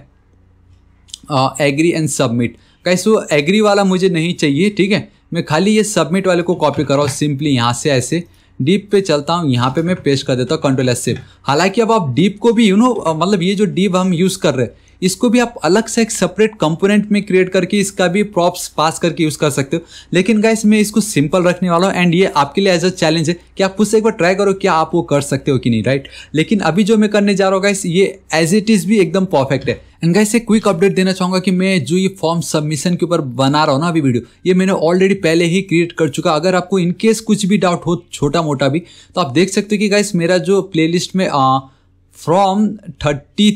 एग्री एंड सबमिट कैसे वो एग्री वाला मुझे नहीं चाहिए ठीक है मैं खाली ये सबमिट वाले को कॉपी कर रहा हूँ सिंपली यहाँ से ऐसे डीप पे चलता हूँ यहाँ पे मैं पेश कर देता हूँ कंट्रोल एस हालांकि अब आप डीप को भी यू नो uh, मतलब ये जो डीप हम यूज़ कर रहे हैं इसको भी आप अलग से एक सेपरेट कंपोनेंट में क्रिएट करके इसका भी प्रॉप्स पास करके यूज़ कर सकते हो लेकिन गाइस मैं इसको सिंपल रखने वाला हूँ एंड ये आपके लिए एज अ चैलेंज है कि आप खुद से एक बार ट्राई करो क्या आप वो कर सकते हो कि नहीं राइट लेकिन अभी जो मैं करने जा रहा हूँ गाइस ये एज इट इज़ भी एकदम परफेक्ट है एंड गाइस एक क्विक अपडेट देना चाहूँगा कि मैं जो ये फॉर्म सबमिशन के ऊपर बना रहा हूँ ना अभी वीडियो ये मैंने ऑलरेडी पहले ही क्रिएट कर चुका अगर आपको इनकेस कुछ भी डाउट हो छोटा मोटा भी तो आप देख सकते हो कि गाइस मेरा जो प्लेलिस्ट में आ, फ्रॉम थर्टी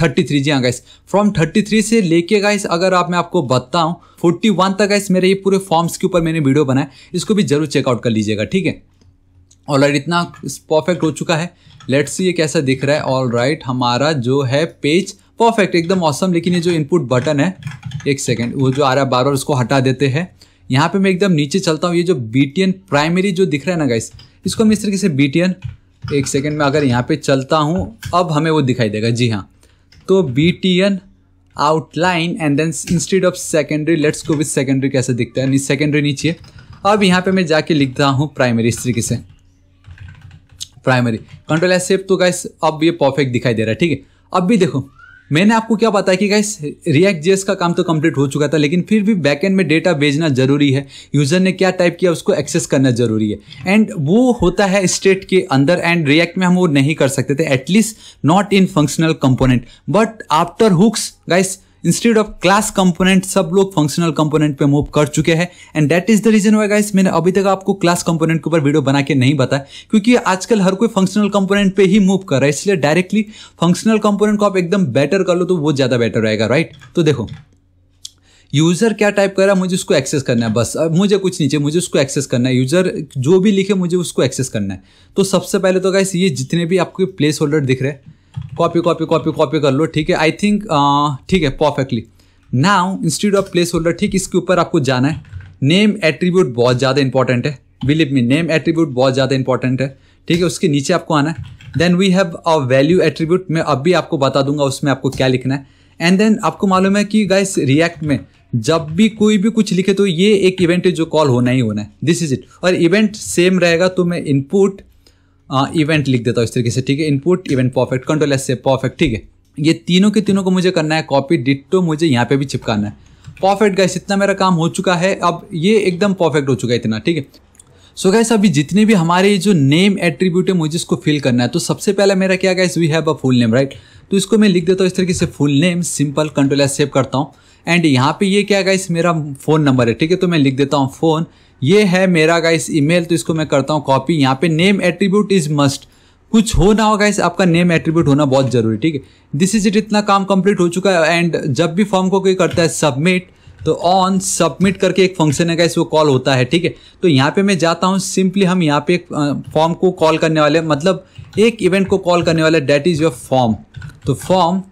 थर्टी थ्री जी हाँ गाइस फ्रॉम थर्टी थ्री से लेके गाइस अगर आप मैं आपको बताऊँ फोर्टी वन तक गाइस मेरे ये पूरे फॉर्म्स के ऊपर मैंने वीडियो बनाया इसको भी जरूर चेकआउट कर लीजिएगा ठीक है ऑलराइट इतना परफेक्ट हो चुका है लेट्स ये कैसा दिख रहा है ऑल right, हमारा जो है पेज परफेक्ट एकदम औसम लेकिन ये जो इनपुट बटन है एक सेकेंड वो जो आ रहा है बार बार उसको हटा देते हैं यहाँ पे मैं एकदम नीचे चलता हूँ ये जो बी प्राइमरी जो दिख रहा है ना गाइस इसको हम इस तरीके से बी एक सेकेंड में अगर यहाँ पे चलता हूँ अब हमें वो दिखाई देगा जी हाँ तो B T N outline and then instead of secondary let's go with secondary कैसे दिखता है सेकेंडरी नीचे अब यहाँ पे मैं जाके लिखता हूँ प्राइमरी इस तरीके से प्राइमरी कंट्रोल एस सेफ तो गाइस अब ये परफेक्ट दिखाई दे रहा है ठीक है अब भी देखो मैंने आपको क्या बताया कि गाइस रिएक्ट जेस का काम तो कंप्लीट हो चुका था लेकिन फिर भी बैकएंड में डेटा भेजना जरूरी है यूजर ने क्या टाइप किया उसको एक्सेस करना जरूरी है एंड वो होता है स्टेट के अंदर एंड रिएक्ट में हम वो नहीं कर सकते थे at least not in functional component but after hooks guys instead of class component सब लोग फंक्शनल कंपोनेंट पे मूव कर चुके हैं and that is the reason why guys मैंने अभी तक आपको क्लास कंपोनेंट के ऊपर वीडियो बना के नहीं बताया क्योंकि आजकल हर कोई फंक्शनल कंपोनेंट पे ही मूव कर रहा है इसलिए डायरेक्टली फंक्शनल कंपोनेंट को आप एकदम बेटर कर लो तो वो ज़्यादा बेटर रहेगा राइट तो देखो यूज़र क्या टाइप कर रहा है मुझे उसको एक्सेस करना है बस अब मुझे कुछ नीचे मुझे उसको एक्सेस करना है यूज़र जो भी लिखे मुझे उसको एक्सेस करना है तो सबसे पहले तो गाइस ये जितने भी आपके प्लेस होल्डर दिख रहे हैं कॉपी कॉपी कॉपी कॉपी कर लो ठीक है आई थिंक uh, ठीक है perfectly now instead of placeholder ठीक इसके ऊपर आपको जाना है नेम एट्रीब्यूट बहुत ज़्यादा इंपॉर्टेंट है बिलीव मी नेम एट्रीब्यूट बहुत ज़्यादा इंपॉर्टेंट है ठीक है उसके नीचे आपको आना है then we have a value attribute मैं अब भी आपको बता दूंगा उसमें आपको क्या लिखना है एंड देन आपको मालूम है कि गाइस रिएक्ट में जब भी कोई भी कुछ लिखे तो ये एक इवेंट है जो कॉल होना ही होना है दिस इज इट और इवेंट सेम रहेगा तो मैं इनपुट इवेंट हाँ, लिख देता हूँ इस तरीके से ठीक है input event perfect control S से परफेक्ट ठीक है ये तीनों के तीनों को मुझे करना है कॉपी डिट्टो तो मुझे यहाँ पे भी चिपकाना है परफेक्ट गैस इतना मेरा काम हो चुका है अब ये एकदम परफेक्ट हो चुका है इतना ठीक है सो गैस अभी जितने भी हमारे जो नेम एट्रीब्यूट है मुझे इसको फिल करना है तो सबसे पहले मेरा क्या guys we have a full name right तो इसको मैं लिख देता हूँ इस तरीके से full name simple control S save करता हूँ एंड यहाँ पे ये क्या गैस मेरा फ़ोन नंबर है ठीक है तो मैं लिख देता हूँ फ़ोन ये है मेरा गाइस ईमेल तो इसको मैं करता हूँ कॉपी यहाँ पे नेम एट्रीब्यूट इज मस्ट कुछ हो ना हो गाइस आपका नेम एट्रीब्यूट होना बहुत जरूरी ठीक है दिस इज इट इतना काम कंप्लीट हो चुका है एंड जब भी फॉर्म को कोई करता है सबमिट तो ऑन सबमिट करके एक फंक्शन है गाइस वो कॉल होता है ठीक है तो यहाँ पे मैं जाता हूँ सिंपली हम यहाँ पे एक फॉर्म को कॉल करने वाले मतलब एक इवेंट को कॉल करने वाले डेट इज़ योर फॉर्म तो फॉर्म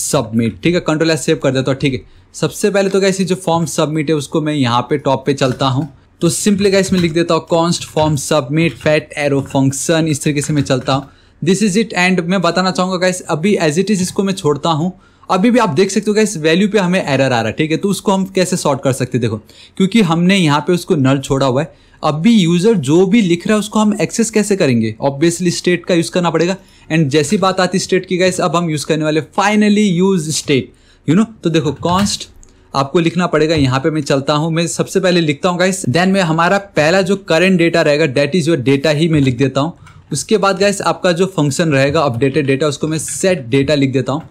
सबमिट ठीक है कंट्रोल एस सेव कर देता हूँ ठीक है सबसे पहले तो कैसे जो फॉर्म सबमिट है उसको मैं यहाँ पे टॉप पे चलता हूँ तो सिंपली गाइस में लिख देता हूँ const form submit fat arrow function इस तरीके से मैं चलता हूँ दिस इज इट एंड मैं बताना चाहूँगा गाइस अभी एज इट इज़ इसको मैं छोड़ता हूँ अभी भी आप देख सकते हो गाइस वैल्यू पे हमें एरर आ रहा है ठीक है तो उसको हम कैसे सॉर्ट कर सकते देखो क्योंकि हमने यहाँ पे उसको नल छोड़ा हुआ है अभी यूज़र जो भी लिख रहा है उसको हम एक्सेस कैसे करेंगे ऑब्वियसली स्टेट का यूज़ करना पड़ेगा एंड जैसी बात आती स्टेट की गाइस अब हम यूज़ करने वाले finally use state you know तो देखो कॉन्स्ट आपको लिखना पड़ेगा यहाँ पे मैं चलता हूँ मैं सबसे पहले लिखता हूँ गाइस देन में हमारा पहला जो करेंट डेटा रहेगा डेट इज योर डेटा ही मैं लिख देता हूँ उसके बाद गाइस आपका जो फंक्शन रहेगा अपडेटेड डेटा उसको मैं सेट डेटा लिख देता हूँ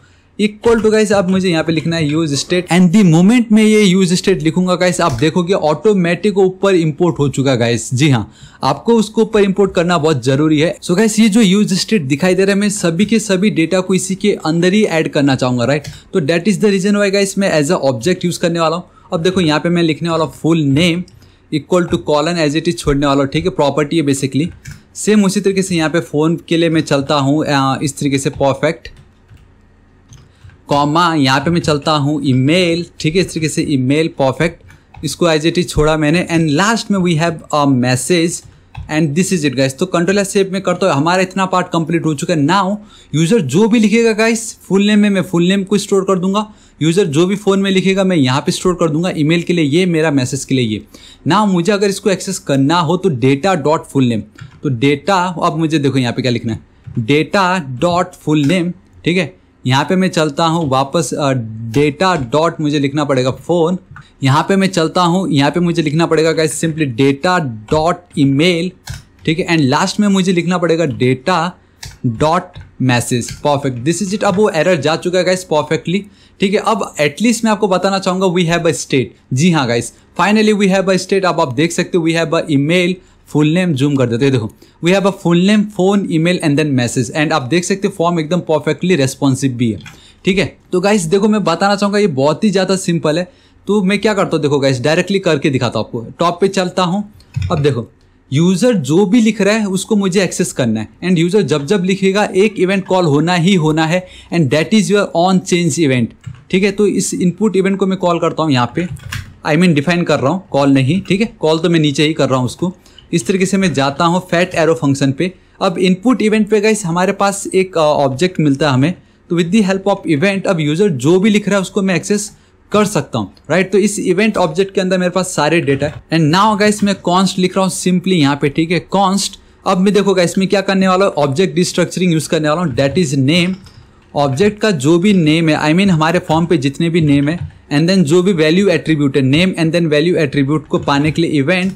इक्वल टू गाइस आप मुझे यहाँ पे लिखना है use state and the moment में ये यूज स्टेट लिखूंगा गाइस आप देखोगे ऑटोमेटिक ऊपर इंपोर्ट हो चुका गाइस जी हाँ आपको उसको ऊपर इंपोर्ट करना बहुत जरूरी है सो so गाइस ये जो यूज स्टेट दिखाई दे रहा है मैं सभी के सभी डेटा को इसी के अंदर ही एड करना चाहूंगा राइट तो that is the reason why guys मैं एज अ ऑब्जेक्ट यूज करने वाला हूँ अब देखो यहाँ पे मैं लिखने वाला हूँ full name equal to colon as it is छोड़ने वाला हूँ ठीक है प्रॉपर्टी है बेसिकली सेम उसी तरीके से यहाँ पे फ़ोन के लिए मैं चलता हूँ इस तरीके से परफेक्ट कॉमा यहाँ पे मैं चलता हूँ ईमेल ठीक है इस तरीके से ईमेल परफेक्ट इसको एज इट इज छोड़ा मैंने एंड लास्ट में we have a message and this is it guys तो कंट्रोल एस में करता हूँ हमारा इतना पार्ट कंप्लीट हो चुका है नाउ यूज़र जो भी लिखेगा गाइस फुल नेम में मैं फुल नेम को स्टोर कर दूंगा यूज़र जो भी फ़ोन में लिखेगा मैं यहाँ पे स्टोर कर दूंगा ईमेल के लिए ये मेरा मैसेज के लिए ये ना मुझे अगर इसको एक्सेस करना हो तो डेटा डॉट फुल नेम तो डेटा अब मुझे देखो यहाँ पे क्या लिखना है डेटा डॉट फुल नेम ठीक है यहाँ पे मैं चलता हूँ वापस डेटा डॉट मुझे लिखना पड़ेगा फ़ोन यहाँ पे मैं चलता हूँ यहाँ पे मुझे लिखना पड़ेगा कैसे सिंपली डेटा डॉट ईमेल ठीक है एंड लास्ट में मुझे लिखना पड़ेगा data dot message perfect this is it अब वो एरर जा चुका है गाइस परफेक्टली ठीक है अब एटलीस्ट मैं आपको बताना चाहूँगा वी हैव अ स्टेट जी हाँ guys finally we have a state अब आप देख सकते हो we have a email full name zoom कर देते हैं देखो we have a full name phone email and then message and आप देख सकते हो फॉर्म एकदम परफेक्टली रेस्पॉन्सिव भी है ठीक है तो गाइस देखो मैं बताना चाहूँगा ये बहुत ही ज़्यादा सिंपल है तो मैं क्या करता हूँ देखो गाइस डायरेक्टली करके दिखाता हूँ आपको टॉप पे चलता हूँ अब देखो यूज़र जो भी लिख रहा है उसको मुझे एक्सेस करना है एंड यूज़र जब जब लिखेगा एक इवेंट कॉल होना ही होना है and that is your on change event ठीक है तो इस इनपुट इवेंट को मैं कॉल करता हूँ यहाँ पे आई मीन डिफाइन कर रहा हूँ कॉल नहीं ठीक है कॉल तो मैं नीचे ही कर रहा हूँ उसको इस तरीके से मैं जाता हूँ फैट एरो फंक्शन पे अब इनपुट इवेंट पे गए हमारे पास एक ऑब्जेक्ट मिलता है हमें तो with the help of event अब यूज़र जो भी लिख रहा है उसको मैं एक्सेस कर सकता हूँ राइट right? तो इस इवेंट ऑब्जेक्ट के अंदर मेरे पास सारे डेटा है एंड नाउ गाइस इसमें कॉन्स्ट लिख रहा हूँ सिंपली यहाँ पे ठीक है कॉन्स्ट अब मैं देखोगा इसमें क्या करने वाला हूँ ऑब्जेक्ट डिस्ट्रक्चरिंग यूज़ करने वाला हूँ डैट इज़ नेम ऑब्जेक्ट का जो भी नेम है आई I मीन mean, हमारे फॉर्म पे जितने भी नेम है एंड देन जो भी वैल्यू एट्रीब्यूट है name and then value attribute को पाने के लिए इवेंट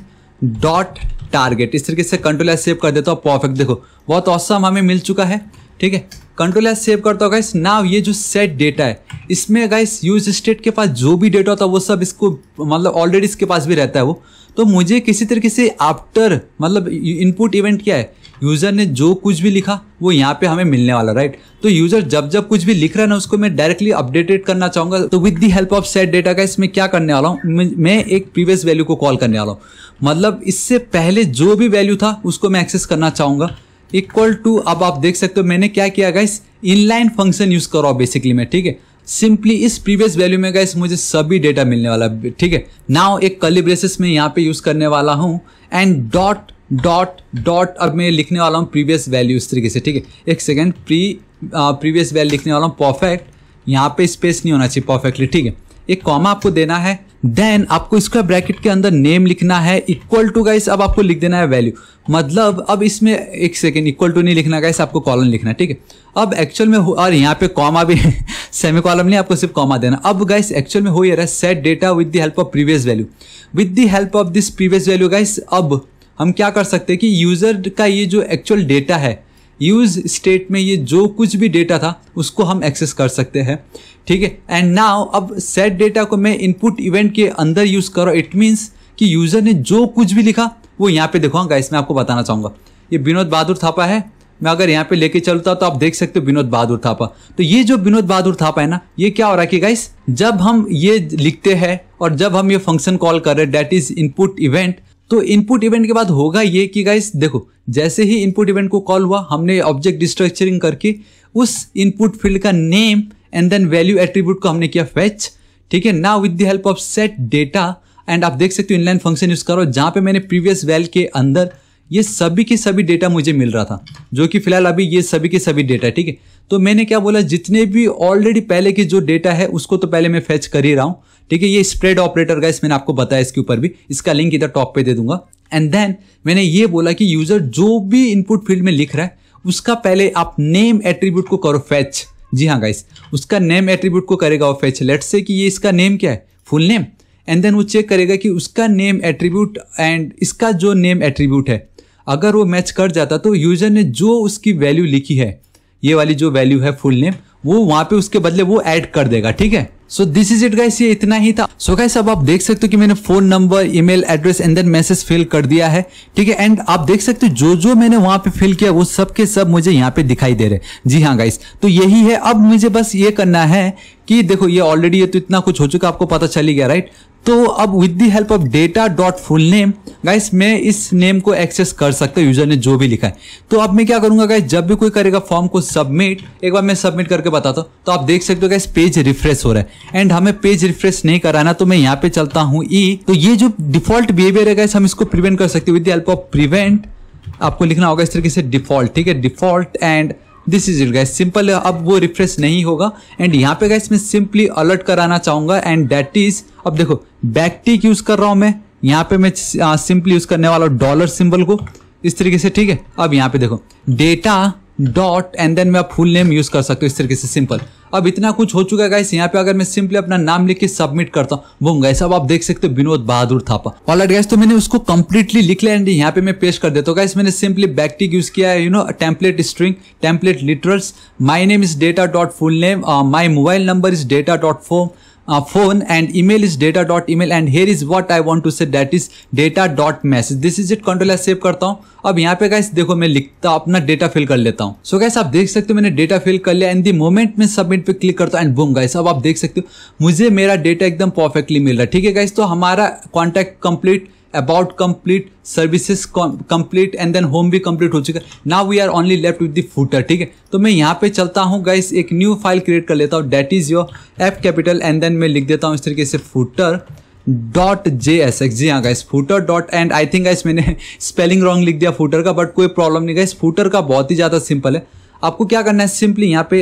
डॉट टारगेट इस तरीके से कंट्रोल एस सेव कर देता हूँ परफेक्ट देखो बहुत औसम हमें मिल चुका है ठीक है कंट्रोल एस सेव करता हूँ गाइस नाव ये जो सेट डेटा है इसमें गाइस यूज स्टेट के पास जो भी डेटा होता है वो सब इसको मतलब ऑलरेडी इसके पास भी रहता है वो तो मुझे किसी तरीके से आफ्टर मतलब इनपुट इवेंट क्या है यूज़र ने जो कुछ भी लिखा वो यहाँ पे हमें मिलने वाला राइट तो यूज़र जब जब कुछ भी लिख रहा है ना उसको मैं डायरेक्टली अपडेटेड करना चाहूँगा तो with the help of set data का इसमें क्या करने वाला हूँ मैं एक प्रीवियस वैल्यू को कॉल करने वाला हूँ मतलब इससे पहले जो भी वैल्यू था उसको मैं एक्सेस करना चाहूँगा इक्वल टू अब आप देख सकते हो मैंने क्या किया गाइस इनलाइन फंक्शन यूज़ कर रहा हूँ बेसिकली मैं ठीक है सिंपली इस प्रीवियस वैल्यू में गाइस मुझे सभी डेटा मिलने वाला ठीक है नाउ एक कलिब्रेसिस में यहाँ पे यूज़ करने वाला हूँ एंड डॉट डॉट डॉट अब मैं लिखने वाला हूँ प्रीवियस वैल्यू इस तरीके से ठीक है एक सेकेंड प्री प्रीवियस वैल्यू लिखने वाला हूँ परफेक्ट यहाँ पे स्पेस नहीं होना चाहिए परफेक्टली ठीक है एक कॉमा आपको देना है देन आपको स्क्वायर ब्रैकेट के अंदर नेम लिखना है इक्वल टू गाइस अब आपको लिख देना है वैल्यू मतलब अब इसमें एक सेकेंड इक्वल टू नहीं लिखना गाइस आपको कॉलम लिखना ठीक है अब एक्चुअल में और यहाँ पे कॉमा भी सेमी कॉलम (laughs) नहीं आपको सिर्फ कॉमा देना अब गाइस एक्चुअल में हो ही रहा है set data with the help of previous value with the help of this previous value guys अब हम क्या कर सकते हैं कि यूज़र का ये जो एक्चुअल डेटा है यूज स्टेट में ये जो कुछ भी डेटा था उसको हम एक्सेस कर सकते हैं ठीक है एंड नाउ अब सेट डेटा को मैं इनपुट इवेंट के अंदर यूज़ करो इट मीन्स कि यूज़र ने जो कुछ भी लिखा वो यहाँ पे दिखाऊंगा इसमें आपको बताना चाहूँगा ये विनोद बहादुर थापा है मैं अगर यहाँ पे लेके चलता तो आप देख सकते हो विनोद बहादुर थापा तो ये जो विनोद बहादुर थापा है ना ये क्या हो रहा है कि गाइस जब हम ये लिखते हैं और जब हम ये फंक्शन कॉल कर रहे हैं डैट इज इनपुट इवेंट तो इनपुट इवेंट के बाद होगा ये कि गाइस देखो जैसे ही इनपुट इवेंट को कॉल हुआ हमने ऑब्जेक्ट डिस्ट्रक्चरिंग करके उस इनपुट फील्ड का name and then value attribute को हमने किया फैच ठीक है ना with the help of set data and आप देख सकते हो इनलाइन फंक्शन यूज़ करो जहाँ पे मैंने प्रीवियस वेल के अंदर ये सभी के सभी डेटा मुझे मिल रहा था जो कि फिलहाल अभी ये सभी के सभी डेटा ठीक है तो मैंने क्या बोला जितने भी ऑलरेडी पहले के जो डेटा है उसको तो पहले मैं फैच कर ही रहा हूँ ठीक है ये स्प्रेड ऑपरेटर का मैंने आपको बताया इसके ऊपर भी इसका लिंक इधर टॉप पे दे दूंगा एंड देन मैंने ये बोला कि यूजर जो भी इनपुट फील्ड में लिख रहा है उसका पहले आप नेम एट्रीब्यूट को करो फैच जी हाँ गाइस उसका नेम एट्रीब्यूट को करेगा वो फैच लेट से कि ये इसका नेम क्या है फुल नेम एंड देन वो चेक करेगा कि उसका नेम एट्रीब्यूट एंड इसका जो नेम एट्रीब्यूट है अगर वो मैच कर जाता तो यूजर ने जो उसकी वैल्यू लिखी है ये वाली जो वैल्यू है फुल नेम वो वहाँ पे उसके बदले वो ऐड कर देगा ठीक है so this is it guys ये इतना ही था सो गाइस अब आप देख सकते हो कि मैंने phone number email address and then message fill कर दिया है ठीक है एंड आप देख सकते हो जो जो मैंने वहां पे फिल किया वो सब के सब मुझे यहाँ पे दिखाई दे रहे जी हाँ गाइस तो यही है अब मुझे बस ये करना है कि देखो ये ऑलरेडी ये तो इतना कुछ हो चुका आपको पता चली गया राइट तो अब with the help of data dot full name guys मैं इस नेम को एक्सेस कर सकता हूँ यूजर ने जो भी लिखा है तो अब मैं क्या करूंगा गाइस जब भी कोई करेगा फॉर्म को सबमिट एक बार मैं सबमिट करके बताता हूँ तो आप देख सकते हो गाइस पेज रिफ्रेश हो रहा है एंड हमें पेज रिफ्रेश नहीं कराना तो मैं यहाँ पे चलता हूँ ई e. तो ये जो डिफॉल्ट बिहेवियर है हम इसको प्रिवेंट कर सकते with the help of prevent आपको लिखना होगा इस तरीके से डिफॉल्ट ठीक है default and this is it guys simple अब वो रिफ्रेश नहीं होगा एंड यहाँ पे गैस मैं सिंपली अलर्ट कराना चाहूंगा एंड दैट इज अब देखो बैकटिक यूज कर रहा हूं मैं यहाँ पे मैं सिंपली यूज करने वाला हूँ डॉलर सिंबल को इस तरीके से ठीक है अब यहाँ पे देखो डेटा डॉट एंड देन मैं आप फुल नेम यूज़ कर सकते हो इस तरीके से सिंपल अब इतना कुछ हो चुका है गाइस यहाँ पे अगर मैं सिंपली अपना नाम लिख के सबमिट करता हूँ वो गैस अब आप देख सकते हो विनोद बहादुर थापा ऑल गैस तो मैंने उसको कम्प्लीटली लिख लिया एंड यहाँ पे मैं पेश कर देता हूँ गाइस मैंने सिंपली बैक्टिक यूज किया है you know template string template literals my name is data dot full name my mobile number is data dot form uh, phone and email is data dot email and here is what I want to say that is data dot message this is it control save करता हूँ अब यहाँ पे gas देखो मैं लिखता अपना data fill कर लेता हूँ सो गैस आप देख सकते हो मैंने डेटा फिल कर लिया एंड दी मोमेंट में सबमिट पे क्लिक करता हूँ एंड बूम गाइस अब आप देख सकते हो मुझे मेरा डेटा एकदम परफेक्टली मिल रहा है ठीक है गैस तो हमारा contact complete about complete services complete and then home भी कंप्लीट हो चुका है ना we are only left with the footer ठीक है तो मैं यहाँ पे चलता हूँ गाइस एक न्यू फाइल क्रिएट कर लेता हूँ that is your F capital and then मैं लिख देता हूँ इस तरीके से footer dot J S X जी हाँ guys footer dot and I think guys मैंने स्पेलिंग (laughs) रॉन्ग लिख दिया फूटर का बट कोई प्रॉब्लम नहीं गाइस फूटर का बहुत ही ज़्यादा सिंपल है आपको क्या करना है सिंपली यहाँ पे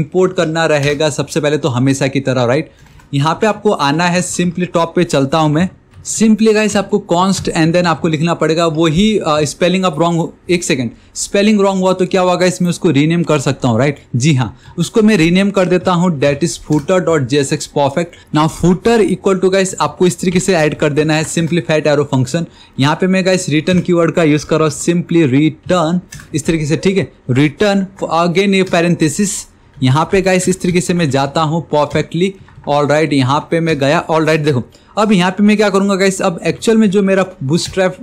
इंपोर्ट करना रहेगा सबसे पहले तो हमेशा की तरह राइट यहाँ पे आपको आना है सिंपली टॉप पे चलता हूँ मैं सिंपली गाइस आपको कॉन्स्ट एंड देन आपको लिखना पड़ेगा वही स्पेलिंग आप रॉन्ग एक सेकेंड स्पेलिंग रॉन्ग हुआ तो क्या हुआ गाइस मैं उसको रीनेम कर सकता हूँ राइट जी हाँ उसको मैं रीनेम कर देता हूँ that is footer dot J S X perfect ना फूटर इक्वल टू गाइस आपको इस तरीके से ऐड कर देना है सिंप्लीफाइड एरो फंक्शन यहाँ पे मैं गाइस रिटर्न वर्ड का यूज कर रहा हूँ सिंपली रिटर्न इस तरीके से ठीक है रिटर्न अगेन ये पैरेंथेसिस यहाँ पे गाइस इस तरीके से मैं जाता हूँ परफेक्टली ऑल राइट यहाँ पे मैं गया ऑल राइट देखो अब यहाँ पे मैं क्या करूँगा गाइस अब एक्चुअल में जो मेरा बूस्ट्रैप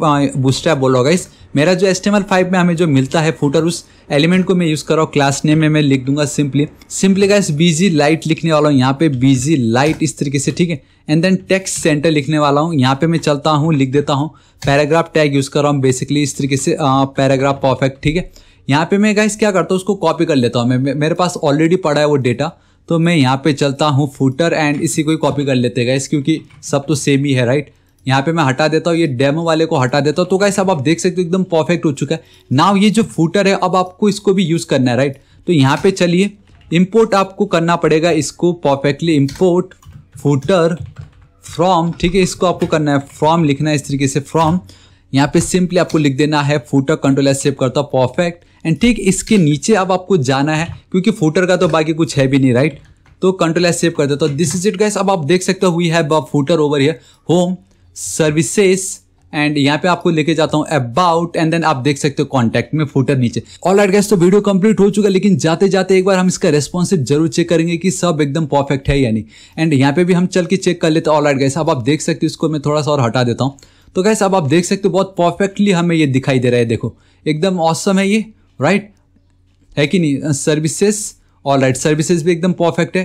बूस्ट्रैप बोल रहा हूँ गाइस मेरा जो एस फाइव में हमें जो मिलता है फूटर उस एलिमेंट को मैं यूज़ कर रहा हूँ क्लास नेम में मैं लिख दूंगा simply simply guys BG light लिखने वाला हूँ यहाँ पे बीजी लाइट इस तरीके से ठीक है एंड देन टेक्स्ट सेंटर लिखने वाला हूँ यहाँ पे मैं चलता हूँ लिख देता हूँ पैराग्राफ टैग यूज़ कर रहा हूँ बेसिकली इस तरीके से पैराग्राफ परफेक्ट ठीक है यहाँ पे मैं गाइस क्या करता हूँ उसको कॉपी कर लेता हूँ मैं मेरे पास ऑलरेडी पड़ा है वो डेटा तो मैं यहाँ पे चलता हूँ फूटर एंड इसी को ही कॉपी कर लेते गए क्योंकि सब तो सेम ही है राइट यहाँ पे मैं हटा देता हूँ ये डेमो वाले को हटा देता हूँ तो गाइस अब आप देख सकते हो एकदम परफेक्ट हो चुका है नाव ये जो फूटर है अब आपको इसको भी यूज़ करना है राइट तो यहाँ पे चलिए इम्पोर्ट आपको करना पड़ेगा इसको परफेक्टली इम्पोर्ट फूटर फ्रॉम ठीक है इसको आपको करना है फ्रॉम लिखना है इस तरीके से फ्रॉम यहाँ पे सिंपली आपको लिख देना है फूटर कंट्रोल एस सेव करता परफेक्ट एंड ठीक इसके नीचे अब आपको जाना है क्योंकि फूटर का तो बाकी कुछ है भी नहीं राइट तो कंट्रोल एस सेव कर देता हूँ दिस इज इट गैस अब आप देख सकते हो हुई है footer over here home services and यहाँ पे आपको लेके जाता हूँ अबाउट एंड देन आप देख सकते हो कॉन्टैक्ट में फोटर नीचे ऑल एट गैस तो वीडियो कंप्लीट हो चुका लेकिन जाते जाते एक बार हम इसका रेस्पॉन्सिव जरूर चेक करेंगे कि सब एकदम परफेक्ट है यानी एंड यहाँ पे भी हम चल के चेक कर लेते हैं ऑल एट गैस अब आप देख सकते हो इसको मैं थोड़ा सा और हटा देता हूँ तो गैस अब आप देख सकते हो बहुत परफेक्टली हमें ये दिखाई दे रहा है देखो एकदम औसम है ये राइट है कि नहीं सर्विसेज और राइट सर्विसेज भी एकदम परफेक्ट है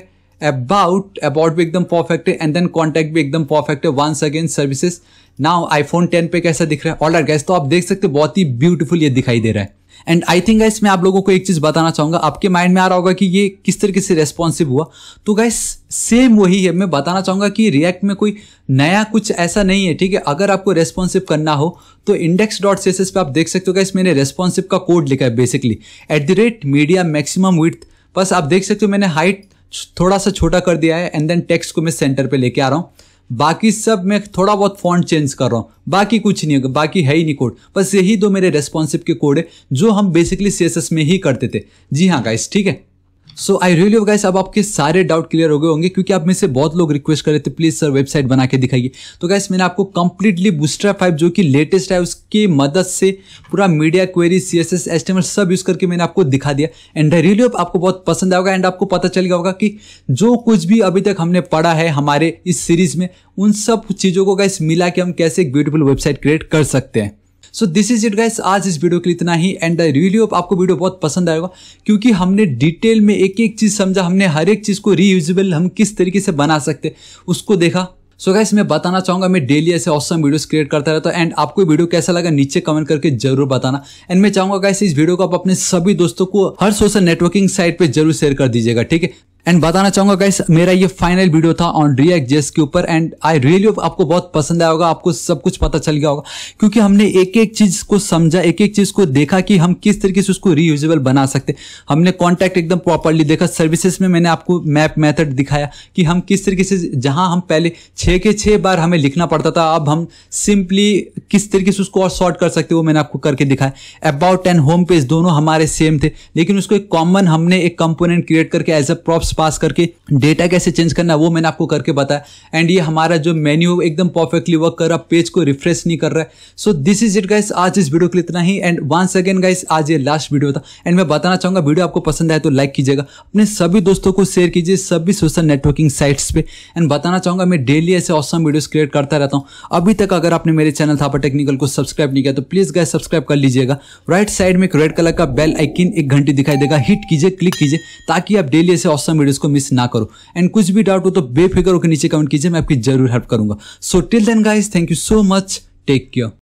अबाउट अबाउट भी एकदम परफेक्ट है एंड देन कॉन्टैक्ट भी एकदम परफेक्ट है once again services now iPhone ten पे कैसा दिख रहा है ऑल राइट गैस तो आप देख सकते हो बहुत ही ब्यूटीफुल ये दिखाई दे रहा है एंड आई थिंक गाइस मैं आप लोगों को एक चीज़ बताना चाहूंगा आपके माइंड में आ रहा होगा कि ये किस तरीके से रेस्पॉन्सिव हुआ तो गाइस सेम वही है मैं बताना चाहूंगा कि रिएक्ट में कोई नया कुछ ऐसा नहीं है ठीक है अगर आपको रेस्पॉन्सिव करना हो तो इंडेक्स डॉट सी पे आप देख सकते हो गाइस मैंने रेस्पॉन्सिव का कोड लिखा है basically at the rate media maximum width बस आप देख सकते हो मैंने हाइट थोड़ा सा छोटा कर दिया है एंड देन टेक्स्ट को मैं सेंटर पर लेके आ रहा हूँ बाकी सब मैं थोड़ा बहुत फॉन्ट चेंज कर रहा हूँ बाकी कुछ नहीं होगा बाकी है ही नहीं कोड बस यही दो मेरे रेस्पॉन्सिव के कोड है जो हम बेसिकली सी में ही करते थे जी हाँ गाइस ठीक है सो आई रियली हो गाइस अब आपके सारे डाउट क्लियर हो गए होंगे क्योंकि आप में से बहुत लोग रिक्वेस्ट कर रहे थे प्लीज़ सर वेबसाइट बना के दिखाइए तो गाइस मैंने आपको कंप्लीटली बूस्ट्रा फाइव जो कि लेटेस्ट है उसकी मदद से पूरा media query C S S सब यूज़ करके मैंने आपको दिखा दिया एंड आई रियली आपको बहुत पसंद आएगा एंड आपको पता चल गया होगा कि जो कुछ भी अभी तक हमने पढ़ा है हमारे इस सीरीज़ में उन सब चीज़ों को गाइस मिला के हम कैसे एक ब्यूटीफुल वेबसाइट क्रिएट कर सकते हैं so this is it guys आज इस वीडियो के लिए इतना ही एंड आई रियली होप आपको वीडियो बहुत पसंद आएगा क्योंकि हमने डिटेल में एक एक चीज़ समझा हमने हर एक चीज़ को रीयूजेबल हम किस तरीके से बना सकते उसको देखा सो so गाइस मैं बताना चाहूंगा मैं डेली ऐसे औसम वीडियोस क्रिएट करता रहता हूं एंड आपको वीडियो कैसा लगा नीचे कमेंट करके जरूर बताना एंड मैं चाहूंगा गाइस इस वीडियो को आप अपने सभी दोस्तों को हर सोशल नेटवर्किंग साइट पर जरूर शेयर कर दीजिएगा ठीक है एंड बताना चाहूंगा गाइस मेरा ये फाइनल वीडियो था ऑन रिएक्ट जेस के ऊपर एंड आई रियली आपको बहुत पसंद आया होगा आपको सब कुछ पता चल गया होगा क्योंकि हमने एक एक चीज को समझा एक एक चीज को देखा कि हम किस तरीके से उसको रीयूजेबल बना सकते हमने कॉन्टैक्ट एकदम प्रॉपरली देखा सर्विसेज में मैंने आपको मैप मैथड दिखाया कि हम किस तरीके से जहां हम पहले छः के छः बार हमें लिखना पड़ता था अब हम सिंपली किस तरीके से उसको और शॉर्ट कर सकते वो मैंने आपको करके दिखाया अबाउट एंड होम पेज दोनों हमारे सेम थे लेकिन उसको एक कॉमन हमने एक कंपोनेंट क्रिएट करके एज अ प्रॉप्स फॉर्म्स पास करके डेटा कैसे चेंज करना है वो मैंने आपको करके बताया एंड ये हमारा जो मेन्यू एकदम परफेक्टली वर्क कर रहा पेज को रिफ्रेश नहीं कर रहा है so this is it guys आज इस वीडियो के लिए इतना ही एंड वंस अगेन गाइस आज ये लास्ट वीडियो था एंड मैं बताना चाहूंगा वीडियो आपको पसंद आए तो लाइक कीजिएगा अपने सभी दोस्तों को शेयर कीजिए सभी सोशल नेटवर्किंग साइट्स पे एंड बताना चाहूंगा मैं डेली ऐसे औसम वीडियोस क्रिएट करता रहता हूँ अभी तक अगर आपने मेरे चैनल थापा टेक्निकल को सब्सक्राइब नहीं किया तो प्लीज़ गाय सब्सक्राइब कर लीजिएगा राइट साइड में रेड कलर का बेल आइकिन एक घंटे दिखाई देगा हिट कीजिए क्लिक कीजिए ताकि आप डेली ऐसे औसम वीडियोस को मिस ना करो एंड कुछ भी डाउट हो तो बेफिक्र होकर नीचे कमेंट कीजिए मैं आपकी जरूर हेल्प करूंगा so till then guys thank you so much take care